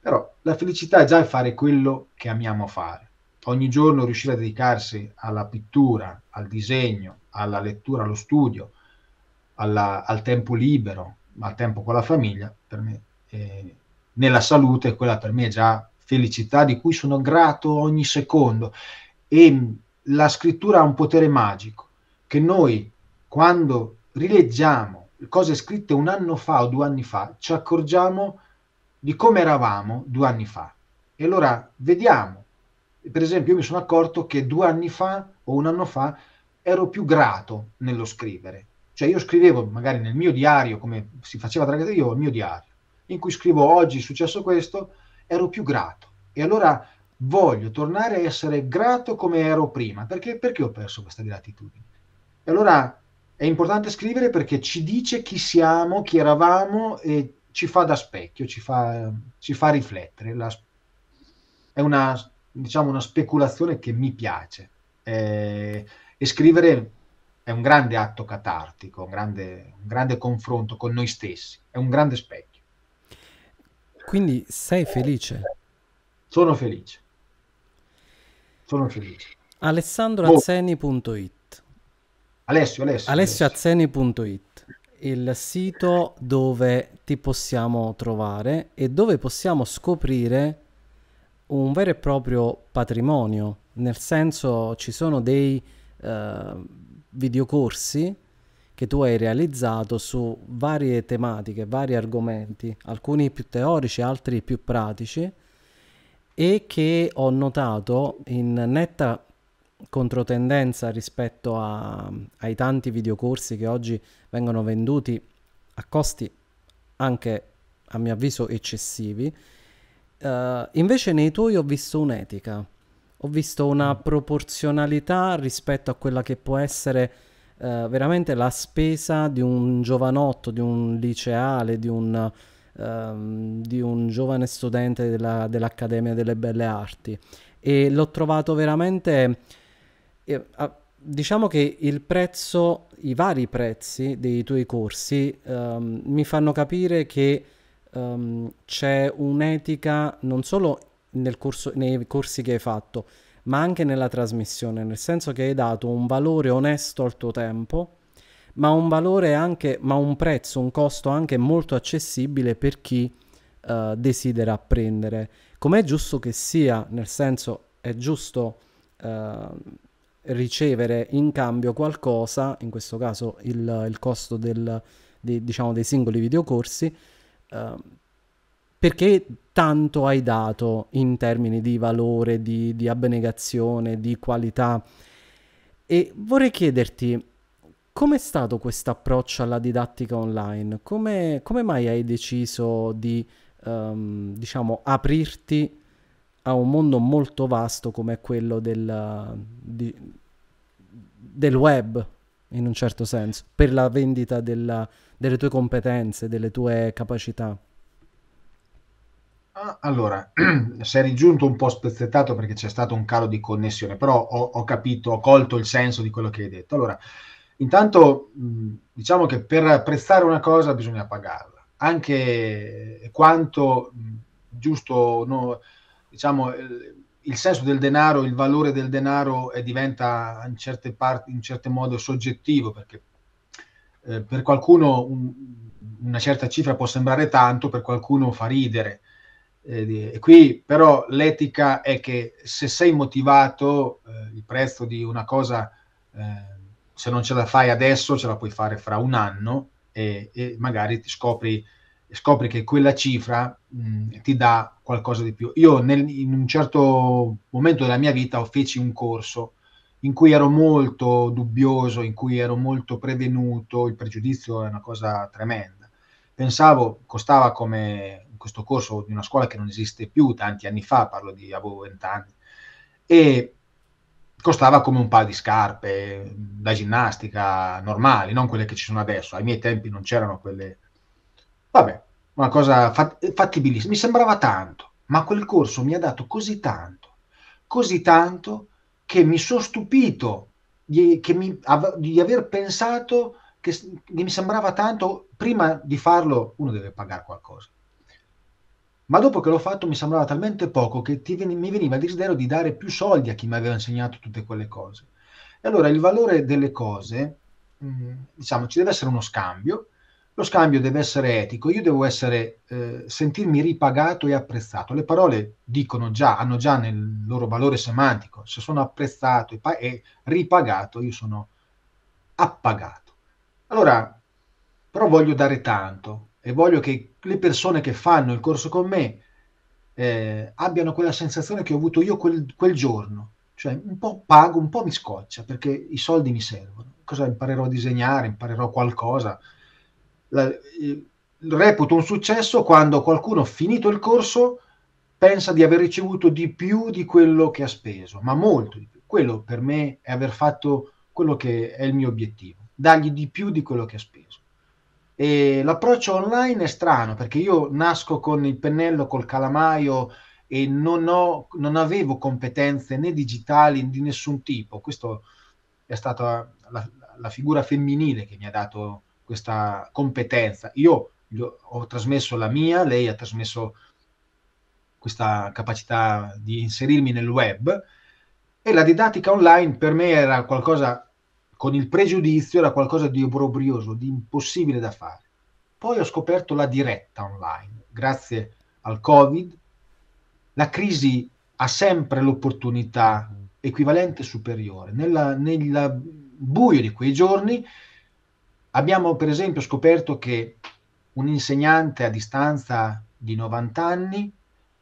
Però la felicità è già fare quello che amiamo fare. Ogni giorno riuscire a dedicarsi alla pittura, al disegno, alla lettura, allo studio, alla, al tempo libero, al tempo con la famiglia, per me è, nella salute, quella per me è già felicità di cui sono grato ogni secondo. E la scrittura ha un potere magico, che noi quando rileggiamo cose scritte un anno fa o due anni fa, ci accorgiamo di come eravamo due anni fa. E allora vediamo, per esempio io mi sono accorto che due anni fa o un anno fa ero più grato nello scrivere. Cioè io scrivevo magari nel mio diario, come si faceva tra io, il mio diario in cui scrivo oggi è successo questo, ero più grato. E allora voglio tornare a essere grato come ero prima. Perché, perché ho perso questa gratitudine? E allora è importante scrivere perché ci dice chi siamo, chi eravamo e ci fa da specchio, ci fa, ci fa riflettere. La, è una, diciamo, una speculazione che mi piace. Eh, e scrivere è un grande atto catartico, un grande, un grande confronto con noi stessi, è un grande specchio. Quindi sei felice? Sono felice. Sono felice. Alessandroazzeni.it boh. Alessio, Alessio. Alessioazzeni.it il sito dove ti possiamo trovare e dove possiamo scoprire un vero e proprio patrimonio, nel senso ci sono dei uh, videocorsi che tu hai realizzato su varie tematiche, vari argomenti, alcuni più teorici, altri più pratici, e che ho notato in netta controtendenza rispetto a, ai tanti videocorsi che oggi vengono venduti a costi anche a mio avviso eccessivi. Uh, invece nei tuoi ho visto un'etica, ho visto una mm. proporzionalità rispetto a quella che può essere eh, veramente la spesa di un giovanotto, di un liceale, di un, ehm, di un giovane studente della, dell'Accademia delle Belle Arti. E l'ho trovato veramente... Eh, a, diciamo che il prezzo, i vari prezzi dei tuoi corsi ehm, mi fanno capire che ehm, c'è un'etica non solo corso, nei corsi che hai fatto, ma anche nella trasmissione, nel senso che hai dato un valore onesto al tuo tempo, ma un valore anche, ma un prezzo, un costo anche molto accessibile per chi uh, desidera apprendere. Com'è giusto che sia, nel senso è giusto uh, ricevere in cambio qualcosa, in questo caso il, il costo del, di, diciamo, dei singoli videocorsi, uh, perché tanto hai dato in termini di valore, di, di abnegazione, di qualità. E vorrei chiederti, Com'è stato questo approccio alla didattica online? Come, come, mai hai deciso di, um, diciamo, aprirti a un mondo molto vasto come quello del, di, del web, in un certo senso, per la vendita della, delle tue competenze, delle tue capacità? Ah, allora, sei (clears throat) rigiunto un po' spezzettato perché c'è stato un calo di connessione, però ho, ho capito, ho colto il senso di quello che hai detto. Allora, intanto mm, diciamo che per apprezzare una cosa bisogna pagarla, anche quanto mm, giusto, no, diciamo, eh, il, senso del denaro, il valore del denaro eh, diventa in certe parti, in certo modo soggettivo, perché eh, per qualcuno una certa cifra può sembrare tanto, per qualcuno fa ridere. Eh, e qui però l'etica è che se sei motivato, eh, il prezzo di una cosa, eh, se non ce la fai adesso, ce la puoi fare fra un anno e, e magari ti scopri, scopri, che quella cifra mh, mm, ti dà qualcosa di più. Io nel, in un certo momento della mia vita feci un corso in cui ero molto dubbioso, in cui ero molto prevenuto, il pregiudizio è una cosa tremenda. Pensavo costava come questo corso di una scuola che non esiste più tanti anni fa, parlo di avevo vent'anni, e costava come un paio di scarpe da ginnastica normali, non quelle che ci sono adesso. Ai miei tempi non c'erano quelle... Vabbè, una cosa fattibilissima. Mi sembrava tanto, ma quel corso mi ha dato così tanto, così tanto, che mi sono stupito di, mi, av, di aver pensato che, che mi sembrava tanto, prima di farlo uno deve pagare qualcosa ma dopo che l'ho fatto mi sembrava talmente poco che ven- mi veniva il desiderio di dare più soldi a chi mi aveva insegnato tutte quelle cose. E allora il valore delle cose, mh, mm, diciamo, ci deve essere uno scambio, lo scambio deve essere etico, io devo essere, eh, sentirmi ripagato e apprezzato. Le parole dicono già, hanno già nel loro valore semantico, se sono apprezzato e, pa- e ripagato, io sono appagato. Allora, però voglio dare tanto, e voglio che le persone che fanno il corso con me eh, abbiano quella sensazione che ho avuto io quel, quel, giorno. Cioè, un po' pago, un po' mi scoccia, perché i soldi mi servono. Cosa imparerò a disegnare, imparerò qualcosa. La, eh, reputo un successo quando qualcuno, finito il corso, pensa di aver ricevuto di più di quello che ha speso, ma molto di più. Quello per me è aver fatto quello che è il mio obiettivo, dargli di più di quello che ha speso. E l'approccio online è strano perché io nasco con il pennello, col calamaio e non, ho, non avevo competenze né digitali di nessun tipo. Questa è stata la, la, figura femminile che mi ha dato questa competenza. Io ho, ho trasmesso la mia, lei ha trasmesso questa capacità di inserirmi nel web e la didattica online per me era qualcosa con il pregiudizio era qualcosa di obbrobrioso, di impossibile da fare. Poi ho scoperto la diretta online, grazie al Covid. La crisi ha sempre l'opportunità equivalente superiore. Nella, nel buio di quei giorni abbiamo per esempio scoperto che un insegnante a distanza di 90 anni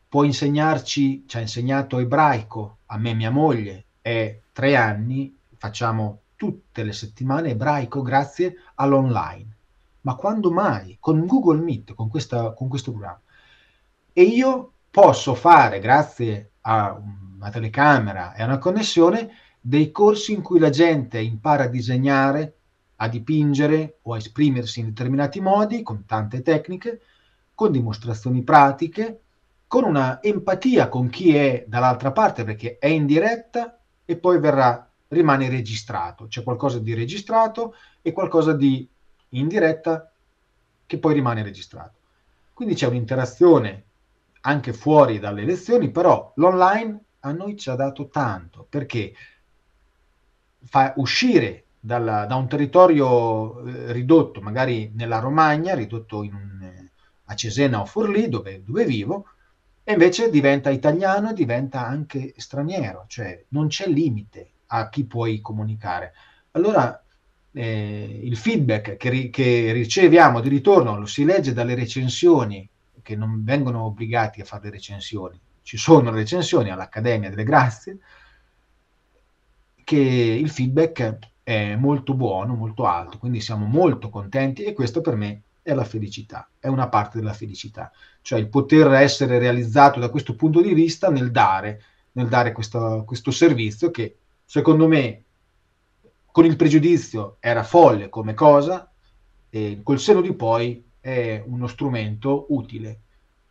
può insegnarci, ci ha insegnato ebraico, a me mia moglie è tre anni, facciamo tutte le settimane ebraico grazie all'online. Ma quando mai? Con Google Meet, con, questa, con questo programma. E io posso fare, grazie a una telecamera e a una connessione, dei corsi in cui la gente impara a disegnare, a dipingere o a esprimersi in determinati modi, con tante tecniche, con dimostrazioni pratiche, con una empatia con chi è dall'altra parte, perché è in diretta e poi verrà rimane registrato, c'è qualcosa di registrato e qualcosa di in diretta che poi rimane registrato. Quindi c'è un'interazione anche fuori dalle lezioni, però l'online a noi ci ha dato tanto perché fa uscire dalla, da un territorio eh, ridotto, magari nella Romagna, ridotto un, eh, a Cesena o Forlì, dove, dove vivo, e invece diventa italiano e diventa anche straniero, cioè non c'è limite, a chi puoi comunicare. Allora eh, il feedback che, ri- che, riceviamo di ritorno lo si legge dalle recensioni, che non vengono obbligati a fare le recensioni. Ci sono recensioni all'Accademia delle Grazie, che il feedback è molto buono, molto alto, quindi siamo molto contenti e questo per me è la felicità, è una parte della felicità, cioè il poter essere realizzato da questo punto di vista nel dare, nel dare questo, questo servizio che secondo me, con il pregiudizio era folle come cosa, e col seno di poi è uno strumento utile,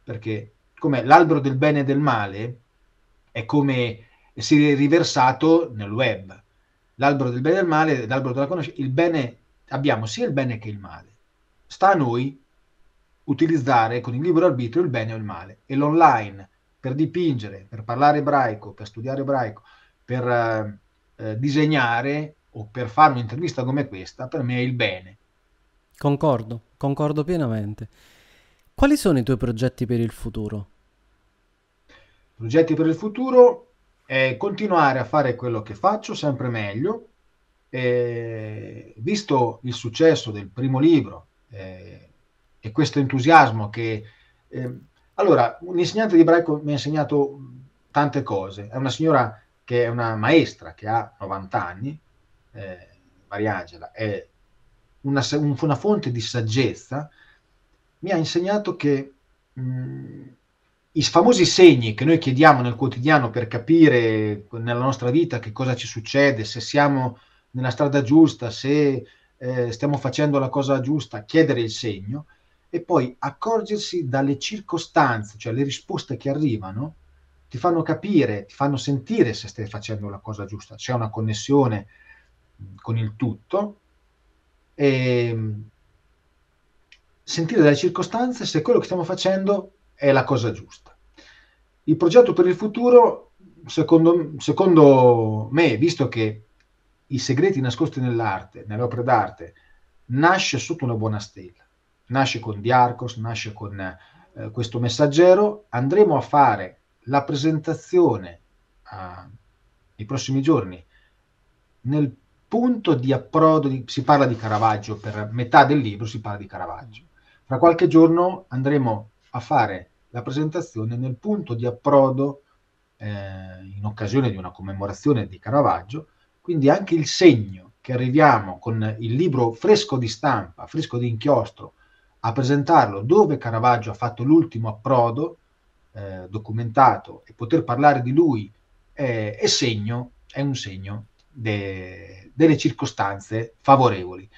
perché come l'albero del bene e del male è come si è riversato nel web. L'albero del bene e del male, l'albero della conoscenza, il bene, abbiamo sia il bene che il male. Sta a noi utilizzare con il libero arbitrio il bene o il male. E l'online, per dipingere, per parlare ebraico, per studiare ebraico, per... Uh, eh, disegnare o per fare un'intervista come questa, per me è il bene. Concordo, concordo pienamente. Quali sono i tuoi progetti per il futuro? Progetti per il futuro è continuare a fare quello che faccio sempre meglio. E, visto il successo del primo libro eh, e questo entusiasmo che... Eh, allora, un insegnante di ebraico mi ha insegnato tante cose. È una signora che è una maestra che ha 90 anni, eh, Mariangela, è una, una, fonte di saggezza, mi ha insegnato che mh, mm, i famosi segni che noi chiediamo nel quotidiano per capire nella nostra vita che cosa ci succede, se siamo nella strada giusta, se eh, stiamo facendo la cosa giusta, chiedere il segno e poi accorgersi dalle circostanze, cioè le risposte che arrivano, ti fanno capire, ti fanno sentire se stai facendo la cosa giusta, c'è una connessione mm, con il tutto e ehm, sentire dalle circostanze se quello che stiamo facendo è la cosa giusta. Il progetto per il futuro, secondo, secondo me, visto che i segreti nascosti nell'arte, nelle opere d'arte, nasce sotto una buona stella, nasce con Diarcos, nasce con eh, questo messaggero, andremo a fare la presentazione uh, nei prossimi giorni nel punto di approdo, di, si parla di Caravaggio, per metà del libro si parla di Caravaggio. Fra qualche giorno andremo a fare la presentazione nel punto di approdo eh, in occasione di una commemorazione di Caravaggio, quindi anche il segno che arriviamo con il libro fresco di stampa, fresco di inchiostro, a presentarlo dove Caravaggio ha fatto l'ultimo approdo, eh, documentato e poter parlare di lui eh, è segno, è un segno de, delle circostanze favorevoli.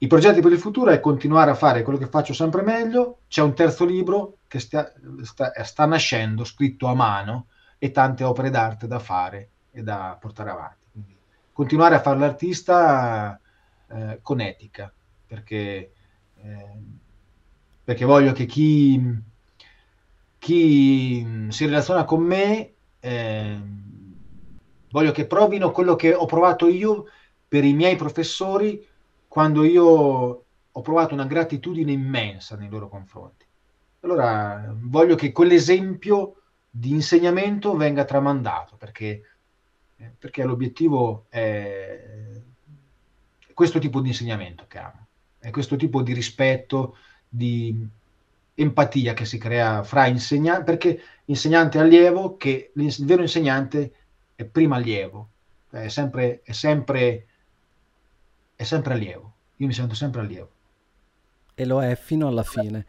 I progetti per il futuro è continuare a fare quello che faccio sempre meglio. C'è un terzo libro che stia, sta, sta, nascendo, scritto a mano, e tante opere d'arte da fare e da portare avanti. Quindi, continuare a fare l'artista eh, con etica, perché, eh, perché voglio che chi chi mm, si relaziona con me, eh, voglio che provino quello che ho provato io per i miei professori quando io ho provato una gratitudine immensa nei loro confronti. Allora voglio che quell'esempio di insegnamento venga tramandato perché, eh, perché l'obiettivo è questo tipo di insegnamento che amo, è questo tipo di rispetto, di, empatia che si crea fra insegnanti, perché insegnante e allievo, che il vero insegnante è prima allievo, cioè è sempre, è sempre, è sempre allievo, io mi sento sempre allievo. E lo è fino alla fine.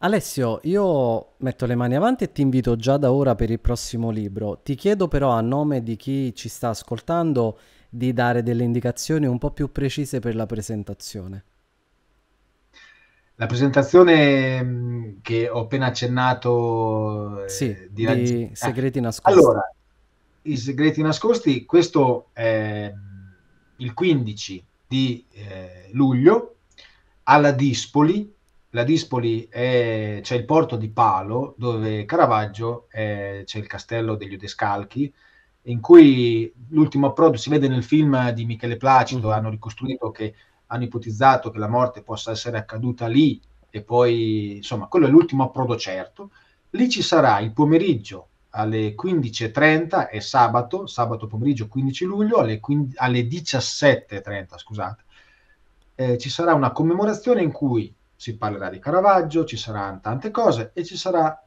Alessio, io metto le mani avanti e ti invito già da ora per il prossimo libro. Ti chiedo però a nome di chi ci sta ascoltando di dare delle indicazioni un po' più precise per la presentazione. La presentazione mm, che ho appena accennato eh, di, di Segreti ah, Nascosti. Allora, i Segreti Nascosti, questo è mm, il 15 di eh, luglio alla Dispoli. La Dispoli c'è cioè il porto di Palo dove Caravaggio c'è cioè il castello degli Odescalchi in cui l'ultimo approdo si vede nel film di Michele Placido, mm. hanno ricostruito che hanno ipotizzato che la morte possa essere accaduta lì e poi, insomma, quello è l'ultimo approdo certo. Lì ci sarà il pomeriggio alle 15.30 e sabato, sabato pomeriggio 15 luglio alle, 15, alle 17.30, scusate, eh, ci sarà una commemorazione in cui si parlerà di Caravaggio, ci saranno tante cose e ci sarà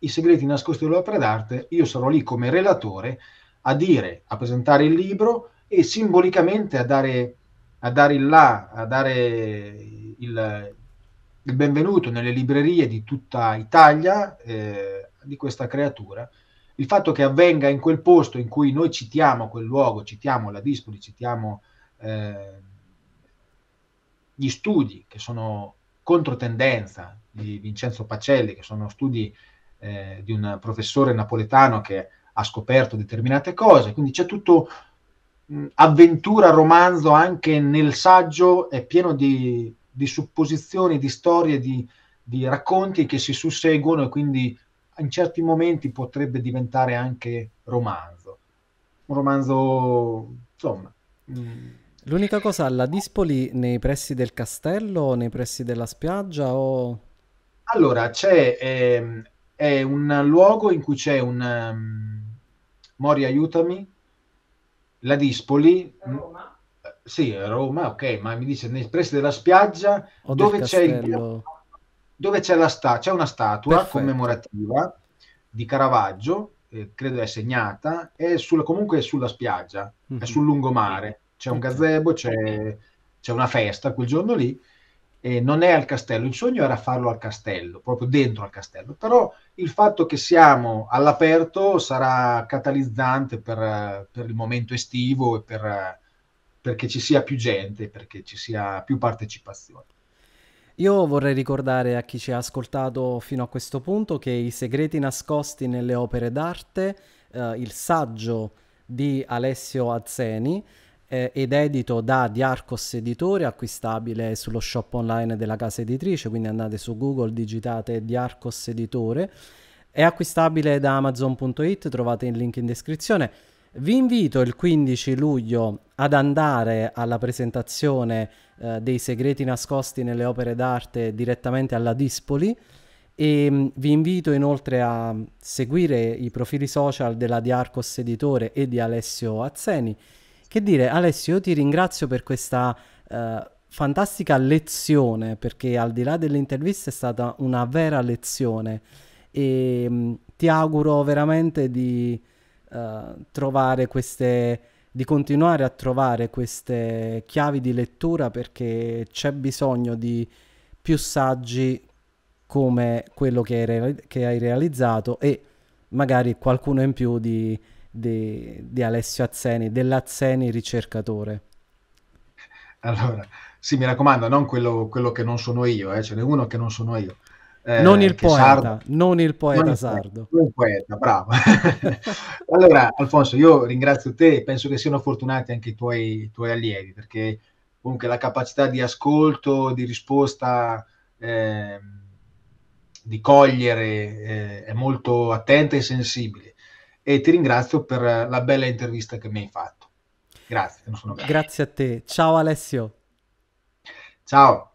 i segreti nascosti dell'opera d'arte, io sarò lì come relatore a dire, a presentare il libro e simbolicamente a dare a dare il là, a dare il, il benvenuto nelle librerie di tutta Italia eh, di questa creatura. Il fatto che avvenga in quel posto in cui noi citiamo quel luogo, citiamo la Dispoli, citiamo eh, gli studi che sono controtendenza di Vincenzo Pacelli, che sono studi eh, di un professore napoletano che ha scoperto determinate cose, quindi c'è tutto Mm, avventura, romanzo, anche nel saggio è pieno di, di supposizioni, di storie, di, di, racconti che si susseguono e quindi in certi momenti potrebbe diventare anche romanzo. Un romanzo, insomma. Mm. L'unica cosa, la dispoli nei pressi del castello, nei pressi della spiaggia o... Allora, c'è... Eh, è un luogo in cui c'è un... Um, Mori, aiutami la Dispoli... Mm, Roma. Eh, sì, Roma, ok, ma mi dice nei pressi della spiaggia o dove c'è, il, dove c'è, la sta, c'è una statua Perfetto. commemorativa di Caravaggio, eh, credo è segnata, è sulla, comunque è sulla spiaggia, mm-hmm. è mhm. sul lungomare, c'è un gazebo, c'è, c'è una festa quel giorno lì eh, non è al castello, il sogno era farlo al castello, proprio dentro al castello, però il fatto che siamo all'aperto sarà catalizzante per, eh, per il momento estivo e per, eh, perché ci sia più gente, perché ci sia più partecipazione. Io vorrei ricordare a chi ci ha ascoltato fino a questo punto che I segreti nascosti nelle opere d'arte, eh, il saggio di Alessio Azzeni, eh, ed edito da Diarcos Editore, acquistabile sullo shop online della casa editrice, quindi andate su Google, digitate Diarcos Editore. È acquistabile da amazon.it, trovate il link in descrizione. Vi invito il 15 luglio ad andare alla presentazione eh, dei segreti nascosti nelle opere d'arte direttamente alla Dispoli e mm, vi invito inoltre a seguire i profili social della Diarcos Editore e di Alessio Azzeni che dire, Alessio, io ti ringrazio per questa eh, fantastica lezione, perché al di là dell'intervista è stata una vera lezione e mh, mm, ti auguro veramente di eh, trovare queste di continuare a trovare queste chiavi di lettura perché c'è bisogno di più saggi come quello che hai, che hai realizzato e magari qualcuno in più di di, di Alessio Azzeni, dell'Azzeni ricercatore. Allora, sì, mi raccomando, non quello, quello che non sono io, eh, ce n'è uno che non sono io. Eh, non, il poeta, sardo, non il poeta, non il poeta sardo. Non il poeta, bravo. (laughs) allora, Alfonso, io ringrazio te e penso che siano fortunati anche i tuoi, i tuoi, allievi, perché comunque la capacità di ascolto, di risposta, eh, di cogliere eh, è molto attenta e sensibile e ti ringrazio per la bella intervista che mi hai fatto. Grazie, Grazie a te. Ciao Alessio. Ciao.